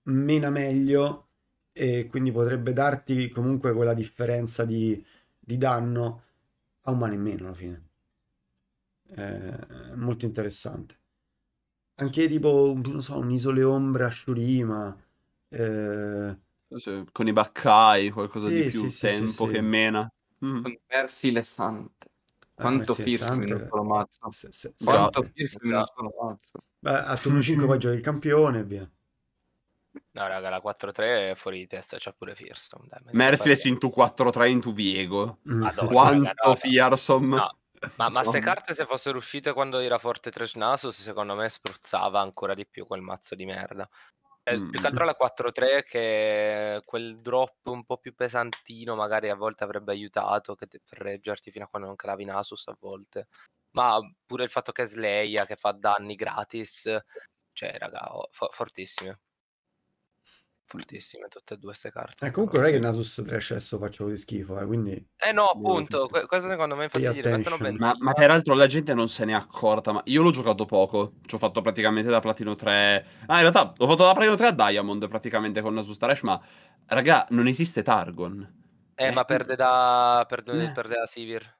mena meglio e quindi potrebbe darti comunque quella differenza di, di danno a un mano in meno alla fine molto interessante. Anche tipo, non so, un Isole Ombra, Shurima, eh... con i Bakkai, qualcosa sì, di più, sì, tempo sì, che mena. Mm. Con versi lessanti. Ah, Quanto Firmin non lo mazzo. Beh, a turno 5 poi giochi il campione e via. No, raga, la 4-3 è fuori di testa, c'ha pure Fearsom. Merciless in tu 4-3 in tu Viego. Mm. Madonna, Quanto raga, no, Fearsom. No, ma, ma queste carte se fossero uscite quando era forte Trash Nasus, secondo me spruzzava ancora di più quel mazzo di merda. Eh, mm. Più che mm, altro mm. la 4-3 che quel drop un po' più pesantino magari a volte avrebbe aiutato per reggerti fino a quando non calavi Nasus a volte. Ma pure il fatto che Sleia che fa danni gratis, cioè raga, oh, fortissime fortissime tutte e due queste carte. Eh, comunque non è che Nasus 3 accesso faccia così schifo, eh, quindi... Eh no, appunto, que- questo eh, secondo me infatti gli ma, ma eh. peraltro la gente non se ne è accorta, ma io l'ho giocato poco, ci ho fatto praticamente da Platino 3... Ah, in realtà l'ho fatto da Platino 3 a Diamond praticamente con Nasus Trash, ma raga, non esiste Targon. Eh, eh ma perde da... perde, eh. perde da Sivir.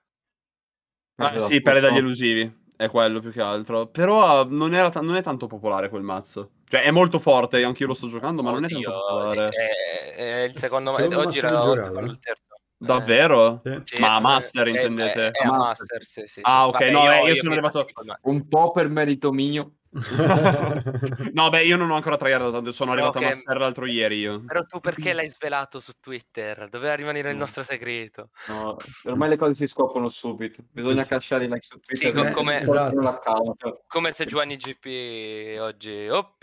Ma ah, sì, perde dagli elusivi. È quello più che altro. Però uh, non, non, è tanto popolare quel mazzo. Cioè, è molto forte, anche io lo sto giocando, ma Oddio, non è tanto popolare. è, è il secondo, secondo oggi era eh. il terzo. Davvero? Eh. Sì, ma a eh, Master è, eh, intendete? È, è a Master, sì, sì. Ah, ok, Vabbè, no, io, io, io sono arrivato... Un po' per merito mio. no, beh, io non ho ancora tryhardato, tanto sono arrivato okay. a Master l'altro ieri io. Però tu perché l'hai svelato su Twitter? Doveva rimanere il nostro segreto. No, ormai le cose si scoprono subito. Bisogna sì, cacciare i like su Twitter. Sì, eh, come, esatto. come se Giovanni GP oggi... Oh.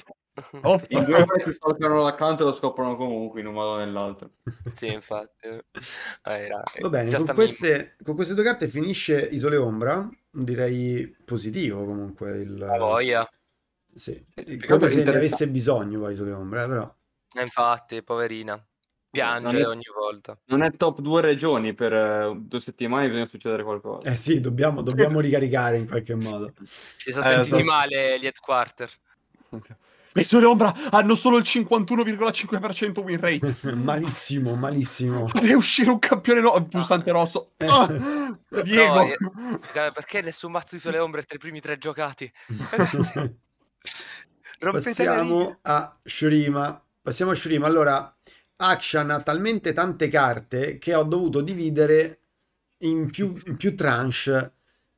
Oh, in due ore ti stalkano l'account lo scoprono comunque in un modo o nell'altro. Sì, infatti. Allora, ah, eh, Va bene, con queste, con queste, due carte finisce Isole Ombra, direi positivo comunque. Il... voglia. Sì. come se ne avesse bisogno poi sulle ombre, eh, però. Eh, infatti, poverina. Piange è, ogni volta. Non è top due regioni per eh, due settimane, bisogna succedere qualcosa. Eh sì, dobbiamo, dobbiamo ricaricare in qualche modo. Si sono eh, sentiti so. male gli headquarter. Le sue ombra hanno solo il 51,5% win rate. malissimo, malissimo. Deve uscire un campione no- pulsante rosso. Ah, Diego. No, perché nessun mazzo di sole ombre tra i primi tre giocati? Passiamo a Shurima. Passiamo a Shurima. Allora, Action ha talmente tante carte che ho dovuto dividere in più, in più tranche.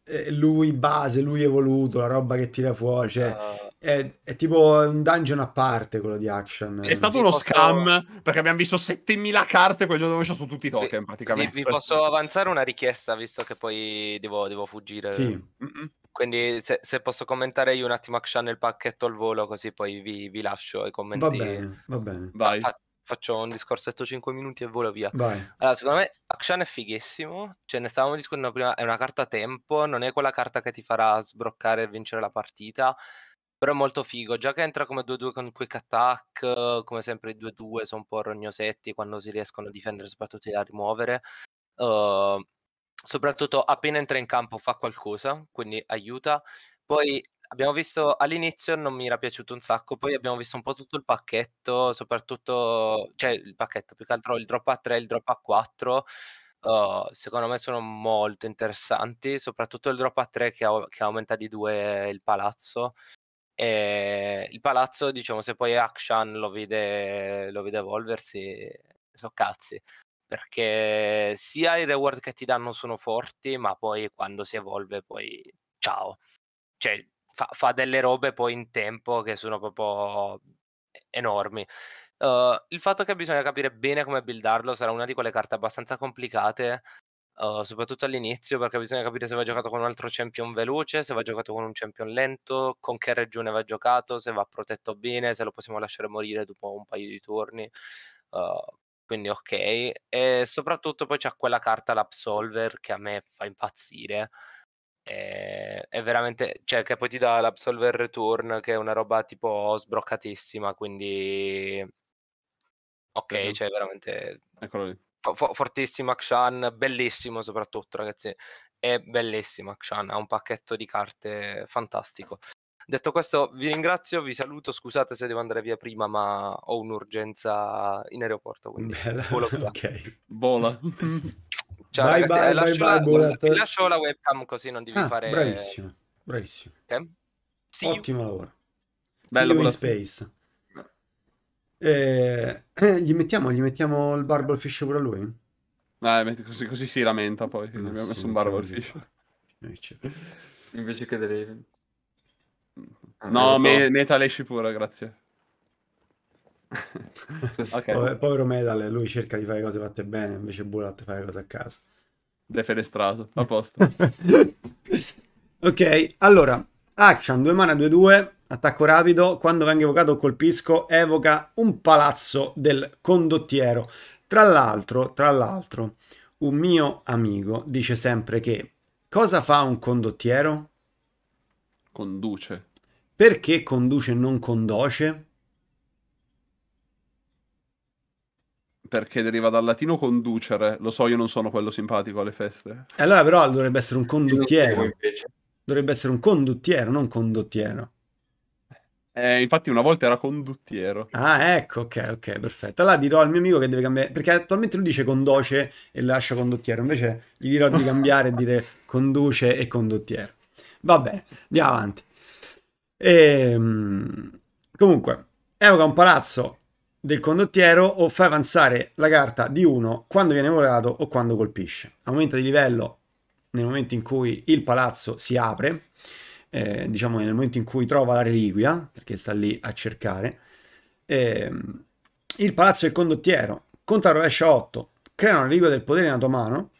Eh, lui base, lui evoluto, la roba che tira fuori. Cioè, ah. è, è, tipo un dungeon a parte quello di Action. È stato uno posso... scam perché abbiamo visto 7000 carte quel giorno dove su tutti i token vi, praticamente. Vi, vi, posso avanzare una richiesta visto che poi devo, devo fuggire? Sì. Mm -mm. Quindi se, se, posso commentare io un attimo Akshan il pacchetto al volo, così poi vi, vi lascio i commenti. Va bene, va bene. Vai. Fa, faccio un discorsetto 5 minuti e volo via. Vai. Allora, secondo me Akshan è fighissimo, cioè ne stavamo discutendo prima, è una carta tempo, non è quella carta che ti farà sbroccare e vincere la partita, però è molto figo, già che entra come 2-2 con quick attack, come sempre i 2-2 sono un po' rognosetti quando si riescono a difendere, soprattutto da rimuovere. Uh, soprattutto appena entra in campo fa qualcosa, quindi aiuta. Poi abbiamo visto all'inizio non mi era piaciuto un sacco, poi abbiamo visto un po' tutto il pacchetto, soprattutto, cioè il pacchetto più che altro il drop a 3, il drop a 4. Uh, secondo me sono molto interessanti, soprattutto il drop a 3 che, che aumenta di 2 il palazzo. E il palazzo, diciamo, se poi Action lo vede, lo vede evolversi, so cazzi perché sia i reward che ti danno sono forti, ma poi quando si evolve poi ciao. Cioè, fa, fa delle robe poi in tempo che sono proprio enormi. Uh, il fatto che bisogna capire bene come buildarlo sarà una di quelle carte abbastanza complicate, uh, soprattutto all'inizio, perché bisogna capire se va giocato con un altro champion veloce, se va giocato con un champion lento, con che regione va giocato, se va protetto bene, se lo possiamo lasciare morire dopo un paio di turni. Uh, quindi ok. E soprattutto poi c'è quella carta l'Absolver che a me fa impazzire. E, eh, è veramente, cioè che poi ti dà l'Absolver Return che è una roba tipo sbroccatissima, quindi ok, esatto. cioè veramente... Eccolo lì. F- fortissimo Akshan, bellissimo soprattutto ragazzi, è bellissimo Akshan, ha un pacchetto di carte fantastico. Detto questo, vi ringrazio, vi saluto. Scusate se devo andare via prima, ma ho un'urgenza in aeroporto. Quindi Bella, volo ok, vola. Ciao, bye, ragazzi. Bye, eh, lascio, bye, la, guarda, ti lascio la webcam così non devi ah, fare. Bravissimo, bravissimo. Okay. Ottimo lavoro. Bello in Space. Eh, eh, gli, mettiamo, gli mettiamo il Barblefish pure a lui? Ah, eh, così, così si lamenta poi. Ma abbiamo sì, messo un Barblefish. Invece che Draven. Ah, no, me- Metal esci pure, grazie. okay. Povero, povero Metal, lui cerca di fare cose fatte bene, invece Bulat fa le cose a caso. Defenestrato, a posto. ok, allora, action, 2 mana, 2-2, attacco rapido, quando venga evocato colpisco, evoca un palazzo del condottiero. Tra l'altro, tra l'altro, un mio amico dice sempre che cosa fa un condottiero? Conduce. Perché conduce e non condoce? Perché deriva dal latino conducere. Lo so, io non sono quello simpatico alle feste. E allora però dovrebbe essere un conduttiero. Dovrebbe essere un conduttiero, non condottiero. Eh, infatti una volta era conduttiero. Ah, ecco, ok, ok, perfetto. Allora dirò al mio amico che deve cambiare, perché attualmente lui dice condoce e lascia condottiero, invece gli dirò di cambiare e dire conduce e condottiero. Vabbè, andiamo avanti. E, ehm, comunque, evoca un palazzo del condottiero o fa avanzare la carta di uno quando viene volato o quando colpisce. Aumenta di livello nel momento in cui il palazzo si apre, eh, diciamo nel momento in cui trova la reliquia, perché sta lì a cercare. Eh, il palazzo del condottiero conta rovescia 8, crea una reliquia del potere nella tua mano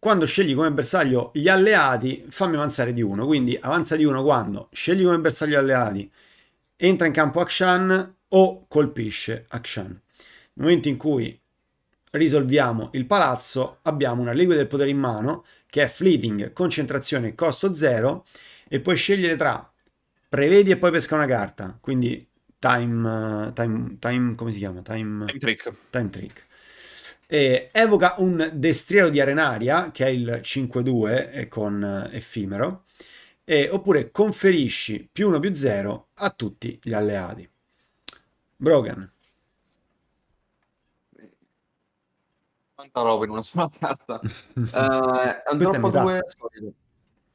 quando scegli come bersaglio gli alleati, fammi avanzare di uno. Quindi avanza di uno quando scegli come bersaglio gli alleati, entra in campo Akshan o colpisce Akshan. Nel momento in cui risolviamo il palazzo, abbiamo una Legua del Potere in mano, che è Fleeting, Concentrazione, Costo zero e puoi scegliere tra Prevedi e poi pesca una carta, quindi time, eh, time, time come si chiama? Time, time trick. Time trick eh, evoca un destriero di arenaria, che è il 5-2 eh, con eh, effimero, eh, oppure conferisci più 1 più 0 a tutti gli alleati. Brogan. Tanta roba in una sola carta. uh, due...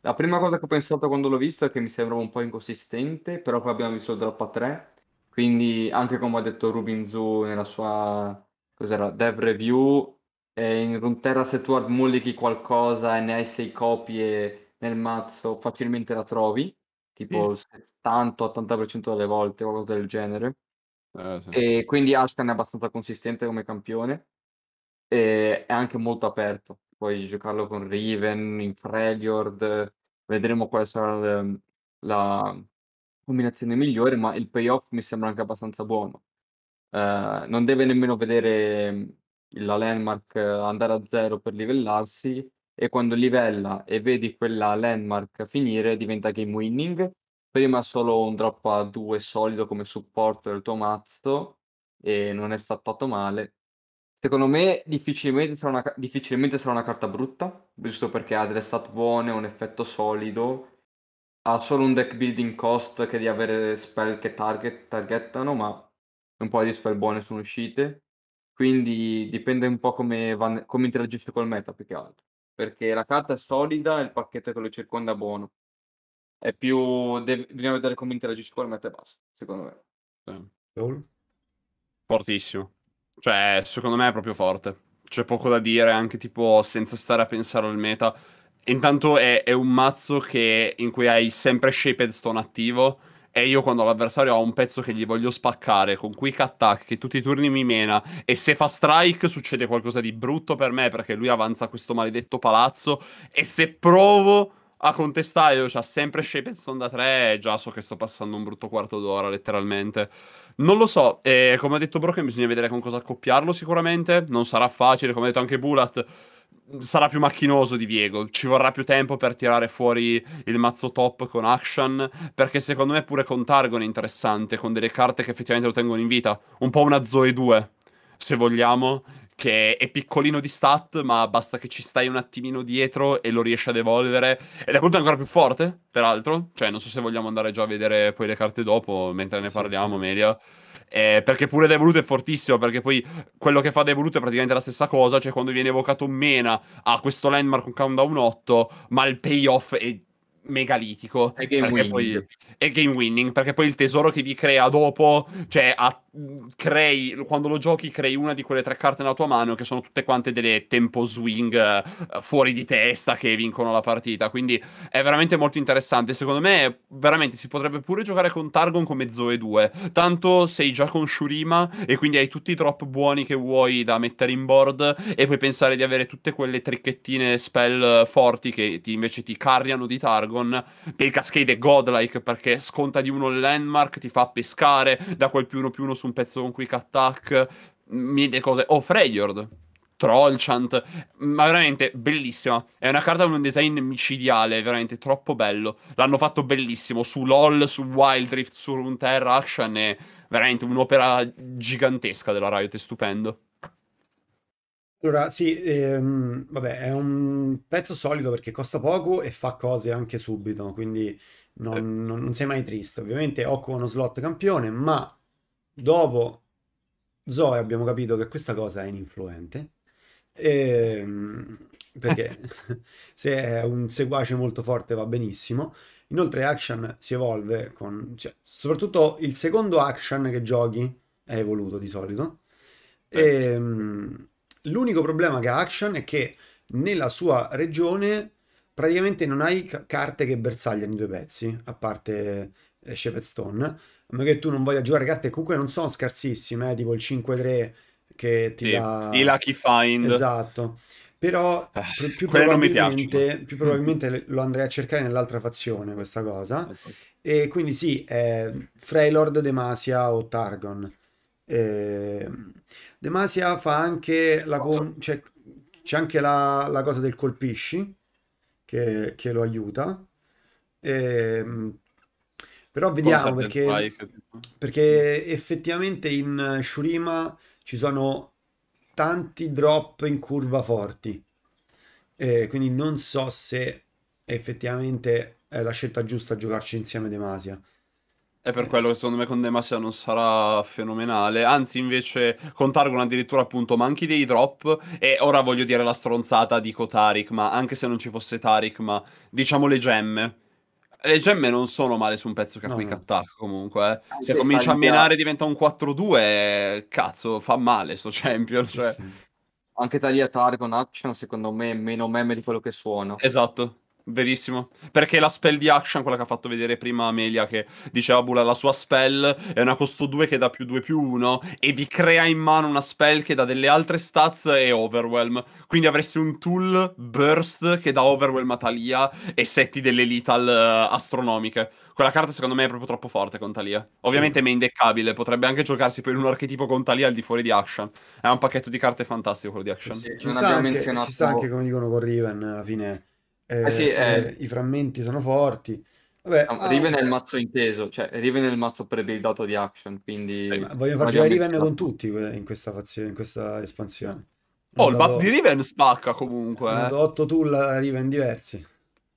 La prima cosa che ho pensato quando l'ho visto è che mi sembrava un po' inconsistente, però poi abbiamo visto il drop a 3, quindi anche come ha detto Rubin Zu nella sua cos'era? Dev Review, e in Runeterra se tu hardmullichi qualcosa e ne hai sei copie nel mazzo, facilmente la trovi, tipo sì. 70-80% delle volte, qualcosa del genere. Eh, sì. E quindi Ashkan è abbastanza consistente come campione e è anche molto aperto. Puoi giocarlo con Riven, in Freljord, vedremo quale sarà la combinazione migliore, ma il payoff mi sembra anche abbastanza buono. Eh, non deve nemmeno vedere mm, la landmark eh, andare a zero per livellarsi e quando livella e vedi quella landmark finire diventa game winning. Prima solo un drop a 2 solido come supporto del tuo mazzo e non è stato male. Secondo me difficilmente sarà, una, difficilmente sarà una carta brutta, giusto perché ha delle stat buone, un effetto solido, ha solo un deck building cost che di avere spell che target, targettano, ma un po' di spell buone sono uscite, quindi dipende un po' come, va, come interagisce col meta più che altro, perché la carta è solida e il pacchetto che lo circonda è buono. È più, dev- bisogna vedere come interagisce col meta e basta, secondo me. Sì. Fortissimo. Cioè, secondo me è proprio forte. C'è poco da dire, anche tipo senza stare a pensare al meta. Intanto è, è un mazzo che, in cui hai sempre Shaped Stone attivo e io quando l'avversario ha un pezzo che gli voglio spaccare con quick attack che tutti i turni mi mena e se fa strike succede qualcosa di brutto per me perché lui avanza questo maledetto palazzo e se provo a contestare, c'ha sempre shape sempre stone da 3 e già so che sto passando un brutto quarto d'ora letteralmente. Non lo so, eh, come ha detto Broken bisogna vedere con cosa accoppiarlo sicuramente, non sarà facile, come ha detto anche Bulat sarà più macchinoso di Viego, ci vorrà più tempo per tirare fuori il mazzo top con Action, perché secondo me pure con Targon è interessante, con delle carte che effettivamente lo tengono in vita, un po' una Zoe 2, se vogliamo, che è piccolino di stat, ma basta che ci stai un attimino dietro e lo riesci ad evolvere. Ed è appunto ancora più forte, peraltro. Cioè, non so se vogliamo andare già a vedere poi le carte dopo, mentre ne sì, parliamo, sì. media. Eh, perché pure Devoluto è fortissimo, perché poi quello che fa Devoluto è praticamente la stessa cosa, cioè quando viene evocato un Mena a questo landmark con Countdown 8, ma il payoff è megalitico. E game, winning. Poi, e game winning, perché poi il tesoro che vi crea dopo, cioè a, crei, quando lo giochi crei una di quelle tre carte nella tua mano che sono tutte quante delle tempo swing uh, fuori di testa che vincono la partita, quindi è veramente molto interessante. Secondo me veramente si potrebbe pure giocare con Targon come Zoe 2, tanto sei già con Shurima e quindi hai tutti i drop buoni che vuoi da mettere in board e puoi pensare di avere tutte quelle tricchettine spell forti che ti, invece ti carriano di Targon Dragon. Pale Cascade è godlike perché sconta di uno il landmark, ti fa pescare, da quel più uno più uno su un pezzo con quick attack, mille cose. Oh, Freyord, Trollchant, ma veramente bellissima. È una carta con un design micidiale, veramente troppo bello. L'hanno fatto bellissimo su LoL, su Wild Rift, su Runeterra Action e veramente un'opera gigantesca della Riot, è stupendo. Allora, sì, ehm, vabbè, è un pezzo solido perché costa poco e fa cose anche subito, quindi non, non- non sei mai triste. Ovviamente occupa uno slot campione, ma dopo Zoe abbiamo capito che questa cosa è ininfluente. Ehm, perché eh. se è un seguace molto forte va benissimo. Inoltre Action si evolve con... cioè, soprattutto il secondo Action che giochi è evoluto di solito. Ehm, L'unico problema che ha Action è che nella sua regione praticamente non hai carte che bersagliano i due pezzi, a parte eh, Stone. a meno che tu non voglia giocare carte che comunque non sono scarsissime, eh, tipo il 5-3 che ti sì, dà... I lucky find. Esatto. Però eh, più, probabilmente, più, probabilmente, lo andrei a cercare nell'altra fazione questa cosa. Esatto. E quindi sì, eh, Freylord, Demasia o Targon. Eh, De fa anche la con, cioè, c'è, anche la, la, cosa del colpisci che, che lo aiuta. Eh, però vediamo perché, perché effettivamente in Shurima ci sono tanti drop in curva forti. Eh, quindi non so se effettivamente è la scelta giusta giocarci insieme De Masia. È per quello che secondo me con De Masia non sarà fenomenale. Anzi, invece, con Targon addirittura appunto manchi dei drop. E ora voglio dire la stronzata, dico Tarik, ma anche se non ci fosse Tarik, ma diciamo le gemme. Le gemme non sono male su un pezzo che ha no, quick no. attack comunque. Eh. Ah, se comincia a menare diventa un 4-2, cazzo, fa male sto champion. Cioè. Sì, sì. Anche Talia Targon Action secondo me è meno meme di quello che suono. Esatto. Verissimo, perché la spell di action, quella che ha fatto vedere prima Amelia, che diceva ah, Bula, la sua spell è una costo 2 che dà più 2 più 1 e vi crea in mano una spell che dà delle altre stats e overwhelm. Quindi avresti un tool burst che dà overwhelm a Talia e setti delle lethal uh, astronomiche. Quella carta secondo me è proprio troppo forte con Talia. Ovviamente è indeccabile, potrebbe anche giocarsi poi in un archetipo con Talia al di fuori di action. È un pacchetto di carte fantastico quello di action. Sì, ci, sta anche, ci sta anche come dicono con Riven alla fine eh, sì, eh, eh. eh, i frammenti sono forti. Vabbè, no, ah, Riven è il mazzo inteso, cioè Riven è il mazzo prebuildato di action, quindi... Sì, voglio far giocare Riven con tutti in questa, fazione, in questa espansione. Oh, il buff di Riven spacca comunque. Ho dato 8 tool a Riven diversi.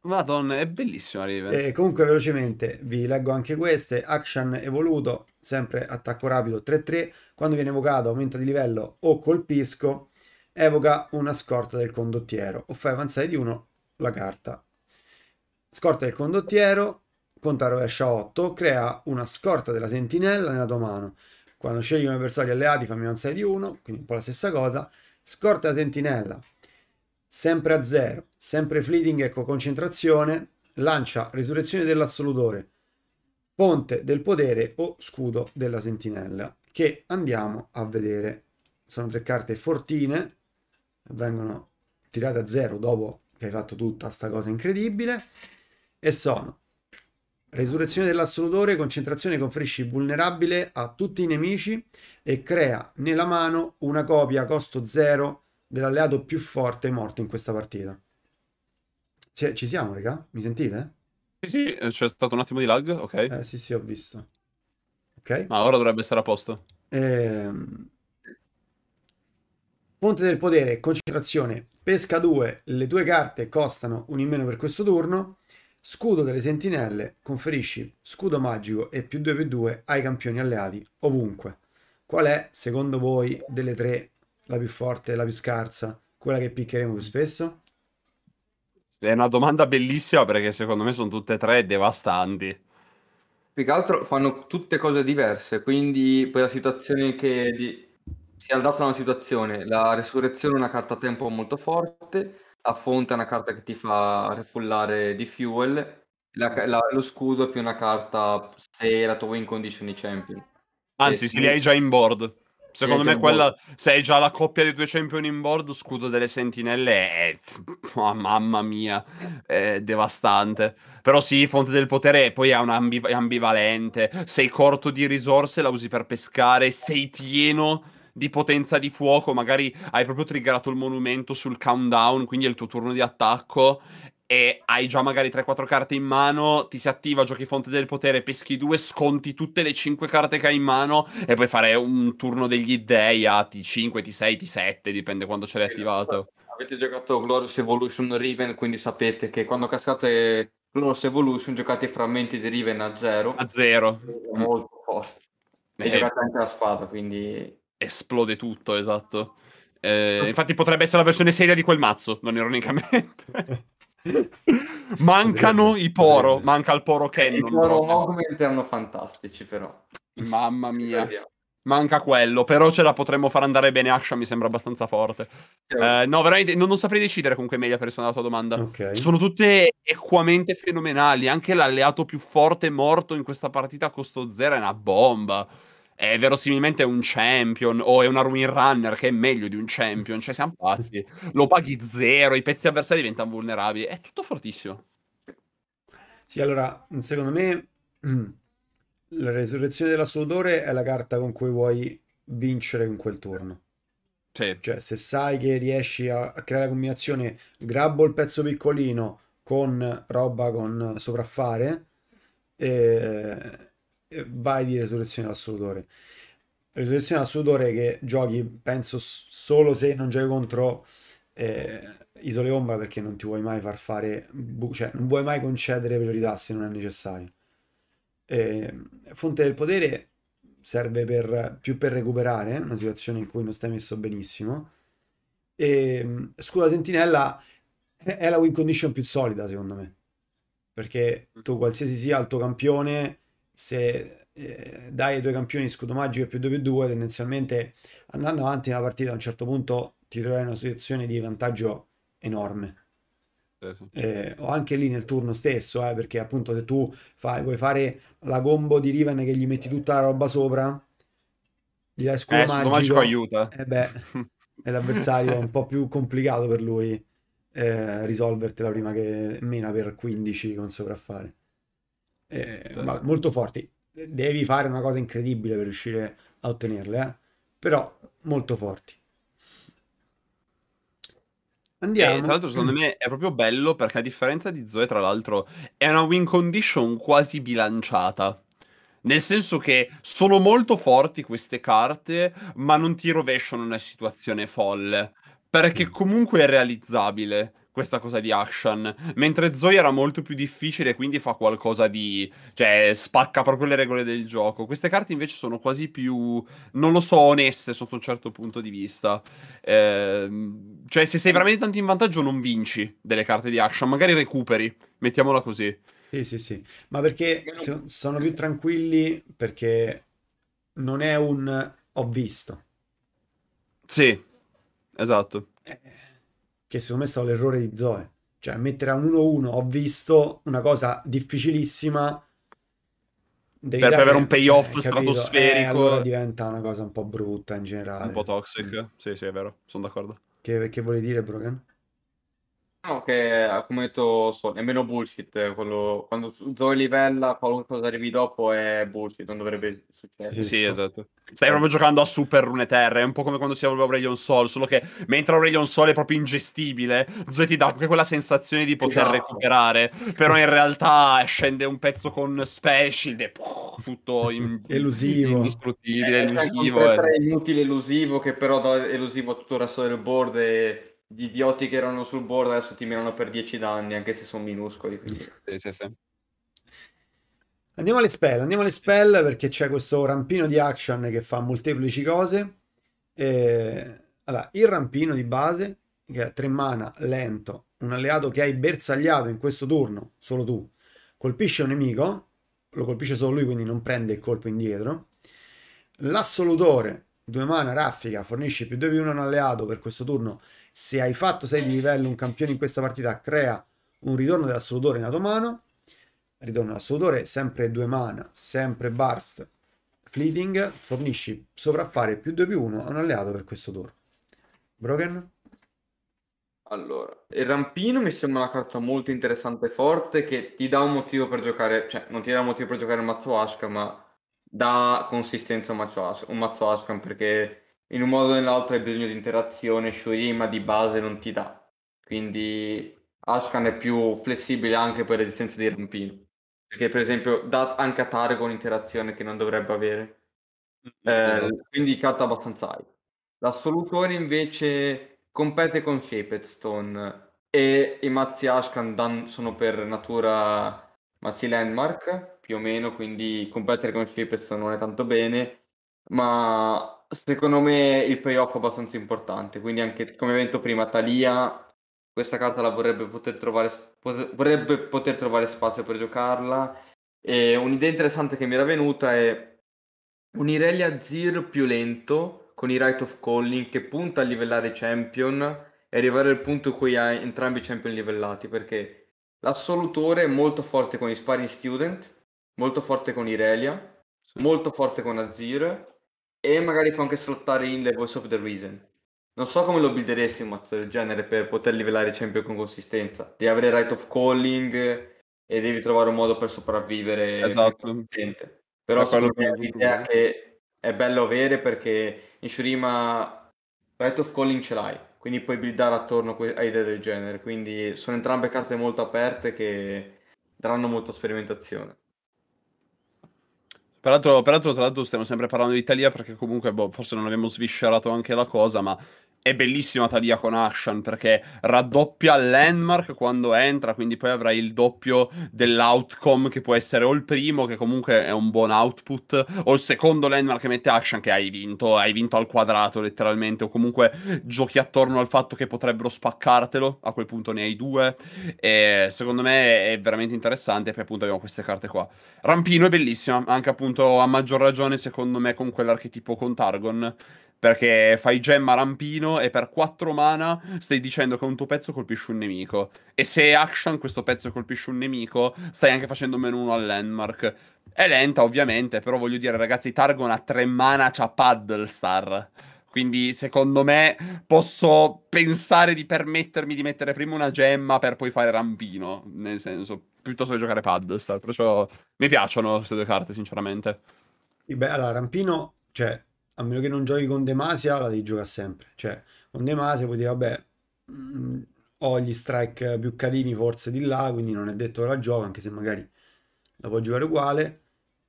Madonna, è bellissima Riven. E comunque velocemente vi leggo anche queste. Action evoluto, sempre attacco rapido 3-3. Quando viene evocato aumenta di livello o colpisco, evoca una scorta del condottiero o fai avanzare di uno la carta. Scorta del condottiero, conta rovescia 8, crea una scorta della sentinella nella tua mano. Quando scegli un avversario alleati fammi un 6 di 1, quindi un po' la stessa cosa. Scorta sentinella, sempre a 0, sempre fleeting e con concentrazione, lancia risurrezione dell'assolutore, ponte del potere o scudo della sentinella, che andiamo a vedere. Sono tre carte fortine, vengono tirate a 0 dopo che hai fatto tutta questa cosa incredibile, e sono Resurrezione dell'assolutore, concentrazione conferisci vulnerabile a tutti i nemici e crea nella mano una copia a costo zero dell'alleato più forte morto in questa partita. Cioè, ci siamo, raga? Mi sentite? Sì, sì, eh, c'è stato un attimo di lag, ok? Eh, sì, sì, ho visto. Ok? Ma ah, ora dovrebbe essere a posto. Ehm... Ponte del potere, concentrazione, pesca 2, le tue carte costano un in meno per questo turno. Scudo delle sentinelle, conferisci scudo magico e più 2 più 2 ai campioni alleati ovunque. Qual è, secondo voi, delle tre la più forte, la più scarsa, quella che piccheremo più spesso? È una domanda bellissima perché secondo me sono tutte e tre devastanti. Più che altro fanno tutte cose diverse, quindi poi la situazione che si è andata una situazione. La resurrezione è una carta a tempo molto forte, la fonte è una carta che ti fa refullare di fuel, la, la, lo scudo è più una carta se la tua win condition i champion. Anzi, e se li hai già in board. Secondo me quella, se hai già la coppia dei due champion in board, scudo delle sentinelle è, oh, mamma mia, è devastante. Però sì, fonte del potere poi è, ambiv- è ambivalente. Sei corto di risorse, la usi per pescare. Sei pieno, di potenza di fuoco, magari hai proprio triggerato il monumento sul countdown, quindi è il tuo turno di attacco e hai già magari 3-4 carte in mano, ti si attiva, giochi fonte del potere, peschi due, sconti tutte le 5 carte che hai in mano e puoi fare un turno degli dei a T5, T6, T7, dipende quando ce l'hai attivato. Avete giocato Glorious Evolution Riven, quindi sapete che quando cascate Glorious Evolution giocate i frammenti di Riven a 0. A 0. Molto forte. E eh. giocate anche la spada, quindi esplode tutto, esatto. Eh, infatti potrebbe essere la versione seria di quel mazzo, non ironicamente. Mancano i poro, manca il poro eh, Cannon. I poro augment erano fantastici però. Mamma mia. Manca quello, però ce la potremmo far andare bene. Asha mi sembra abbastanza forte. Certo. Eh, no, veramente non, non, saprei decidere comunque meglio per rispondere alla tua domanda. Okay. Sono tutte equamente fenomenali. Anche l'alleato più forte morto in questa partita a costo zero è una bomba è verosimilmente un champion o è una ruin runner che è meglio di un champion, cioè siamo pazzi, lo paghi zero, i pezzi avversari diventano vulnerabili, è tutto fortissimo. Sì, allora, secondo me la resurrezione dell'assolutore è la carta con cui vuoi vincere in quel turno. Sì. Cioè, se sai che riesci a, a creare la combinazione grabbo il pezzo piccolino con roba con sopraffare, eh, eh, vai di resurrezione Assolutore. Resurrezione assolutore che giochi, penso, solo se non giochi contro eh, Isole Ombra perché non ti vuoi mai far fare, cioè non vuoi mai concedere priorità se non è necessario. Eh, fonte del potere serve per, più per recuperare una situazione in cui non stai messo benissimo. E, scusa sentinella eh, è la win condition più solida secondo me perché tu qualsiasi sia il tuo campione se eh, dai ai tuoi campioni scudo magico più 2 più 2, tendenzialmente andando avanti nella partita a un certo punto ti troverai in una situazione di vantaggio enorme. Eh, eh o anche lì nel turno stesso, eh, perché appunto se tu fai, vuoi fare la combo di Riven che gli metti tutta la roba sopra, gli dai scudo, magico, eh, scudo magico, aiuta. E beh, è l'avversario un po' più complicato per lui risolvertela prima che mena per 15 con sopraffare eh, sì. Certo. molto forti. Devi fare una cosa incredibile per riuscire a ottenerle, eh? però molto forti. Andiamo. E, tra l'altro, secondo me è proprio bello perché a differenza di Zoe, tra l'altro, è una win condition quasi bilanciata. Nel senso che sono molto forti queste carte, ma non ti rovesciano una situazione folle. Perché mm. comunque è realizzabile questa cosa di action. Mentre Zoe era molto più difficile, quindi fa qualcosa di. cioè, spacca proprio le regole del gioco. Queste carte invece sono quasi più. non lo so, oneste sotto un certo punto di vista. Eh, cioè, se sei veramente tanto in vantaggio, non vinci delle carte di action, magari recuperi, mettiamola così. Sì, sì, sì. Ma perché sono più tranquilli? Perché non è un ho visto. Sì, esatto. Eh, che secondo me è stato l'errore di Zoe. Cioè, mettere a un 1-1, ho visto una cosa difficilissima. Per, per, avere un cioè, payoff cioè, stratosferico. Eh, allora diventa una cosa un po' brutta in generale. Un po' toxic. Mm. Sì, sì, è vero. Sono d'accordo. Che, che vuole dire, Brogan? No, che eh, come detto so, è meno bullshit. Eh, quello, quando Zoe livella, qualunque cosa arrivi dopo è bullshit, non dovrebbe succedere. Sì, sì, esatto. Stai proprio giocando a Super Rune Terra, è un po' come quando si aveva Aurelion Sol, solo che mentre Aurelion Sol è proprio ingestibile, Zoe ti dà anche quella sensazione di poter esatto. recuperare, però in realtà eh, scende un pezzo con Special e puh, tutto in... elusivo. indistruttibile, eh, elusivo. È inutile elusivo che però da elusivo a tutto il resto del board e gli idioti che erano sul board adesso ti mirano per 10 danni, anche se sono minuscoli. Quindi... Sì, sì, sì. Andiamo alle spell, andiamo alle spell perché c'è questo rampino di action che fa molteplici cose. E... Allora, il rampino di base, che è 3 mana, lento, un alleato che hai bersagliato in questo turno, solo tu, colpisce un nemico, lo colpisce solo lui quindi non prende il colpo indietro. L'assolutore, 2 mana, raffica, fornisce più 2 più 1 a un alleato per questo turno se hai fatto 6 di livello un campione in questa partita, crea un ritorno dell'assolutore nella tua mano Ritorno dell'assolutore, sempre 2 mana, sempre burst, fleeting. Fornisci sovraffare più 2 più 1 a un alleato per questo turno. Broken? Allora, il rampino mi sembra una carta molto interessante e forte che ti dà un motivo per giocare, cioè non ti dà un motivo per giocare il mazzo Ashka, ma dà consistenza a un mazzo, Ashka, un mazzo Ashkan perché in un modo o nell'altro hai bisogno di interazione, Shurima di base non ti dà. Quindi Ashkan è più flessibile anche per resistenza di rampino. Perché per esempio dà anche a Tarek un'interazione che non dovrebbe avere. Mm, eh, esatto. Eh, quindi carta abbastanza high. L'assolutore invece compete con Shaped Stone e i mazzi Ashkan dan- sono per natura mazzi landmark più o meno, quindi competere con Shaped Stone non è tanto bene, ma secondo me il payoff è abbastanza importante, quindi anche come evento prima Talia questa carta la vorrebbe poter trovare, pot- vorrebbe poter trovare spazio per giocarla. E un'idea interessante che mi era venuta è un Irelia Zir più lento con i Rite of Calling che punta a livellare i champion e arrivare al punto in cui ha entrambi i champion livellati perché l'assolutore è molto forte con i Sparring Student, molto forte con Irelia, sì. molto forte con Azir e magari può anche sfruttare in The Voice of the Reason. Non so come lo builderesti un mazzo del genere per poter livellare champion con consistenza. Devi avere right of calling e devi trovare un modo per sopravvivere. Esatto. Però è un'idea che è bello avere perché in Shurima right of calling ce l'hai, quindi puoi buildare attorno a idee del genere. Quindi sono entrambe carte molto aperte che daranno molta sperimentazione. Peraltro, peraltro, tra l'altro, stiamo sempre parlando di Italia perché comunque boh, forse non abbiamo sviscerato anche la cosa, ma è bellissima Tadia con Action perché raddoppia il landmark quando entra, quindi poi avrai il doppio dell'outcome che può essere o il primo che comunque è un buon output o il secondo landmark che mette Action che hai vinto, hai vinto al quadrato letteralmente o comunque giochi attorno al fatto che potrebbero spaccartelo, a quel punto ne hai due e secondo me è veramente interessante perché appunto abbiamo queste carte qua. Rampino è bellissima, anche appunto a maggior ragione secondo me con quell'archetipo con Targon perché fai gemma rampino e per 4 mana stai dicendo che un tuo pezzo colpisce un nemico. E se è action questo pezzo colpisce un nemico, stai anche facendo meno 1 al landmark. È lenta ovviamente, però voglio dire ragazzi, Targon ha 3 mana, c'ha Paddle Star. Quindi secondo me posso pensare di permettermi di mettere prima una gemma per poi fare rampino, nel senso, piuttosto che giocare Paddle Star. Perciò mi piacciono queste due carte, sinceramente. Beh, allora, rampino, cioè, a meno che non giochi con Demasia, la devi giocare sempre. Cioè, con Demasia puoi dire, vabbè, mh, mm, ho gli strike più carini forse di là, quindi non è detto che la gioco, anche se magari la puoi giocare uguale.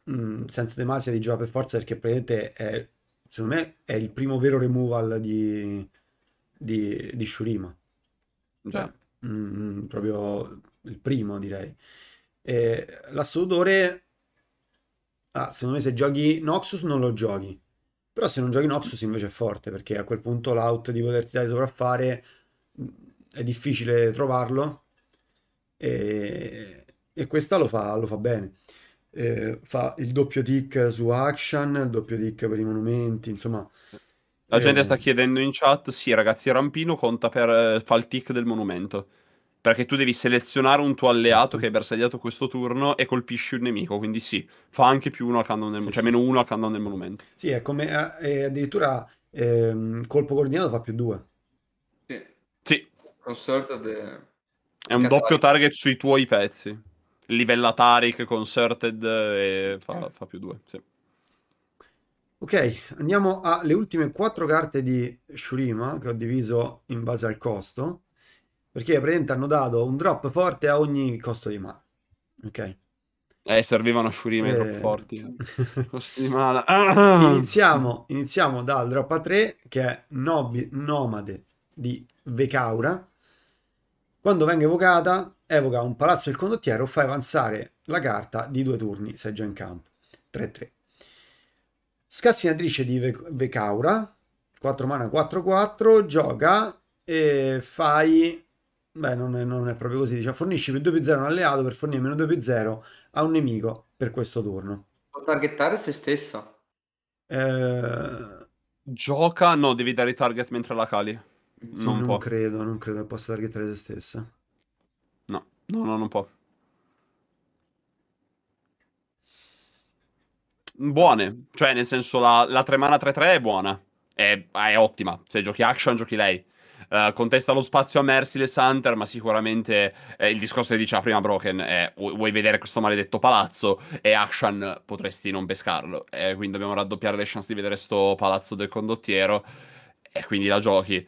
Mh, mm, senza Demasia Masia devi giocare per forza perché praticamente è, secondo me, è il primo vero removal di, di, di Shurima. Cioè, proprio il primo, direi. E l'assoluto ah, secondo me se giochi Noxus non lo giochi però se non giochi Noxus invece è forte, perché a quel punto l'out di poterti dare sopraffare mm, è difficile trovarlo e, e questa lo fa, lo fa bene. Eh, fa il doppio tick su action, il doppio tick per i monumenti, insomma... La gente eh... sta chiedendo in chat, sì ragazzi, Rampino conta per... Eh, fa il tick del monumento perché tu devi selezionare un tuo alleato che hai bersagliato questo turno e colpisci un nemico, quindi sì, fa anche più uno al cannon del, sì, cioè sì, meno sì. uno al cannon del monumento. Sì, è come eh, eh, addirittura ehm, colpo coordinato fa più due. Sì. sì. Concerted de... è un doppio target sui tuoi pezzi. Livella Taric, Concerted e fa, eh. fa più due, sì. Ok, andiamo alle ultime quattro carte di Shurima che ho diviso in base al costo. Perché praticamente hanno dato un drop forte a ogni costo di mana. Ok. Eh, servivano sciurime troppo eh. forti. costo di mana. Ah! Iniziamo, iniziamo, dal drop a 3, che è nobi- Nomade di Vecaura. Quando venga evocata, evoca un palazzo del condottiero, fai avanzare la carta di due turni, se già in campo. 3-3. Scassinatrice di Ve- Vecaura, 4 mana 4-4, gioca e fai Beh, non è, non è proprio così. Diciamo, fornisci più 2 più 0 a un alleato per fornire meno 2 più 0 a un nemico per questo turno. Può targettare se stesso. Eh... Gioca? No, devi dare target mentre la cali. Sì, non, non credo, non credo che possa targettare se stessa. No, no, no, non può. Buone, cioè nel senso la, la 3 mana 3-3 è buona, è, è ottima. Se giochi action, giochi lei. Eh, contesta lo spazio a Merciless Hunter, ma sicuramente eh, il discorso che diceva prima Broken è vuoi vedere questo maledetto palazzo e Action potresti non pescarlo. Eh, quindi dobbiamo raddoppiare le chance di vedere questo palazzo del condottiero e quindi la giochi.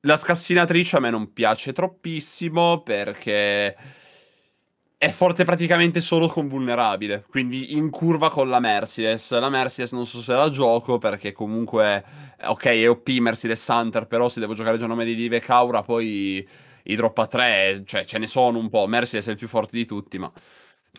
La scassinatrice a me non piace troppissimo perché è forte praticamente solo con vulnerabile, quindi in curva con la Merciless. La Merciless non so se la gioco perché comunque, eh, ok, è OP Merciless Hunter, però se devo giocare già nome di Dive Caura, poi i drop a 3, cioè ce ne sono un po'. Merciless è il più forte di tutti, ma...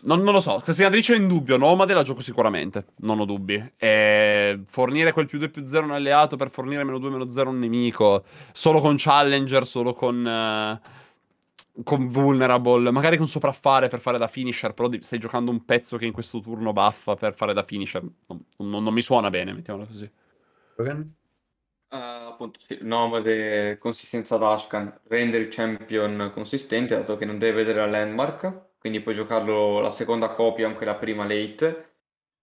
Non, non lo so, Cassinatrice è in dubbio, Nomade la gioco sicuramente, non ho dubbi. E fornire quel più 2 più 0 un alleato per fornire meno 2 meno 0 un nemico, solo con Challenger, solo con... Uh con vulnerable, magari con sopraffare per fare da finisher, però stai giocando un pezzo che in questo turno baffa per fare da finisher. Non, non, non mi suona bene, mettiamola così. Uh, appunto, sì, nome consistenza d'Ashkan, rende il champion consistente, dato che non deve vedere la landmark, quindi puoi giocarlo la seconda copia, anche la prima late.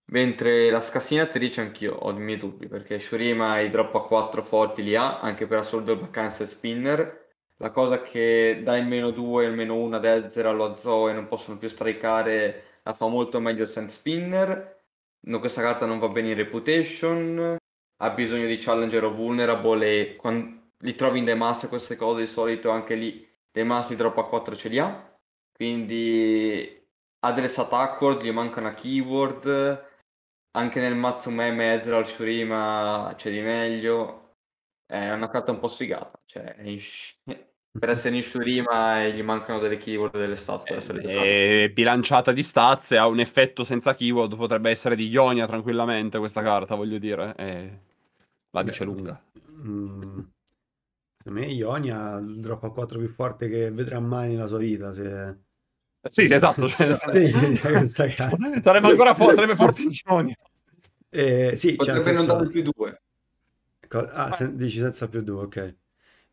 Mentre la scassinatrice anch'io ho i miei dubbi, perché Shurima i drop a 4 forti li ha, anche per assurdo il vacanza spinner, la cosa che dà il meno 2 e il meno 1 ad Elzer allo Azzo e non possono più strikeare la fa molto meglio il Sand Spinner. No, questa carta non va bene in reputation, ha bisogno di challenger o vulnerable e quando li trovi in demass queste cose di solito anche lì demass di drop a 4 ce li ha. Quindi ha delle stat accord, gli manca una keyword, anche nel mazzo meme al Shurima c'è di meglio. È una carta un po' sfigata, cioè per essere in Shurima e gli mancano delle keyword delle stat per essere eh, bilanciata di stazze ha un effetto senza keyword potrebbe essere di Ionia tranquillamente questa carta voglio dire eh, la dice Beh, lunga mm, secondo me Ionia droppa 4 più forte che vedrà mai nella sua vita se... Eh, sì, sì esatto cioè, sì, sarebbe ancora forte sarebbe forte in Ionia eh, sì, cioè, potrebbe cioè, non senso... dare più 2 Co- ah, sen- dici senza più 2 ok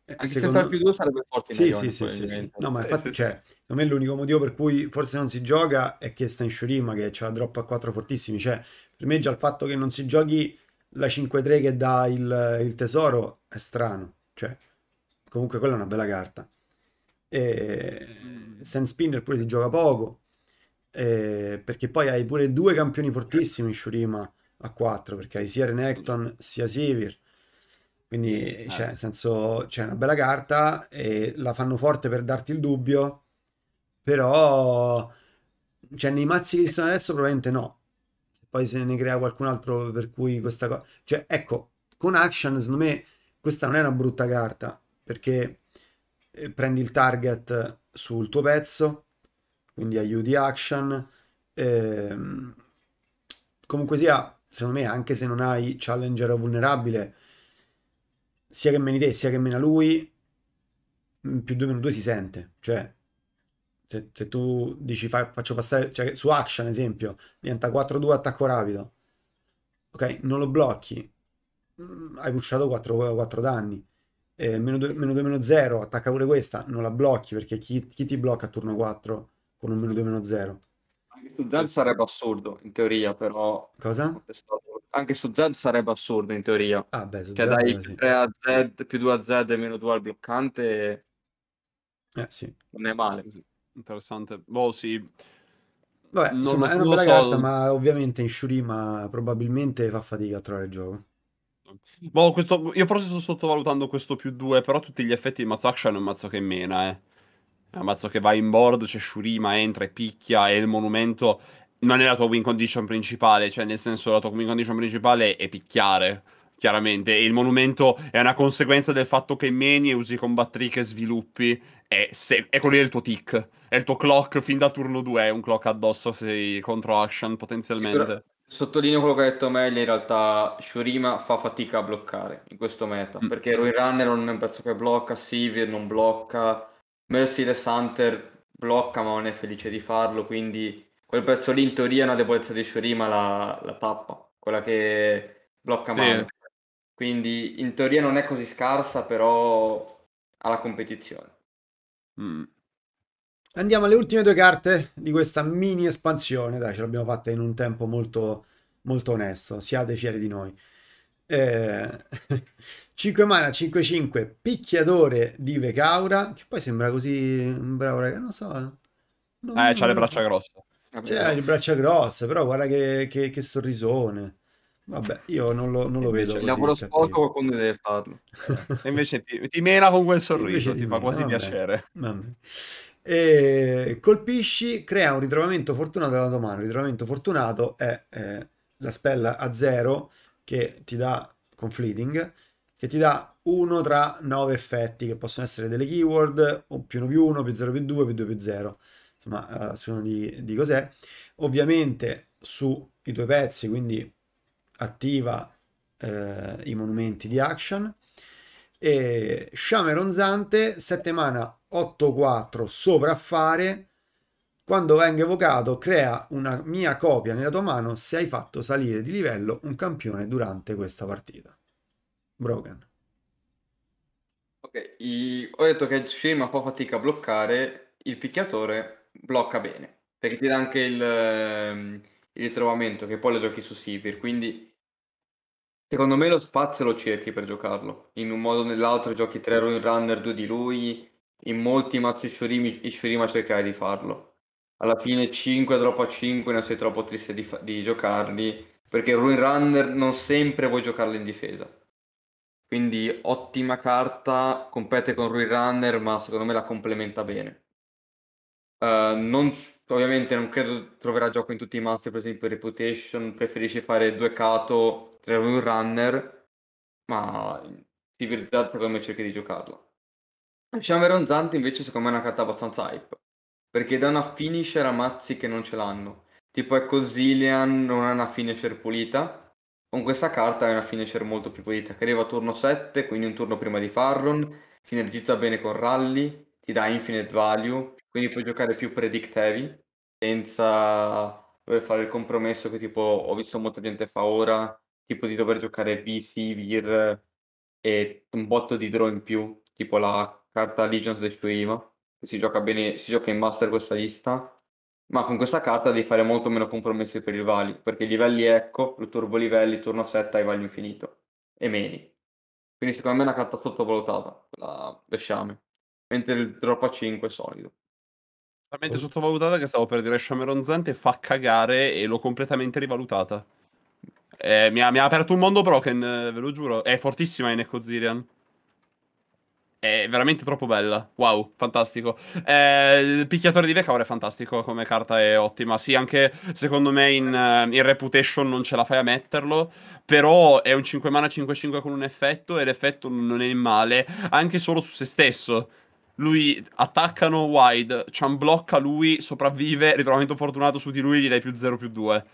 anche eh, secondo... se stava più 2 sarebbe forte sì, sì, sì, sì, sì. No, ma eh, infatti, cioè, secondo me l'unico motivo per cui forse non si gioca è che sta in Shurima, che la drop a 4 fortissimi. Cioè, per me già il fatto che non si giochi la 5-3 che dà il, il, tesoro è strano. Cioè, comunque quella è una bella carta. E... Sand Spinner pure si gioca poco. E... Perché poi hai pure due campioni fortissimi in Shurima a 4, perché hai sia Renekton sia Sivir quindi, eh, cioè, ah. cioè, nel senso, c'è una bella carta e la fanno forte per darti il dubbio, però, cioè, nei mazzi che ci sono adesso probabilmente no. Poi se ne crea qualcun altro per cui questa cosa... Cioè, ecco, con Action, secondo me, questa non è una brutta carta, perché eh, prendi il target sul tuo pezzo, quindi aiuti Action. Ehm, comunque sia, secondo me, anche se non hai Challenger Vulnerabile sia che meni te sia che mena lui, mm, più 2 meno 2 si sente. Cioè, se, se tu dici fai, faccio passare, cioè su action esempio, diventa 4-2 attacco rapido, ok, non lo blocchi, mm, hai pushato 4, 4 danni. Eh, meno 2, meno 2, meno 0, attacca pure questa, non la blocchi perché chi, chi ti blocca a turno 4 con un meno 2, meno 0? Anche su Zen sarebbe assurdo, in teoria, però... Cosa? anche su Z sarebbe assurdo in teoria. Ah, beh, su cioè, Z, dai sì. 3 a Z più 2 a Z e meno 2 al bloccante. Eh, sì. Non è male. Sì. Interessante. Boh, sì. Vabbè, non, insomma, è una bella so. carta, ma ovviamente in Shurima probabilmente fa fatica a trovare il gioco. Boh, questo... Io forse sto sottovalutando questo più 2, però tutti gli effetti di mazzo action è un mazzo che mena, eh. È un mazzo che va in board, c'è Shurima, entra e picchia, e il monumento non è la tua win condition principale, cioè nel senso la tua win condition principale è picchiare, chiaramente, e il monumento è una conseguenza del fatto che meni e usi combattri che sviluppi, e se, è quello lì il tuo tick, è il tuo clock fin da turno 2, è un clock addosso sei contro action potenzialmente. Sicuro. Sottolineo quello che ha detto Mel, in realtà Shurima fa fatica a bloccare in questo meta, mm. perché Ruin Runner non è un pezzo che blocca, Sivir non blocca, Merciless Hunter blocca ma non è felice di farlo, quindi quel pezzo lì in teoria è una debolezza di Shurima la, la pappa, quella che blocca sì. Quindi in teoria non è così scarsa, però ha la competizione. Mm. Andiamo alle ultime due carte di questa mini espansione. Dai, ce l'abbiamo fatta in un tempo molto, molto onesto. Siate fieri di noi. Eh, 5 mana 5-5 picchiadore di Vecaura che poi sembra così un bravo ragazzo non so eh. non, eh, c'ha le braccia grosse ha cioè, le braccia grosse, però guarda che, che, che sorrisone. Vabbè, io non lo, non lo vedo. Così, lavoro cioè, sporco quando deve farlo. e invece ti, ti, mena con quel sorriso, ti, ti, fa quasi vabbè, piacere. Vabbè. E colpisci, crea un ritrovamento fortunato alla tua mano. Il ritrovamento fortunato è eh, la spella a zero che ti dà con fleeting, che ti dà uno tra nove effetti che possono essere delle keyword, o più uno più uno, più zero più due, più due più 0 ma a eh, seconda di, di cos'è. Ovviamente sui due pezzi, quindi attiva eh, i monumenti di action. E sciame ronzante, 7 mana, 8-4, sovraffare. Quando venga evocato, crea una mia copia nella tua mano se hai fatto salire di livello un campione durante questa partita. Broken. Ok, i... ho detto che Shame fa fatica a bloccare, il picchiatore blocca bene, perché ti dà anche il, ehm, il ritrovamento che poi lo giochi su Sivir, quindi secondo me lo spazio lo cerchi per giocarlo, in un modo o nell'altro giochi tre Ruin Runner, due di lui, in molti mazzi Shurima, Ishurima cercherai di farlo. Alla fine 5 troppo a 5, non sei troppo triste di, di giocarli, perché Ruin Runner non sempre vuoi giocarlo in difesa. Quindi ottima carta, compete con Ruin Runner, ma secondo me la complementa bene. Uh, non, ovviamente non credo troverà gioco in tutti i master, per esempio Reputation preferisce fare due Kato, tre un runner, ma si civilizzato secondo me cerca di giocarlo. Shameron Zant invece secondo me è una carta abbastanza hype, perché dà una finisher a mazzi che non ce l'hanno. Tipo ecco Zillian non ha una finisher pulita, con questa carta è una finisher molto più pulita, che arriva a turno 7, quindi un turno prima di Farron, sinergizza bene con Rally, ti dà infinite value, quindi puoi giocare più predict heavy senza dover fare il compromesso che tipo ho visto molta gente fa ora, tipo di dover giocare BC, Vir e un botto di draw in più, tipo la carta Legions del prima, che si gioca bene, si gioca in master questa lista, ma con questa carta devi fare molto meno compromessi per il rivali, perché i livelli ecco, lo turbo livelli, turno 7 hai value infinito e meni. Quindi secondo me è una carta sottovalutata, la Besciame, mentre il drop a 5 è solido. Talmente sottovalutata che stavo per dire Shameron Zante fa cagare e l'ho completamente rivalutata. Eh, mi, ha, mi, ha, aperto un mondo Broken, ve lo giuro. È fortissima in Echo Zirian. È veramente troppo bella. Wow, fantastico. Eh, il picchiatore di Vecaur è fantastico come carta, è ottima. Sì, anche secondo me in, in Reputation non ce la fai a metterlo. Però è un 5 mana 5-5 con un effetto e l'effetto non è male, anche solo su se stesso. Lui attaccano wide, Chan blocca lui, sopravvive, ritrovamento fortunato su di lui, gli dai più 0 più 2.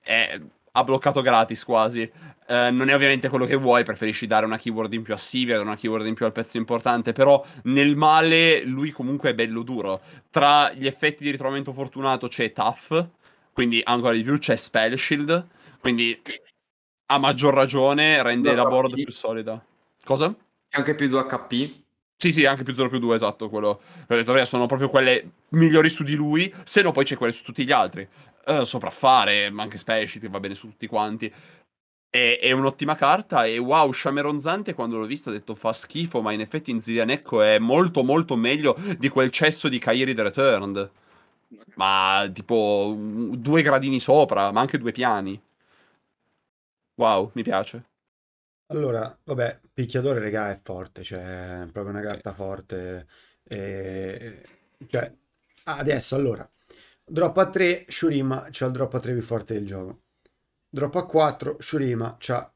E ha bloccato gratis quasi. Eh, non è ovviamente quello che vuoi, preferisci dare una keyword in più a Sivir, una keyword in più al pezzo importante, però nel male lui comunque è bello duro. Tra gli effetti di ritrovamento fortunato c'è Tough, quindi ancora di più c'è Spell Shield, quindi a maggior ragione rende la board più solida. Cosa? Anche più 2 HP sì, sì, anche più 0 più 2, esatto, quello. sono proprio quelle migliori su di lui, se no poi c'è quelle su tutti gli altri. Uh, sopraffare, ma anche Specialty, va bene su tutti quanti. È, è un'ottima carta e wow, sciameronzante quando l'ho visto ha detto fa schifo, ma in effetti in Zilianecco è molto molto meglio di quel cesso di Kairi The Returned. Ma tipo due gradini sopra, ma anche due piani. Wow, mi piace. Allora, vabbè, picchiatore, regà, è forte, cioè, è proprio una Sì. carta forte. E... Cioè, adesso, allora, drop a 3, Shurima c'ha il drop a 3 più forte del gioco. Drop a 4, Shurima c'ha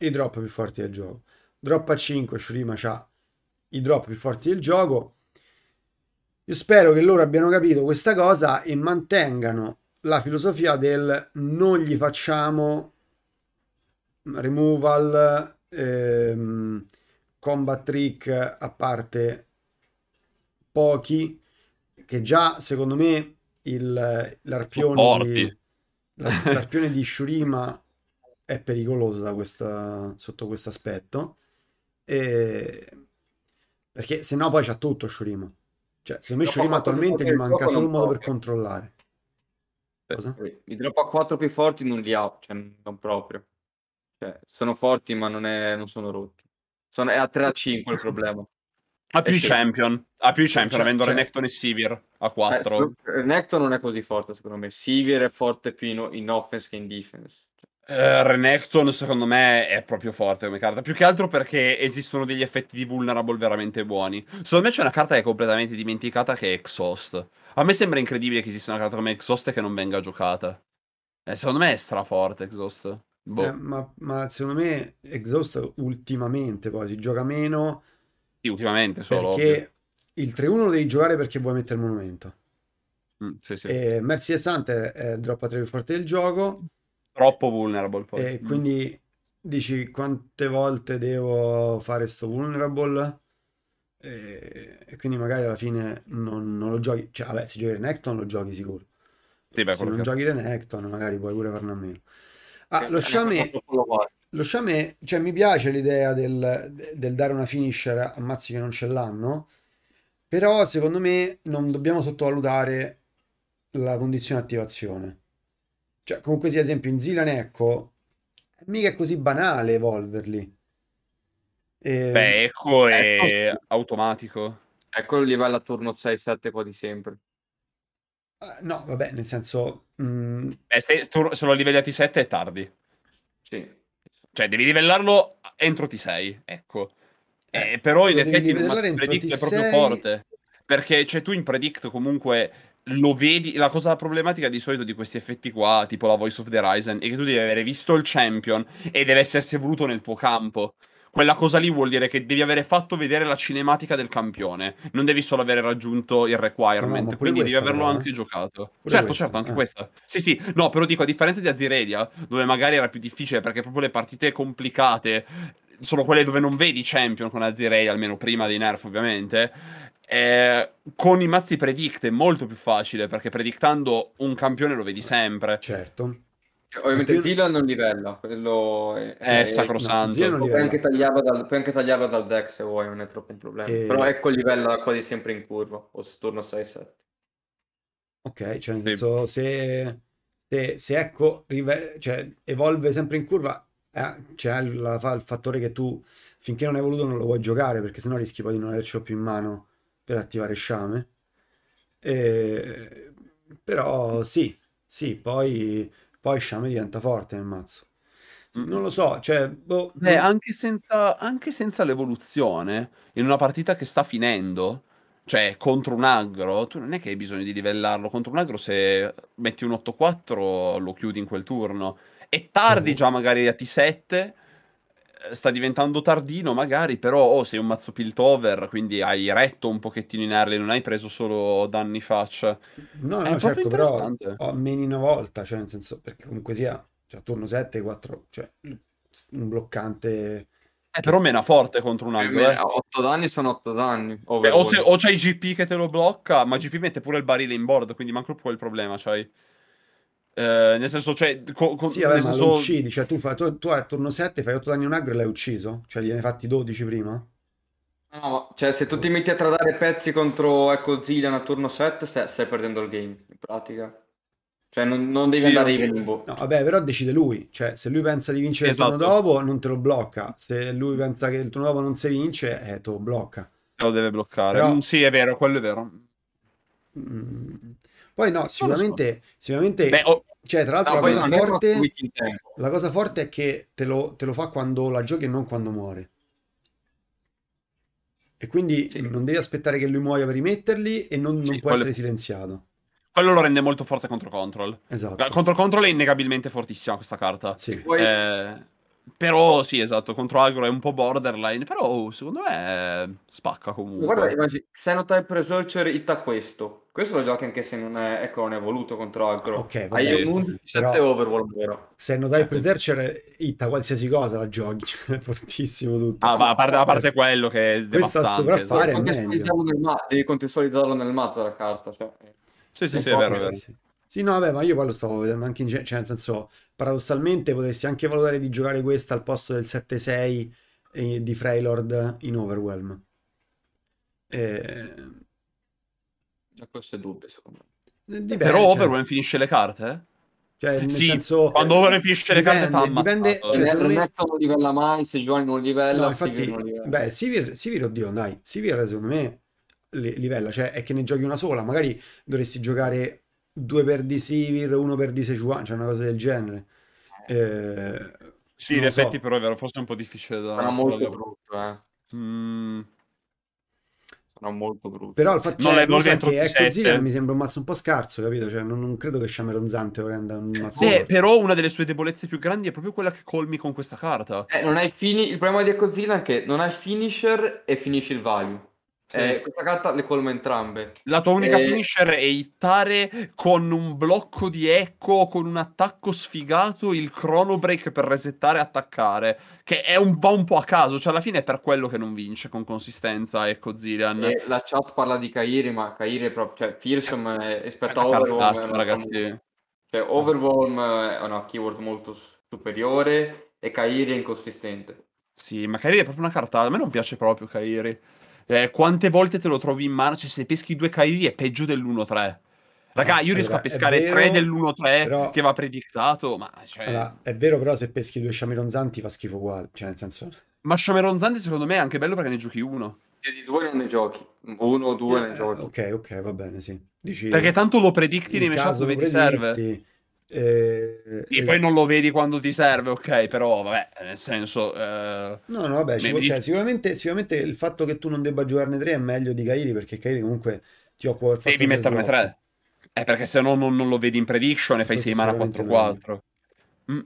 i drop più forti del gioco. Drop a 5, Shurima c'ha i drop più forti del gioco. Io spero che loro abbiano capito questa cosa e mantengano la filosofia del non gli facciamo removal ehm, combat trick a parte pochi, che già secondo me il, l'arpione, di, l'arpione di Shurima è pericoloso da questa, sotto questo aspetto. Perché se no poi c'ha tutto Shurima. Cioè, secondo me Shurima attualmente gli manca solo un modo per controllare. Eh, Cosa? I drop a 4 più forti non li ha, cioè non proprio. Cioè, sono forti, ma non, è, non sono rotti. Sono, è a 3 a 5 il problema. Ha più, i champion, ha più i champion, cioè, avendo cioè... Renekton e Sivir a 4. Eh, eh, Renekton non è così forte secondo me, Sivir è forte più in, in offense che in defense. Uh, Renekton secondo me è proprio forte come carta, più che altro perché esistono degli effetti di vulnerable veramente buoni. Secondo me c'è una carta che è completamente dimenticata che è Exhaust. A me sembra incredibile che esista una carta come Exhaust e che non venga giocata. Eh, secondo me è straforte Exhaust. Boh. Eh, ma, ma, secondo me Exhaust ultimamente poi si gioca meno. Sì, ultimamente solo. Perché il 3-1 lo devi giocare perché vuoi mettere il monumento. Mm, sì, sì. E Mercy e Hunter è il drop a 3 più forte del gioco. Troppo vulnerable poi. E mm. quindi dici quante volte devo fare sto vulnerable? E, quindi magari alla fine non, non lo giochi. Cioè, vabbè, se giochi Renekton lo giochi sicuro. Sì, beh, se non che... giochi Renekton magari puoi pure farne a meno. Ah, lo sciame, lo sciame, cioè mi piace l'idea del, del dare una finisher a mazzi che non ce l'hanno, però secondo me non dobbiamo sottovalutare la condizione attivazione. Cioè, comunque sia, ad esempio, in Zilan Ecco, mica è così banale evolverli. E... Beh, Ecco, ecco è ecco. automatico. Ecco il livello a turno 6-7 quasi sempre. Eh, no, vabbè, nel senso... Mh... Mm, Beh, se, se lo livelli a T7 è tardi. Sì. Cioè, devi livellarlo entro T6, ecco. Eh, eh, però in effetti il predict T6... è proprio forte. Perché cioè, tu in predict comunque lo vedi. La cosa problematica di solito di questi effetti qua, tipo la Voice of the Horizon, è che tu devi avere visto il champion e deve essersi evoluto nel tuo campo quella cosa lì vuol dire che devi avere fatto vedere la cinematica del campione, non devi solo avere raggiunto il requirement, no, quindi devi averlo no, anche eh? giocato. Pure certo, questa, certo, anche eh. questa. Sì, sì, no, però dico, a differenza di Azirelia, dove magari era più difficile perché proprio le partite complicate sono quelle dove non vedi champion con Azirelia, almeno prima dei nerf ovviamente, eh, con i mazzi predict è molto più facile perché predictando un campione lo vedi sempre. Certo. Cioè, ovviamente più... Zilan non livella, quello è, è, sacrosanto. No, puoi, anche dal, puoi, anche tagliarlo dal deck se vuoi, non è troppo un problema. E... Eh. Però ecco il livello quasi sempre in curva, o turno 6-7. Ok, cioè nel senso sì. se, se, se, ecco rive, cioè, evolve sempre in curva, eh, c'è la, il fattore che tu finché non hai voluto non lo vuoi giocare, perché sennò rischi poi di non avercelo più in mano per attivare sciame. E... Eh, però sì, sì, poi poi Sciame diventa forte nel mazzo. Mm. Non lo so, cioè, boh, Beh, non... anche, senza, anche senza l'evoluzione, in una partita che sta finendo, cioè contro un aggro, tu non è che hai bisogno di livellarlo. Contro un aggro, se metti un 8-4, lo chiudi in quel turno. E tardi mm. già magari a T7, sta diventando tardino magari, però oh, sei un mazzo piltover, quindi hai retto un pochettino in early, non hai preso solo danni faccia. No, no, è no, certo, però almeno una volta, cioè nel senso, perché comunque sia, cioè turno 7, 4, cioè un bloccante... È eh, però meno forte contro un eh, angolo. Eh, 8 danni sono 8 danni. Beh, o, se, o c'hai GP che te lo blocca, ma GP mette pure il barile in board, quindi manco quel problema c'hai. Cioè... Eh, nel senso, cioè, co- co- sì, vabbè, nel senso... uccidi, cioè tu, fai, tu, tu a turno 7 fai 8 danni a un aggro e l'hai ucciso? Cioè, gliene hai fatti 12 prima? No, cioè se tu ti metti a tradare pezzi contro Ecco Zillian a turno 7 stai, stai, perdendo il game, in pratica. Cioè non, non devi andare in limbo. No, vabbè, però decide lui. Cioè se lui pensa di vincere esatto. il turno esatto. dopo, non te lo blocca. Se lui pensa che il turno dopo non si vince, eh, te lo blocca. lo deve bloccare. Però... Sì, è vero, quello è vero. Mm, poi no, sicuramente, sicuramente Beh, oh, cioè, tra l'altro no, la, cosa forte, la, cosa forte, è che te lo, te lo, fa quando la giochi e non quando muore. E quindi sì. non devi aspettare che lui muoia per rimetterli e non, non può quello... essere silenziato. Quello lo rende molto forte contro Control. Esatto. Contro Control è innegabilmente fortissima questa carta. Sì. Poi... Eh... Però sì, esatto, contro Agro è un po' borderline, però oh, secondo me eh, spacca comunque. Guarda, immagini, se Xenotype Researcher itta questo. Questo lo giochi anche se non è, ecco, non è voluto contro altro. Ok, va Hai un 7 overworld, vero? Se non dai presercer, itta qualsiasi cosa la giochi, Cioè, è fortissimo tutto. Ah, ma a parte, a parte quello che è Questo a sovraffare esatto. è nel ma- devi contestualizzarlo nel mazzo la carta, cioè. Eh. Sì, eh, sì, sì, è vero, sì, vero. Sì. sì, no, vabbè, ma io poi lo stavo vedendo anche in genere, cioè nel senso, paradossalmente potresti anche valutare di giocare questa al posto del 7-6 eh, di Freylord in Overwhelm. Eh, ma questo è dubbio, secondo me. Però cioè Overwhelm cioè... finisce le carte? Eh? Cioè, nel sì, senso, quando Overwhelm finisce le carte dipende, ah, cioè, se eh, secondo me... non livella mai, se Giovanni non livella, no, infatti, non livella. Beh, Sivir, Sivir, oddio, dai, Sivir secondo me livella, cioè è che ne giochi una sola, magari dovresti giocare due per di Sivir, uno per di Sejuan, cioè una cosa del genere. Eh, eh sì, in effetti so. però è vero, forse è un po' difficile da... Era molto brutto, eh. Mm, sono molto brutto. Però il fatto cioè, non è che ecco Zillian mi sembra un mazzo un po' scarso, capito? Cioè, non, non credo che Sciameronzante renda un mazzo. Beh, però una delle sue debolezze più grandi è proprio quella che colmi con questa carta. Eh, non hai fini... Il problema di Ecco Zillian è che non hai finisher e finisci il value. Sì. Eh, questa carta le colma entrambe. La tua unica e... Eh, finisher è hittare con un blocco di eco, con un attacco sfigato, il chrono break per resettare e attaccare. Che è un, va un po' a caso, cioè alla fine è per quello che non vince con consistenza Ecco Zilean. Eh, la chat parla di Kairi, ma Kairi è proprio... cioè Fearsome è, eh, rispetto a Overwhelm... ragazzi. Cioè ah. Overwhelm è una keyword molto superiore e Kairi è inconsistente. Sì, ma Kairi è proprio una carta, a me non piace proprio Kairi. Eh, quante volte te lo trovi in mano? Cioè, se peschi due Kairi è peggio dell'1-3. Raga, io riesco allora, a pescare vero, 3 dell'1-3 però... che va predictato, ma cioè... allora, è vero però se peschi due sciameronzanti fa schifo uguale, cioè nel senso... Ma sciameronzanti secondo me è anche bello perché ne giochi uno. E di due non ne giochi, uno o due eh, ne giochi. Ok, ok, va bene, sì. Dici... Perché tanto lo predicti in nei matchup dove ti serve. E, eh, e, poi non lo vedi quando ti serve, ok, però vabbè, nel senso... Eh, no, no, vabbè, dici... cioè, sicuramente, sicuramente, il fatto che tu non debba giocarne tre è meglio di Kairi, perché Kairi comunque ti occupa... Devi metterne tre. Eh, perché se no non, non, lo vedi in prediction e fai 6 mana 4-4.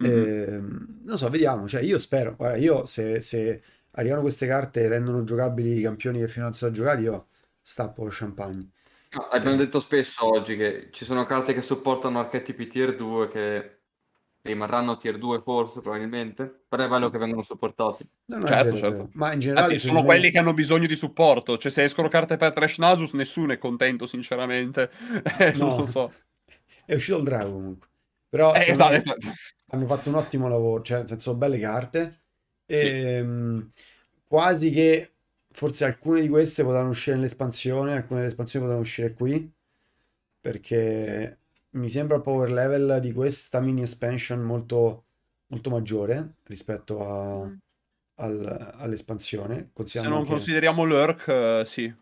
Eh, non so, vediamo. Cioè, io spero. Guarda, io se, se, arrivano queste carte e rendono giocabili i campioni che fino adesso ho giocato, io stappo lo champagne abbiamo detto spesso oggi che ci sono carte che supportano archetipi tier 2 che rimarranno tier 2 forse probabilmente, però è bello che vengano supportati. No, no, certo, certo. Ma in generale Anzi, sono quelli che hanno bisogno di supporto, cioè se escono carte per Trash Nasus nessuno è contento sinceramente, no. non lo so. È uscito il drago comunque. Però eh, esatto, esatto. hanno fatto un ottimo lavoro, cioè nel senso belle carte. E, sì. um, quasi che forse alcune di queste potranno uscire nell'espansione, alcune delle espansioni potranno uscire qui, perché mi sembra il power level di questa mini expansion molto, molto maggiore rispetto a, mm. al, all'espansione. Se non che... consideriamo lurk, eh, sì.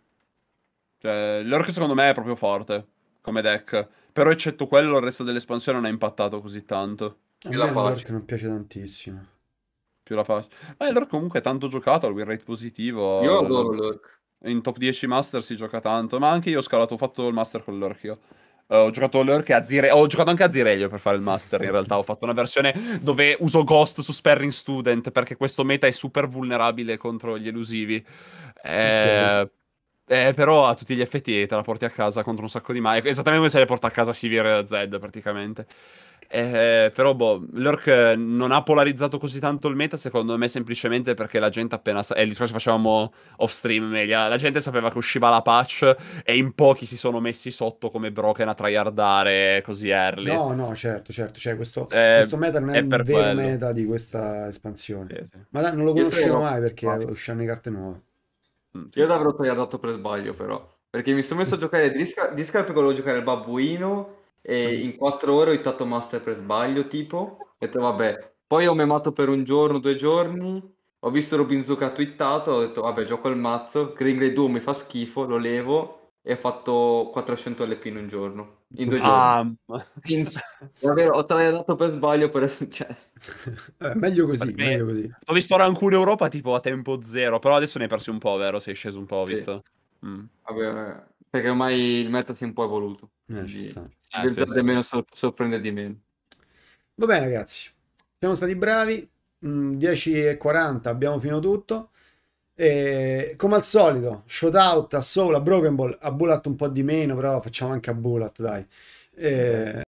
Cioè, lurk secondo me è proprio forte come deck, però eccetto quello il resto dell'espansione non ha impattato così tanto. A me lurk non piace tantissimo più la pace. Ma l'Orc comunque è tanto giocato, al win rate positivo. Io adoro l'Urk. In top 10 Master si gioca tanto, ma anche io ho scalato, ho fatto il Master con l'Orc io. Uh, ho giocato l'Urk a Zire- ho giocato anche a Zirelio per fare il master. In realtà, ho fatto una versione dove uso Ghost su Sperring Student perché questo meta è super vulnerabile contro gli elusivi. Eh, eh, però a tutti gli effetti te la porti a casa contro un sacco di mai. Esattamente come se le porta a casa Sivir e Zed praticamente. Eh, però, boh, Lurk eh, non ha polarizzato così tanto il meta, secondo me, semplicemente perché la gente appena... Sa- eh, discorso facevamo off stream, media. La gente sapeva che usciva la patch e in pochi si sono messi sotto come broken a tryhardare così early. No, no, certo, certo. Cioè, questo, eh, questo meta non è, è il vero quello. meta di questa espansione. Sì, sì. Ma dai, non lo conoscevo mai perché ah. uscivano le carte nuove. Mm, sì. Io l'avrò tryhardato per sbaglio, però. Perché mi sono messo a giocare Discard, Discard perché volevo giocare il babbuino e in quattro ore ho hittato master per sbaglio, tipo, ho detto vabbè, poi ho memato per un giorno, due giorni, ho visto Robin Robinzuka twittato, ho detto vabbè gioco il mazzo, Green Grey 2 mi fa schifo, lo levo e ho fatto 400 LP in un giorno, in due giorni. Ah. In... Davvero, ho trainato per sbaglio per essere successo. Eh, meglio, così, meglio così, Ho visto Rancune Europa tipo a tempo zero, però adesso ne hai persi un po', vero? Sei sceso un po', ho sì. visto. Mm. Vabbè, perché ormai il meta si è un po' evoluto. Eh, ci ah, sì, sì, meno sor- sorprende di meno. Va bene, ragazzi. Siamo stati bravi. 10 mm, e 40 abbiamo finito tutto. E, come al solito, shout out a Soul, a Broken Ball, a Bullet un po' di meno, però facciamo anche a Bullet, dai. E...